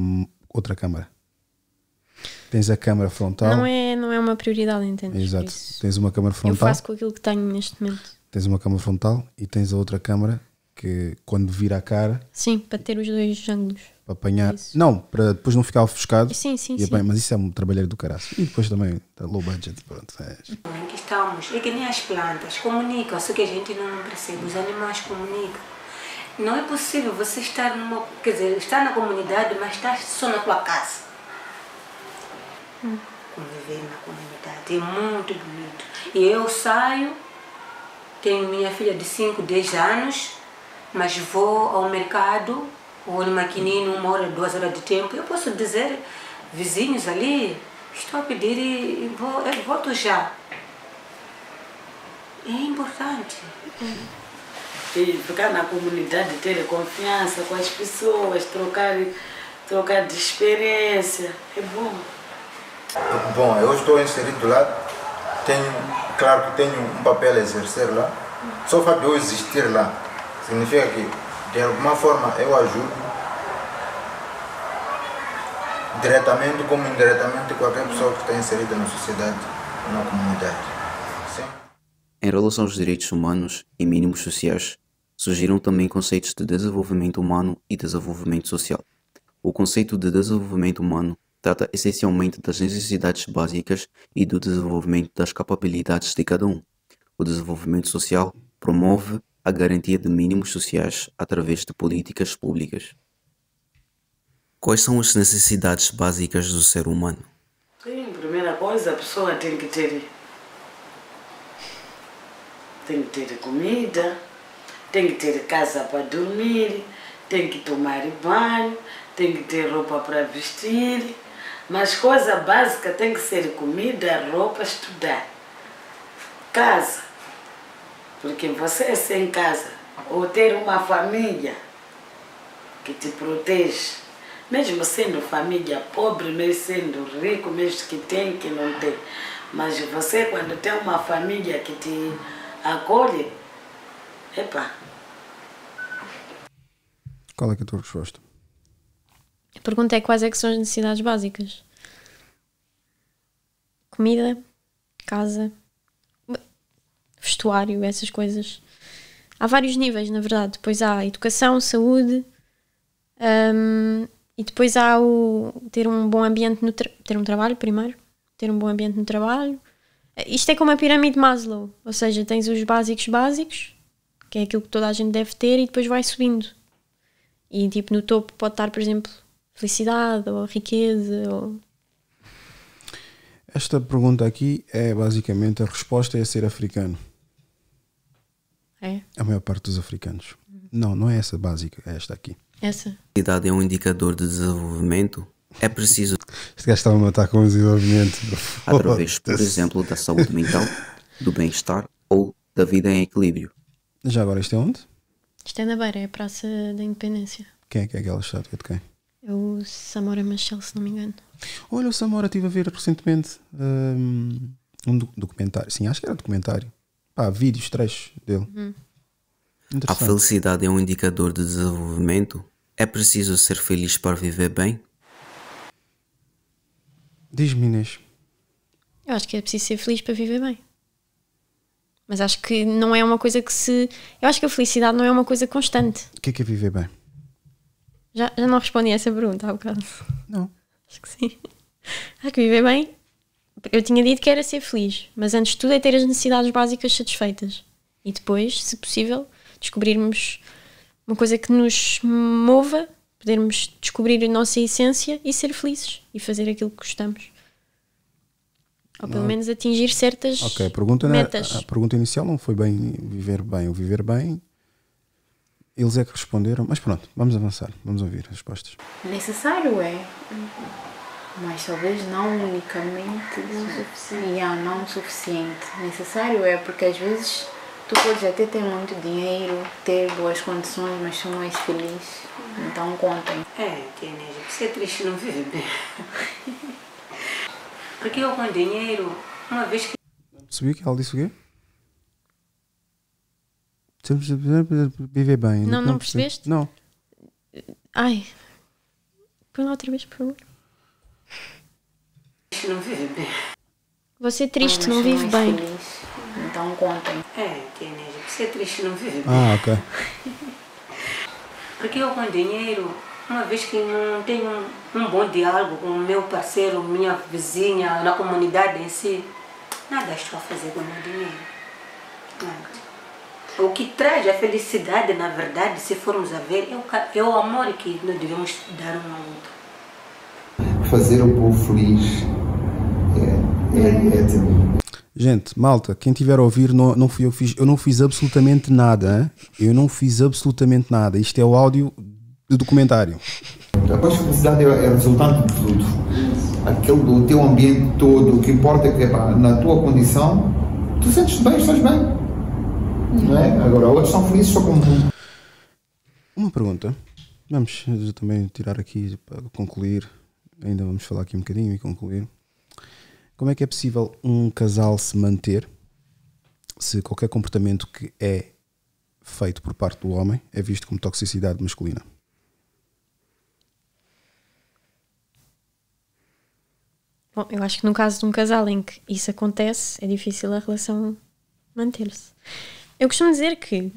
outra câmara. Tens a câmara frontal. Não é, não é uma prioridade, entende? Exato. Tens uma câmara frontal. Eu faço com aquilo que tenho neste momento tens uma câmara frontal e tens a outra câmara que quando vira a cara. Sim, para ter os dois ângulos. Para apanhar. Isso. Não, para depois não ficar ofuscado. Sim, sim, sim. Mas isso é um trabalhador do caraço. E depois também tá low budget, pronto. É. estamos. É que nem as plantas comunicam, só que a gente não percebe. Os animais comunicam. Não é possível você estar numa. Quer dizer, estar na comunidade, mas estar só na tua casa. Hum. Conviver na comunidade é muito bonito. E eu saio tenho minha filha de 5, 10 anos, mas vou ao mercado, ou no maquinino, uma hora, duas horas de tempo. Eu posso dizer, vizinhos ali, estou a pedir e vou, eu volto já. É importante. É. E ficar na comunidade, ter confiança com as pessoas, trocar, trocar de experiência, é bom. Bom, eu estou inserido lá, tenho claro que tenho um papel a exercer lá. Só o fato de eu existir lá significa que, de alguma forma, eu ajudo diretamente como indiretamente qualquer pessoa que está inserida na sociedade, na comunidade. Sim. Em relação aos direitos humanos e mínimos sociais, surgiram também conceitos de desenvolvimento humano e desenvolvimento social. O conceito de desenvolvimento humano trata essencialmente das necessidades básicas e do desenvolvimento das capacidades de cada um. O desenvolvimento social promove a garantia de mínimos sociais através de políticas públicas. Quais são as necessidades básicas do ser humano? Sim, primeira coisa, a pessoa tem que ter tem que ter comida, tem que ter casa para dormir, tem que tomar banho, tem que ter roupa para vestir. Mas coisa básica tem que ser comida, roupa, estudar. Casa. Porque você sem casa, ou ter uma família que te protege, mesmo sendo família pobre, mesmo sendo rico, mesmo que tem, que não tem. Mas você quando tem uma família que te acolhe, epa. Qual é que é a tua resposta? pergunta é quais é são as necessidades básicas? Comida, casa, vestuário, essas coisas. Há vários níveis, na verdade. Depois há educação, saúde, um, e depois há o ter um bom ambiente no ter um trabalho primeiro, ter um bom ambiente no trabalho. Isto é como a pirâmide de Maslow, ou seja, tens os básicos básicos, que é aquilo que toda a gente deve ter, e depois vai subindo. E tipo no topo pode estar, por exemplo, felicidade ou riqueza? Ou... Esta pergunta aqui é basicamente a resposta é ser africano. É? A maior parte dos africanos. Uhum. Não, não é essa básica, é esta aqui. Essa? A idade é um indicador de desenvolvimento? É preciso. Este gajo estava a matar com o desenvolvimento. Através, por exemplo, da saúde mental, do bem-estar ou da vida em equilíbrio. Já agora, isto é onde? Isto é na Beira, é a Praça da Independência. Quem é que é aquela estátua de quem? É o Samora Machel, se não me engano. Olha, o Samora estive a ver recentemente hum, um, um documentário. Sim, acho que era documentário. Pá, vídeos, trechos dele. Uhum. A felicidade é um indicador de desenvolvimento? É preciso ser feliz para viver bem? Diz-me, Inês. Eu acho que é preciso ser feliz para viver bem. Mas acho que não é uma coisa que se. Eu acho que a felicidade não é uma coisa constante. O que é, que é viver bem? Já, já não respondi essa pergunta há bocado. Não. Acho que sim. Há que viver bem. Eu tinha dito que era ser feliz, mas antes de tudo é ter as necessidades básicas satisfeitas. E depois, se possível, descobrirmos uma coisa que nos mova, podermos descobrir a nossa essência e ser felizes e fazer aquilo que gostamos. Ou pelo não. menos atingir certas okay, a pergunta, é- metas. A pergunta inicial não foi bem viver bem. O viver bem eles é que responderam, mas pronto, vamos avançar, vamos ouvir as respostas. Necessário é, mas talvez não unicamente suficiente. Yeah, não suficiente. Necessário é porque às vezes tu podes até ter muito dinheiro, ter boas condições, mas tu não és feliz. Então contem. É, Tianeja, é triste não vive bem. porque eu com dinheiro, uma vez que. Subiu que ela disse o quê? Viver bem. É? Não, não, percebeste? Não. Ai. Põe lá outra vez, por favor. Não vive bem. Você é triste não, não vive é bem. Feliz. Então contem. É, Kenny, você triste não vive bem. Ah, ok. Porque eu com dinheiro, uma vez que não tenho um, um bom diálogo com o meu parceiro, minha vizinha, na comunidade em si, nada estou a fazer com o meu dinheiro. Nada. O que traz a felicidade, na verdade, se formos a ver, é o, é o amor que nós devemos dar um ao outro. Fazer o povo feliz é, é, é também. Gente, malta, quem tiver a ouvir, não, não fui eu, fiz, eu não fiz absolutamente nada. Hein? Eu não fiz absolutamente nada. Isto é o áudio do documentário. Depois, a felicidade é, é resultado de tudo. Aquele do teu ambiente todo, o que importa é que na tua condição, tu sentes bem, estás bem não é? Agora, outros são felizes só com um. Uma pergunta. Vamos também tirar aqui para concluir. Ainda vamos falar aqui um bocadinho e concluir. Como é que é possível um casal se manter se qualquer comportamento que é feito por parte do homem é visto como toxicidade masculina? Bom, eu acho que no caso de um casal em que isso acontece, é difícil a relação manter-se. Eu costumo dizer que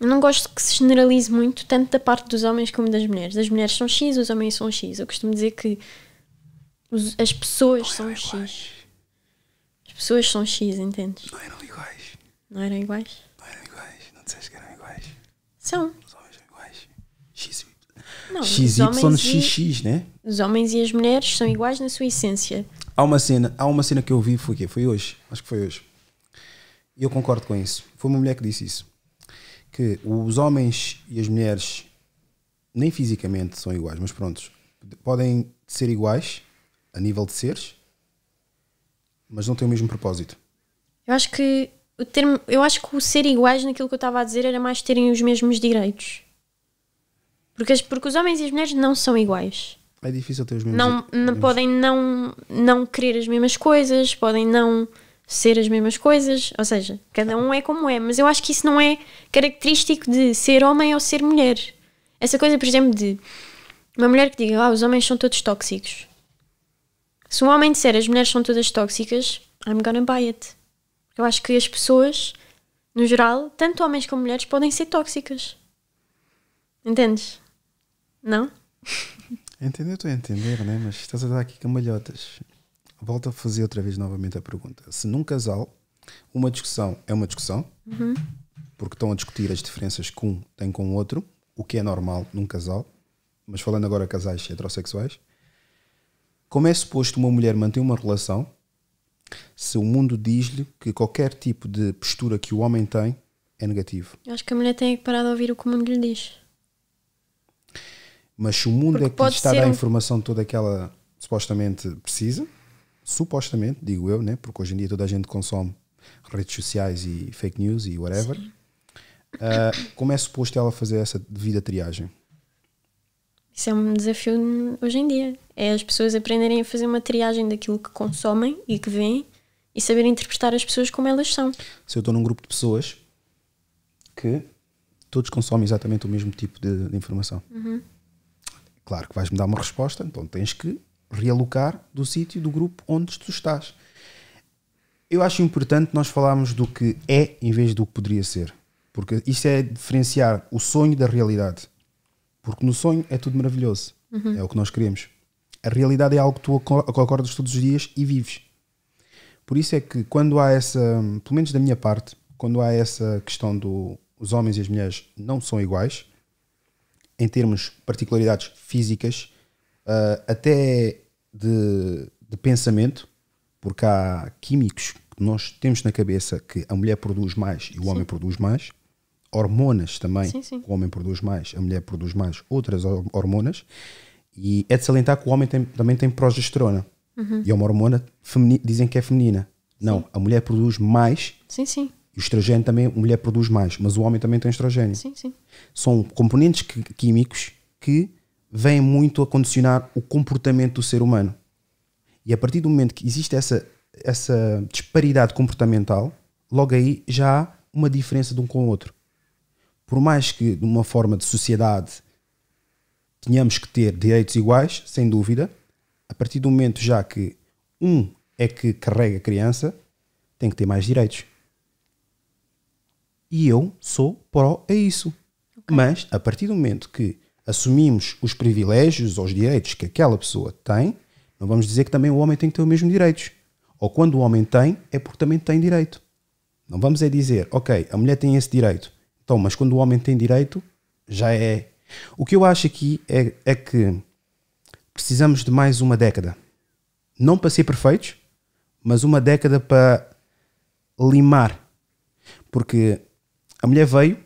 não gosto que se generalize muito, tanto da parte dos homens como das mulheres. As mulheres são X, os homens são X. Eu costumo dizer que os, as pessoas não são X. Iguais. As pessoas são X, entendes? Não eram iguais. Não eram iguais? Não eram iguais. Não disseste que eram iguais. São. Os homens são iguais. X, não, XY, XX, né? Os homens e as mulheres são iguais na sua essência. Há uma cena, há uma cena que eu vi, foi o quê? Foi hoje? Acho que foi hoje e eu concordo com isso. Foi uma mulher que disse isso. Que os homens e as mulheres, nem fisicamente são iguais, mas prontos, podem ser iguais a nível de seres, mas não têm o mesmo propósito. Eu acho que o termo, eu acho que o ser iguais naquilo que eu estava a dizer era mais terem os mesmos direitos. Porque, as, porque os homens e as mulheres não são iguais. É difícil ter os mesmos não, não Podem não, não querer as mesmas coisas, podem não ser as mesmas coisas, ou seja, cada um é como é, mas eu acho que isso não é característico de ser homem ou ser mulher. Essa coisa, por exemplo, de uma mulher que diga, ah, os homens são todos tóxicos. Se um homem disser as mulheres são todas tóxicas, I'm gonna buy it. Eu acho que as pessoas, no geral, tanto homens como mulheres, podem ser tóxicas. Entendes? Não? Entender, estou a entender, né? mas estás a dar aqui camalhotas volto a fazer outra vez novamente a pergunta. Se num casal uma discussão é uma discussão, uhum. porque estão a discutir as diferenças que um tem com o outro, o que é normal num casal, mas falando agora casais heterossexuais, como é suposto uma mulher manter uma relação se o mundo diz-lhe que qualquer tipo de postura que o homem tem é negativo? Eu acho que a mulher tem que parar de ouvir o que o mundo lhe diz. Mas se o mundo porque é que lhe está a dar a informação toda que ela supostamente precisa, supostamente, digo eu, né? porque hoje em dia toda a gente consome redes sociais e fake news e whatever. Uh, como é suposto ela fazer essa devida triagem? Isso é um desafio hoje em dia. É as pessoas aprenderem a fazer uma triagem daquilo que consomem e que veem e saber interpretar as pessoas como elas são. Se eu estou num grupo de pessoas que todos consomem exatamente o mesmo tipo de, de informação, uhum. claro que vais-me dar uma resposta, então tens que realocar do sítio, do grupo onde tu estás. Eu acho importante nós falarmos do que é em vez do que poderia ser, porque isso é diferenciar o sonho da realidade. Porque no sonho é tudo maravilhoso, uhum. é o que nós queremos. A realidade é algo que tu acordas todos os dias e vives. Por isso é que quando há essa, pelo menos da minha parte, quando há essa questão do os homens e as mulheres não são iguais em termos particularidades físicas, uh, até de, de pensamento, porque há químicos que nós temos na cabeça que a mulher produz mais e o sim. homem produz mais, hormonas também, sim, sim. o homem produz mais, a mulher produz mais, outras hormonas, e é de salientar que o homem tem, também tem progesterona, uhum. e é uma hormona, feminina, dizem que é feminina. Não, a mulher produz mais. Sim, sim. E o estrogênio também, a mulher produz mais, mas o homem também tem estrogênio. Sim, sim. São componentes químicos que vêm muito a condicionar o comportamento do ser humano. E a partir do momento que existe essa, essa disparidade comportamental, logo aí já há uma diferença de um com o outro. Por mais que, de uma forma de sociedade, tenhamos que ter direitos iguais, sem dúvida, a partir do momento já que um é que carrega a criança, tem que ter mais direitos. E eu sou pró a isso. Okay. Mas, a partir do momento que assumimos os privilégios ou os direitos que aquela pessoa tem, não vamos dizer que também o homem tem que ter os mesmos direitos. Ou quando o homem tem, é porque também tem direito. Não vamos é dizer, ok, a mulher tem esse direito, então, mas quando o homem tem direito, já é. O que eu acho aqui é, é que precisamos de mais uma década. Não para ser perfeitos, mas uma década para limar. Porque a mulher veio,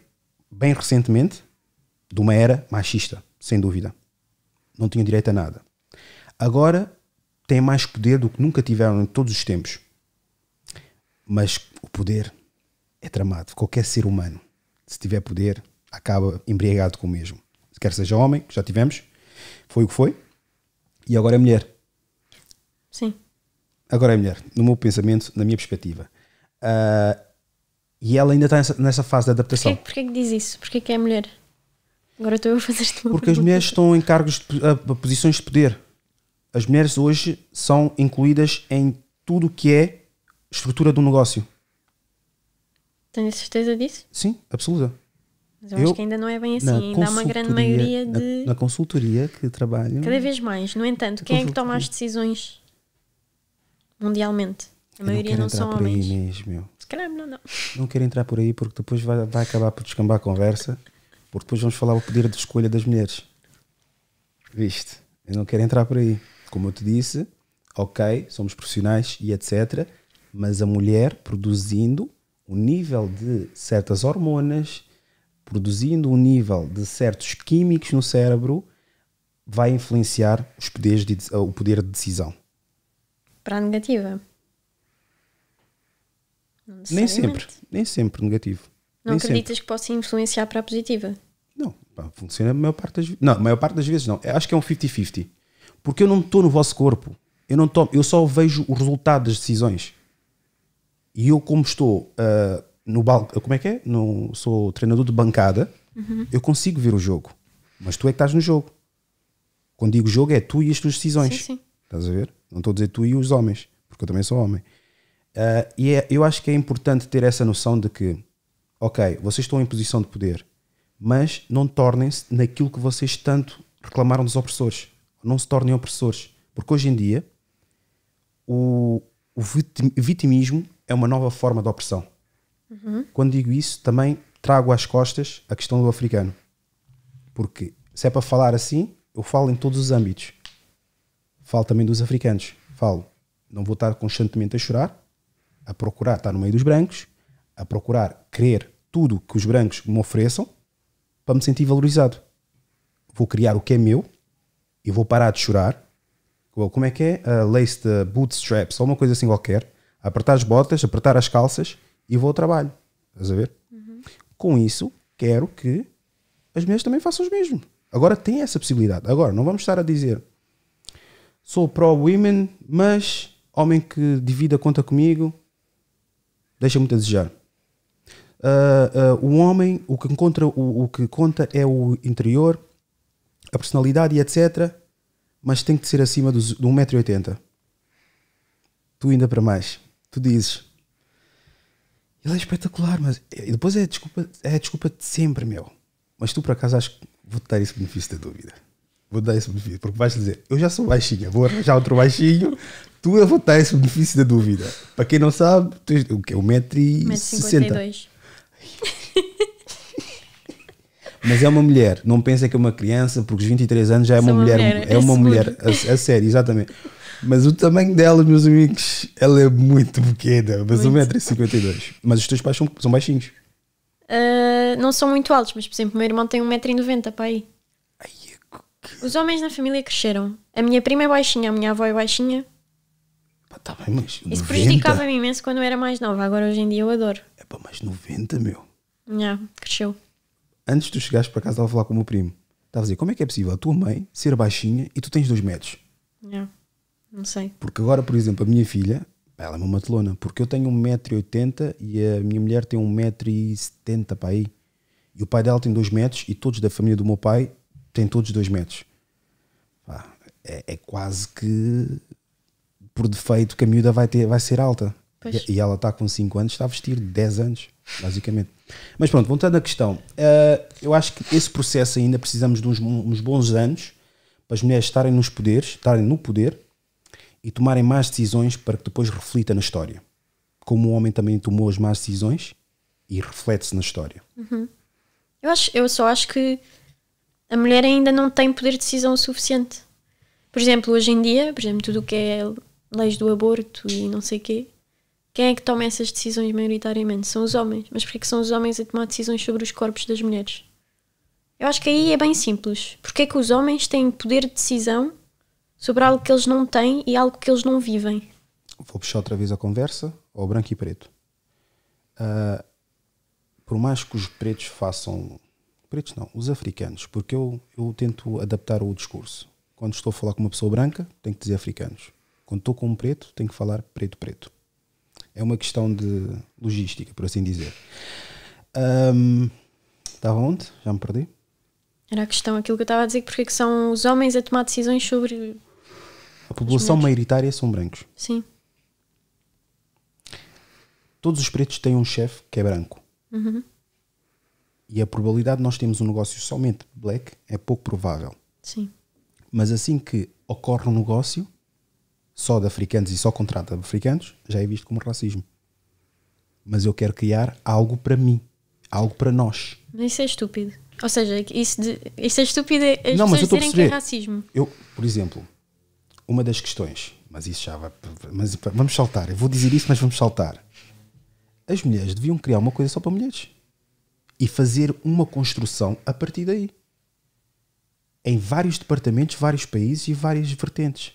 bem recentemente, de uma era machista, sem dúvida. Não tinham direito a nada. Agora têm mais poder do que nunca tiveram em todos os tempos. Mas o poder é tramado. Qualquer ser humano, se tiver poder, acaba embriagado com o mesmo. Quer seja homem, já tivemos, foi o que foi, e agora é mulher. Sim. Agora é mulher, no meu pensamento, na minha perspectiva. Uh, e ela ainda está nessa, nessa fase de adaptação. Porquê, porquê que diz isso? Porquê que é mulher? Agora estou eu a fazer-te uma Porque pergunta. as mulheres estão em cargos, de, a, a posições de poder. As mulheres hoje são incluídas em tudo o que é estrutura do negócio. Tenho certeza disso? Sim, absoluta. Mas eu, eu, acho que ainda não é bem assim. Ainda há uma grande maioria de. Na, consultoria que trabalham. Cada vez mais. No entanto, quem é que toma as decisões mundialmente? A eu maioria não, não são por homens. Aí mesmo, Se não, é não. Não quero entrar por aí porque depois vai, vai acabar por descambar a conversa. Porque depois vamos falar o poder de escolha das mulheres. Viste? Eu não quero entrar por aí. Como eu te disse, ok, somos profissionais e etc. Mas a mulher produzindo o um nível de certas hormonas, produzindo um nível de certos químicos no cérebro, vai influenciar os poderes de, o poder de decisão. Para a negativa? Nem sempre, nem sempre negativo. Não Nem acreditas sempre. que possa influenciar para a positiva? Não, funciona a maior parte das vezes. Não, a maior parte das vezes não. acho que é um 50-50. Porque eu não estou no vosso corpo. Eu, não tô, eu só vejo o resultado das decisões. E eu, como estou uh, no balcão. Como é que é? No, sou treinador de bancada. Uhum. Eu consigo ver o jogo. Mas tu é que estás no jogo. Quando digo jogo, é tu e as tuas decisões. Sim, sim. Estás a ver? Não estou a dizer tu e os homens, porque eu também sou homem. Uh, e é, eu acho que é importante ter essa noção de que ok, vocês estão em posição de poder, mas não tornem-se naquilo que vocês tanto reclamaram dos opressores. Não se tornem opressores. Porque hoje em dia o, o vitimismo é uma nova forma de opressão. Uhum. Quando digo isso, também trago às costas a questão do africano. Porque se é para falar assim, eu falo em todos os âmbitos. Falo também dos africanos. Falo, não vou estar constantemente a chorar, a procurar estar no meio dos brancos, a procurar querer tudo que os brancos me ofereçam para me sentir valorizado. Vou criar o que é meu e vou parar de chorar. Como é que é? Uh, lace the bootstraps, ou uma coisa assim qualquer. Apertar as botas, apertar as calças e vou ao trabalho. Estás a ver? Uhum. Com isso, quero que as mulheres também façam os mesmos. Agora tem essa possibilidade. Agora, não vamos estar a dizer sou pro-women, mas homem que divida conta comigo, deixa muito a desejar. Uh, uh, o homem, o que, encontra, o, o, que conta é o interior, a personalidade e etc. Mas tem que ser acima dos, de 1,80m. Tu ainda para mais. Tu dizes. Ele é espetacular, mas depois é desculpa, é desculpa de sempre, meu. Mas tu, por acaso, acho que vou-te dar esse benefício da dúvida. Vou dar esse benefício, porque vais dizer: Eu já sou baixinha, vou arranjar outro baixinho. Tu, eu vou dar esse benefício da dúvida. Para quem não sabe, tu, o que é? 1,60m. 1,52m. Mas é uma mulher, não pensa que é uma criança, porque os 23 anos já é uma, uma mulher, mulher, é, é uma seguro. mulher, a, a sério, exatamente. Mas o tamanho dela, meus amigos, ela é muito pequena, mas 1,52m. Mas os teus pais são, são baixinhos. Uh, não são muito altos, mas por exemplo, o meu irmão tem 1,90m para aí. Ai, é Os homens na família cresceram. A minha prima é baixinha, a minha avó é baixinha. Pá, tá bem, mas Isso prejudicava-me imenso quando eu era mais nova. Agora hoje em dia eu adoro. É pá, mais 90, meu. Já, yeah, cresceu antes de tu chegares para casa, estava a falar com o meu primo. Estava tá a dizer, como é que é possível a tua mãe ser baixinha e tu tens dois metros? Não, é, não sei. Porque agora, por exemplo, a minha filha, ela é uma matelona, porque eu tenho 1,80m e a minha mulher tem 1,70m para aí. E o pai dela tem 2 metros e todos da família do meu pai têm todos 2 metros. é, é, quase que por defeito que a miúda vai, ter, vai ser alta. E, e, ela está com 5 anos, está a vestir 10 anos, basicamente. Mas pronto, voltando à questão, uh, eu acho que esse processo ainda precisamos de uns, uns bons anos para as mulheres estarem nos poderes, estarem no poder e tomarem mais decisões para que depois reflita na história. Como o homem também tomou as más decisões e reflete-se na história. Uhum. Eu, acho, eu só acho que a mulher ainda não tem poder de decisão o suficiente. Por exemplo, hoje em dia, por exemplo, tudo o que é leis do aborto e não sei o quê, quem é que toma essas decisões maioritariamente? São os homens. Mas porquê que são os homens a tomar decisões sobre os corpos das mulheres? Eu acho que aí é bem simples. Porquê é que os homens têm poder de decisão sobre algo que eles não têm e algo que eles não vivem? Vou puxar outra vez a conversa ao branco e preto. Uh, por mais que os pretos façam. Pretos não, os africanos, porque eu, eu tento adaptar o discurso. Quando estou a falar com uma pessoa branca, tenho que dizer africanos. Quando estou com um preto, tenho que falar preto-preto. É uma questão de logística, por assim dizer. Um, estava onde? Já me perdi? Era a questão, aquilo que eu estava a dizer, porque é que são os homens a tomar decisões sobre. A população maioritária são brancos. Sim. Todos os pretos têm um chefe que é branco. Uhum. E a probabilidade de nós termos um negócio somente black é pouco provável. Sim. Mas assim que ocorre um negócio, só de africanos e só contrata africanos, já é visto como racismo. Mas eu quero criar algo para mim, algo para nós. Mas isso é estúpido. Ou seja, isso, de, isso é estúpido as não, pessoas mas eu dizerem que é racismo. Eu, por exemplo, uma das questões, mas isso já vai. Mas vamos saltar. Eu vou dizer isso, mas vamos saltar. As mulheres deviam criar uma coisa só para mulheres e fazer uma construção a partir daí. Em vários departamentos, vários países e várias vertentes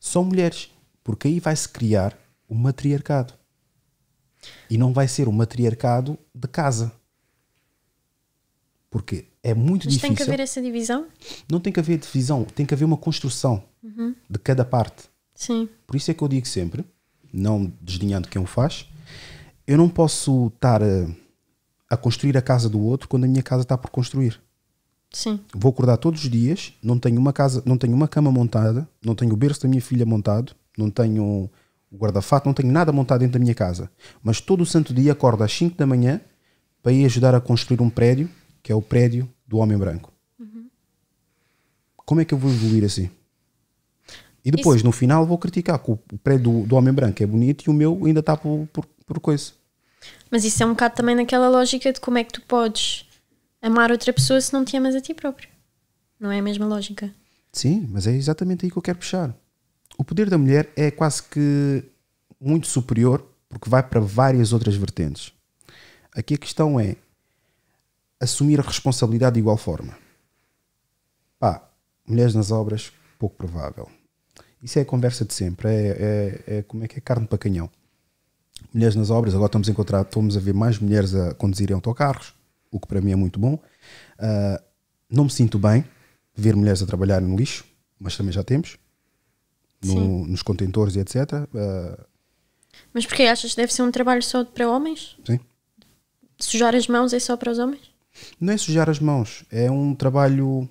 são mulheres, porque aí vai-se criar o matriarcado. E não vai ser o matriarcado de casa. Porque é muito Mas difícil. Mas tem que haver essa divisão? Não tem que haver divisão, tem que haver uma construção uhum. de cada parte. Sim. Por isso é que eu digo sempre, não desdenhando quem o faz, eu não posso estar a, a construir a casa do outro quando a minha casa está por construir. Sim. Vou acordar todos os dias, não tenho uma casa, não tenho uma cama montada, não tenho o berço da minha filha montado, não tenho o guarda-fato, não tenho nada montado dentro da minha casa. Mas todo o santo dia acordo às 5 da manhã para ir ajudar a construir um prédio, que é o prédio do homem branco. Uhum. Como é que eu vou evoluir assim? E depois, Isso. no final, vou criticar que o prédio do, do homem branco é bonito e o meu ainda está por, por, por coisa. Mas isso é um bocado também naquela lógica de como é que tu podes amar outra pessoa se não te amas a ti próprio. Não é a mesma lógica. Sim, mas é exatamente aí que eu quero puxar. O poder da mulher é quase que muito superior porque vai para várias outras vertentes. Aqui a questão é assumir a responsabilidade de igual forma. Pá, mulheres nas obras, pouco provável. Isso é a conversa de sempre. É, é, é como é que é carne para canhão. Mulheres nas obras, agora estamos a encontrar, estamos a ver mais mulheres a conduzirem autocarros o que para mim é muito bom. Uh, não me sinto bem ver mulheres a trabalhar no lixo, mas também já temos, no, nos contentores e etc. Uh, ah, mas porquê achas que deve ser um trabalho só para homens? Sim. Sujar as mãos é só para os homens? Não é sujar as mãos, é um trabalho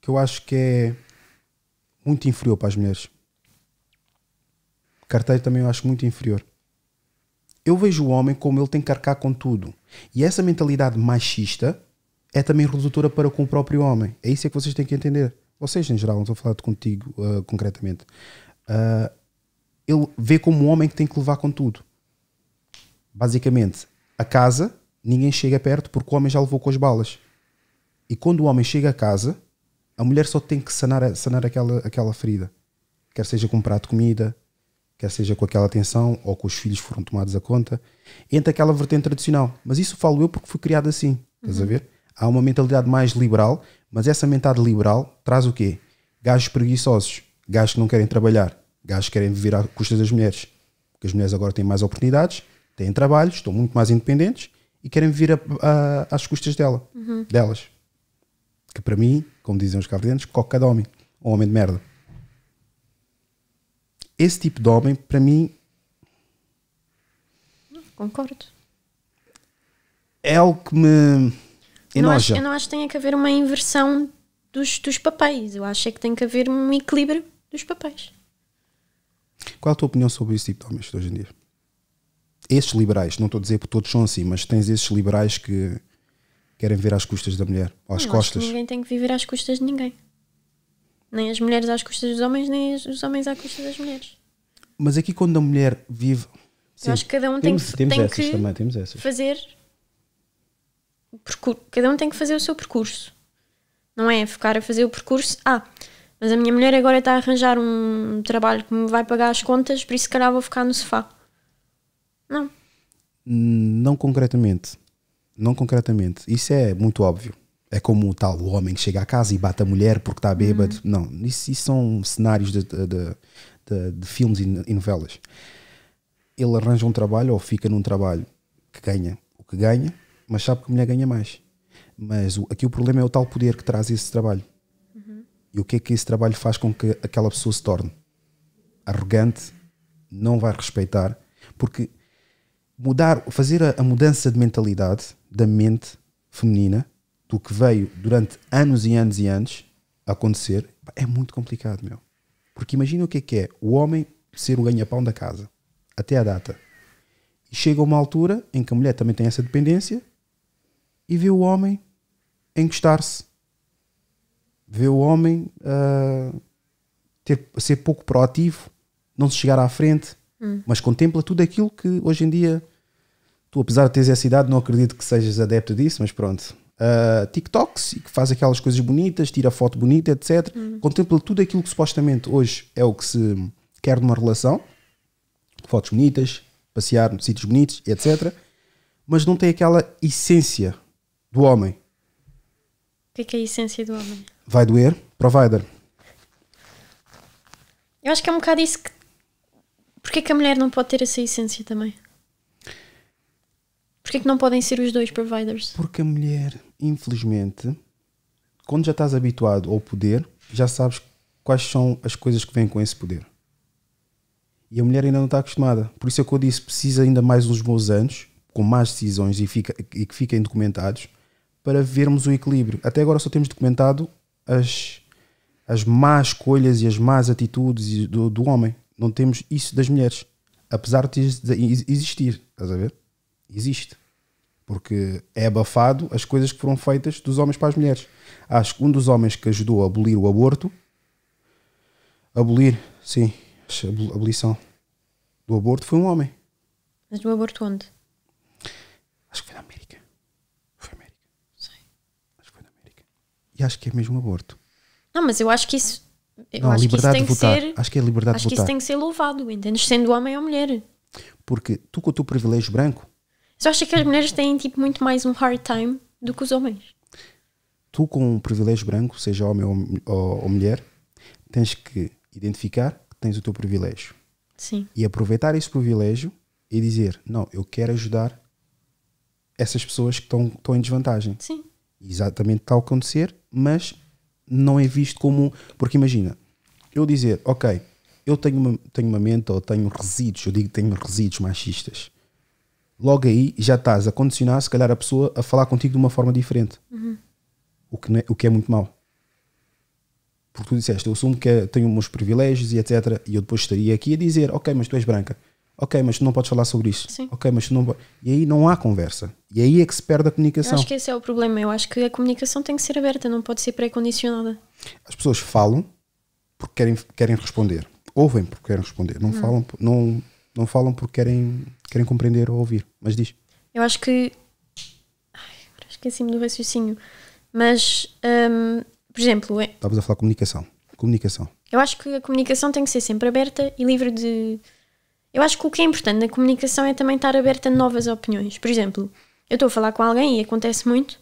que eu acho que é muito inferior para as mulheres. Carteiro também eu acho muito inferior eu vejo o homem como ele tem que arcar com tudo. E essa mentalidade machista é também redutora para com o próprio homem. É isso é que vocês têm que entender. Vocês, em geral, não estou a falar contigo uh, concretamente. Uh, ele vê como um homem que tem que levar com tudo. Basicamente, a casa, ninguém chega perto porque o homem já levou com as balas. E quando o homem chega a casa, a mulher só tem que sanar, sanar aquela, aquela ferida. Quer seja com um prato de comida, quer seja com aquela atenção ou com os filhos foram tomados a conta, entra aquela vertente tradicional. Mas isso falo eu porque fui criado assim, uhum. estás a uhum. ver? Há uma mentalidade mais liberal, mas essa mentalidade liberal traz o quê? Gajos preguiçosos, gajos que não querem trabalhar, gajos que querem viver à custa das mulheres. Porque as mulheres agora têm mais oportunidades, têm trabalho, estão muito mais independentes e querem viver a, a, às custas dela, uhum. delas. Que para mim, como dizem os cabo-dentes, coca cada homem. Um homem de merda esse tipo de homem, para mim. Concordo. É algo que me. Eu não, acho, eu não acho que tenha que haver uma inversão dos, dos papéis. Eu acho é que tem que haver um equilíbrio dos papéis. Qual é a tua opinião sobre esse tipo de homens hoje em dia? Esses liberais, não estou a dizer que todos são assim, mas tens esses liberais que querem viver às custas da mulher, ou às não, costas. ninguém tem que viver às custas de ninguém. Nem as mulheres às custas dos homens, nem os homens à custa das mulheres. Mas aqui quando a mulher vive. Sim, eu acho que cada um temos, tem que, temos tem que também, temos essas. fazer. Cada um tem que fazer o seu percurso. Não é ficar a fazer o percurso. Ah, mas a minha mulher agora está a arranjar um trabalho que me vai pagar as contas, por isso se calhar vou ficar no sofá. Não. Não concretamente. Não concretamente. Isso é muito óbvio é como tá, o tal homem que chega a casa e bate a mulher porque está bêbado. Uhum. Não, isso, isso, são cenários de, de, de, de filmes e novelas. Ele arranja um trabalho ou fica num trabalho que ganha o que ganha, mas sabe que a mulher ganha mais. Mas o, aqui o problema é o tal poder que traz esse trabalho. Uhum. E o que é que esse trabalho faz com que aquela pessoa se torne? Arrogante, não vai respeitar, porque mudar, fazer a, a mudança de mentalidade da mente feminina do que veio durante anos e anos e anos acontecer, é muito complicado, meu. Porque imagina o que é que é o homem ser o ganha-pão da casa, até à data. E chega uma altura em que a mulher também tem essa dependência e vê o homem encostar-se. Vê o homem uh, ter, ser pouco proativo, não se chegar à frente, hum. mas contempla tudo aquilo que hoje em dia tu, apesar de teres essa idade, não acredito que sejas adepto disso, mas pronto, uh, TikToks e que faz aquelas coisas bonitas, tira foto bonita, etc. Uhum. Contempla tudo aquilo que supostamente hoje é o que se quer numa relação: fotos bonitas, passear em sítios bonitos, etc. Mas não tem aquela essência do homem. O que é, que é a essência do homem? Vai doer, provider. Eu acho que é um bocado isso que. Porquê que a mulher não pode ter essa essência também? Porquê é que não podem ser os dois providers? Porque a mulher, infelizmente, quando já estás habituado ao poder, já sabes quais são as coisas que vêm com esse poder. E a mulher ainda não está acostumada. Por isso é que eu disse: precisa ainda mais uns bons anos, com mais decisões e, fica, e que fiquem documentados, para vermos o equilíbrio. Até agora só temos documentado as, as más escolhas e as más atitudes do, do homem. Não temos isso das mulheres. Apesar de existir, estás a ver? existe. Porque é abafado as coisas que foram feitas dos homens para as mulheres. Acho que um dos homens que ajudou a abolir o aborto, abolir, sim, a abolição do aborto foi um homem. Mas do aborto onde? Acho que foi na América. Foi na América. Sei. Acho que foi na América. E acho que é mesmo aborto. Não, mas eu acho que isso. Eu não, acho liberdade que isso tem de votar. Ser, acho que é liberdade de votar. Acho que isso tem que ser louvado, entendes? Sendo homem ou mulher. Porque tu, com o teu privilégio branco, só acho que as mulheres têm tipo muito mais um hard time do que os homens. Tu, com um privilégio branco, seja homem ou, ou, ou mulher, tens que identificar que tens o teu privilégio. Sim. E aproveitar esse privilégio e dizer: Não, eu quero ajudar essas pessoas que estão, estão em desvantagem. Sim. Exatamente tal acontecer, mas não é visto como. Porque imagina, eu dizer: Ok, eu tenho uma, tenho uma mente ou tenho resíduos, eu digo que tenho resíduos machistas logo aí já estás a condicionar, se calhar, a pessoa a falar contigo de uma forma diferente. Uhum. O, que é, o que é muito mau. Porque tu disseste, eu assumo que é, tenho meus privilégios e etc. E eu depois estaria aqui a dizer, ok, mas tu és branca. Ok, mas tu não podes falar sobre isso. Sim. Ok, mas tu não E aí não há conversa. E aí é que se perde a comunicação. Eu acho que esse é o problema. Eu acho que a comunicação tem que ser aberta, não pode ser pré-condicionada. As pessoas falam porque querem, querem responder. Ouvem porque querem responder. Não, não. Hum. falam, não não falam porque querem, querem compreender ou ouvir. Mas diz. Eu acho que. Ai, agora esqueci-me do raciocínio. Mas, um, por exemplo. É- Estavas a falar comunicação. Comunicação. Eu acho que a comunicação tem que ser sempre aberta e livre de. Eu acho que o que é importante na comunicação é também estar aberta a novas opiniões. Por exemplo, eu estou a falar com alguém e acontece muito.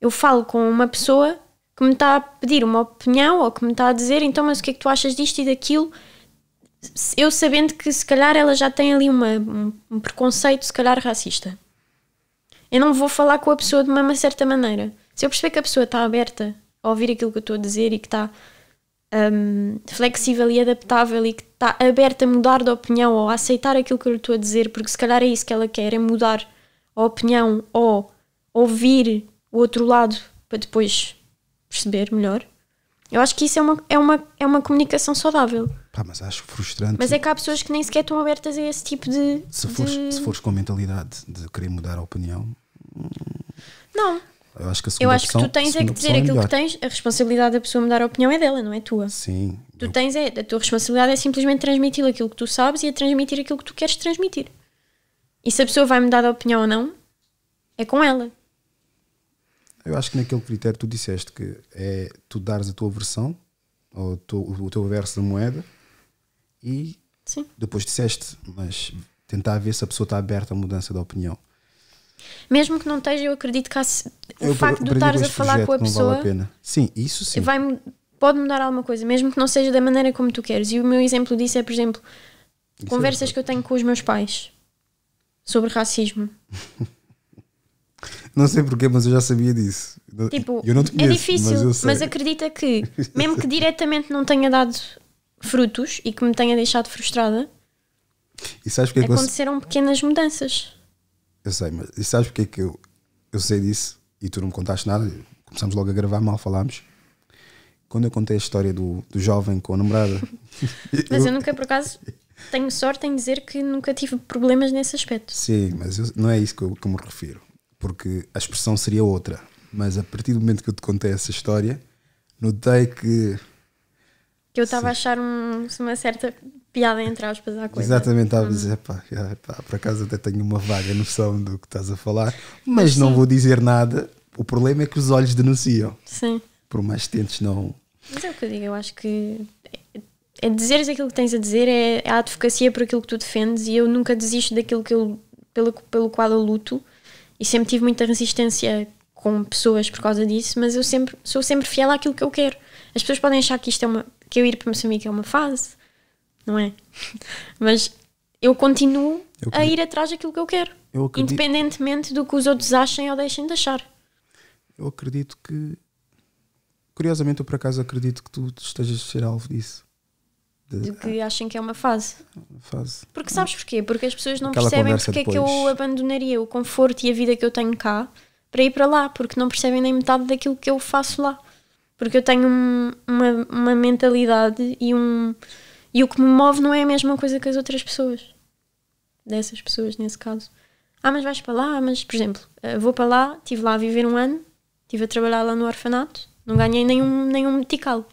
Eu falo com uma pessoa que me está a pedir uma opinião ou que me está a dizer então, mas o que é que tu achas disto e daquilo? eu sabendo que se calhar ela já tem ali uma, um preconceito, se calhar racista. Eu não vou falar com a pessoa de uma certa maneira. Se eu perceber que a pessoa está aberta a ouvir aquilo que eu estou a dizer e que está um, flexível e adaptável e que está aberta a mudar de opinião ou a aceitar aquilo que eu estou a dizer, porque se calhar é isso que ela quer, é mudar a opinião ou ouvir o outro lado para depois perceber melhor. Eu acho que isso é uma, é uma, é uma comunicação saudável. Pá, mas acho frustrante. Mas é que há pessoas que nem sequer estão abertas a esse tipo de. Se fores, de... Se fores com a mentalidade de querer mudar a opinião. Não. Eu acho que, a eu acho opção, que tu tens é que dizer é aquilo que tens, a responsabilidade da pessoa mudar a opinião é dela, não é tua. Sim. Tu eu... tens é, a tua responsabilidade é simplesmente transmitir aquilo que tu sabes e a transmitir aquilo que tu queres transmitir. E se a pessoa vai mudar a opinião ou não, é com ela. Eu acho que naquele critério tu disseste que é tu dares a tua versão, ou o teu verso da moeda, e Sim. depois disseste, mas tentar ver se a pessoa está aberta à mudança de opinião. Mesmo que não esteja, eu acredito que há, o eu facto de estares a falar com a pessoa. Vale a pena. Sim, isso sim. Vai, pode mudar alguma coisa, mesmo que não seja da maneira como tu queres. E o meu exemplo disso é, por exemplo, isso é conversas é que eu tenho com os meus pais sobre racismo. não sei porquê, mas eu já sabia disso. Tipo, eu não é conheço, é difícil, mas, mas acredita que, mesmo que diretamente não tenha dado frutos e que me tenha deixado frustrada. E sabes porque Aconteceram pequenas mudanças. Eu sei, mas e sabes porque é que eu, eu sei disso e tu não me contaste nada? Começamos logo a gravar, mal falámos. Quando eu contei a história do, do jovem com a namorada. mas eu... nunca, por acaso, tenho sorte em dizer que nunca tive problemas nesse aspecto. Sim, mas eu, não é isso que eu, que eu me refiro. Porque a expressão seria outra. Mas a partir do momento que eu te contei essa história, notei que que eu estava a achar um, uma certa piada entre aspas à coisa. Exatamente, estava a hum. dizer, pá, pá, por acaso até tenho uma vaga noção do que estás a falar, mas não vou dizer nada. O problema é que os olhos denunciam. Sim. Por mais tentes não. Mas é o que eu digo, eu acho que é, é dizeres aquilo que tens a dizer, é, é a advocacia por aquilo que tu defendes e eu nunca desisto daquilo que eu, pelo, pelo qual eu luto e sempre tive muita resistência com pessoas por causa disso, mas eu sempre sou sempre fiel àquilo que eu quero. As pessoas podem achar que isto é uma que eu ir para Moçambique é uma fase, não é? Mas eu continuo eu a ir atrás daquilo que eu quero, eu acredito... independentemente do que os outros achem ou deixem de achar. Eu acredito que. Curiosamente, eu por acaso acredito que tu estejas a ser alvo disso. De, que ah, achem que é uma fase. fase. Porque sabes porquê? Porque as pessoas não Aquela percebem porque depois. é que eu abandonaria o conforto e a vida que eu tenho cá para ir para lá, porque não percebem nem metade daquilo que eu faço lá. Porque eu tenho uma, uma mentalidade e, um, e o que me move não é a mesma coisa que as outras pessoas. Dessas pessoas, nesse caso. Ah, mas vais para lá, ah, mas, por exemplo, eh, vou para lá, estive lá a viver um ano, estive a trabalhar lá no orfanato, não ganhei nenhum, nenhum metical.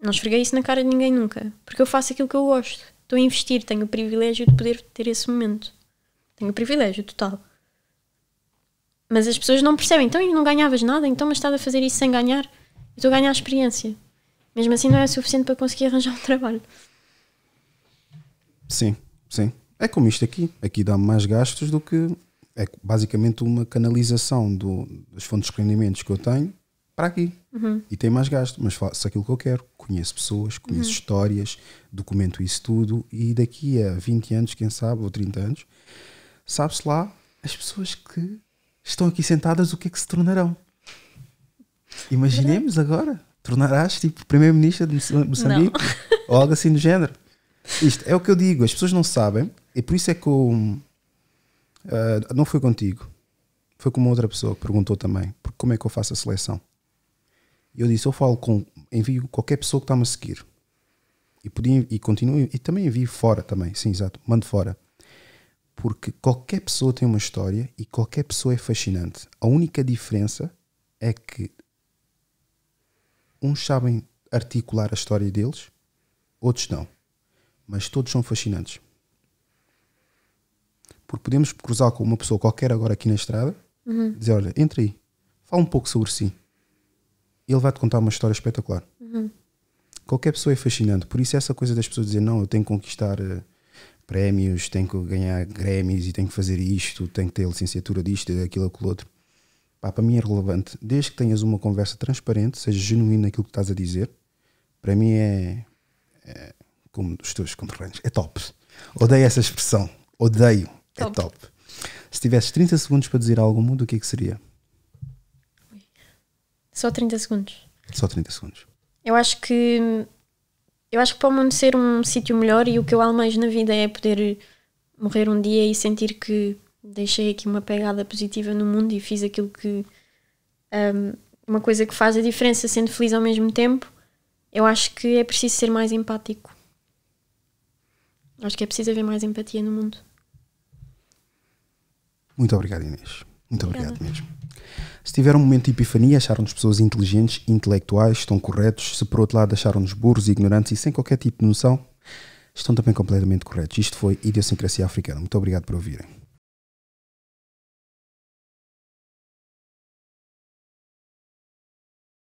Não esfreguei isso na cara de ninguém nunca. Porque eu faço aquilo que eu gosto. Estou a investir, tenho o privilégio de poder ter esse momento. Tenho o privilégio total. Mas as pessoas não percebem. Então, eu não ganhavas nada? Então, mas estás a fazer isso sem ganhar? estou a ganhar experiência. Mesmo assim, não é suficiente para conseguir arranjar um trabalho. Sim, sim. É como isto aqui. Aqui dá mais gastos do que. É basicamente uma canalização do, das fontes de rendimentos que eu tenho para aqui. Uhum. E tem mais gasto, mas faço aquilo que eu quero. Conheço pessoas, conheço uhum. histórias, documento isso tudo e daqui a 20 anos, quem sabe, ou 30 anos, sabe-se lá as pessoas que estão aqui sentadas, o que é que se tornarão? Imaginemos Verdade. agora, tornarás tipo primeiro-ministra de Moçambique não. ou algo assim do género. Isto é o que eu digo, as pessoas não sabem, e por isso é que eu. Uh, não foi contigo, foi com uma outra pessoa que perguntou também como é que eu faço a seleção. Eu disse: eu falo com, envio qualquer pessoa que está-me a seguir, e, podia, e continuo, e também envio fora também, sim, exato, mando fora. Porque qualquer pessoa tem uma história e qualquer pessoa é fascinante. A única diferença é que uns sabem articular a história deles, outros não. Mas todos são fascinantes. Porque podemos cruzar com uma pessoa qualquer agora aqui na estrada, uhum. dizer: Olha, entra aí, fala um pouco sobre si. Ele vai te contar uma história espetacular. Uhum. Qualquer pessoa é fascinante. Por isso, essa coisa das pessoas dizer: Não, eu tenho que conquistar eh, prémios, tenho que ganhar Grêmios e tenho que fazer isto, tenho que ter licenciatura disto, daquilo, aquilo outro. Pá, para mim é relevante. Desde que tenhas uma conversa transparente, seja genuína aquilo que estás a dizer, para mim é, é como os teus concorrentes é top. Odeio essa expressão. Odeio. É top. É top. Se tivesses 30 segundos para dizer algo mundo, o que é que seria? Só 30 segundos. Só 30 segundos. Eu acho que eu acho que para o mundo ser um sítio melhor e o que eu almejo na vida é poder morrer um dia e sentir que deixei aqui uma pegada positiva no mundo e fiz aquilo que um, uma coisa que faz a diferença sendo feliz ao mesmo tempo eu acho que é preciso ser mais empático acho que é preciso haver mais empatia no mundo muito obrigado Inês muito obrigado mesmo se tiver um momento de epifania, acharam-nos pessoas inteligentes, intelectuais, estão corretos. Se por outro lado acharam-nos burros, ignorantes e sem qualquer tipo de noção, estão também completamente corretos. Isto foi Idiosincrasia Africana. Muito obrigado por ouvirem.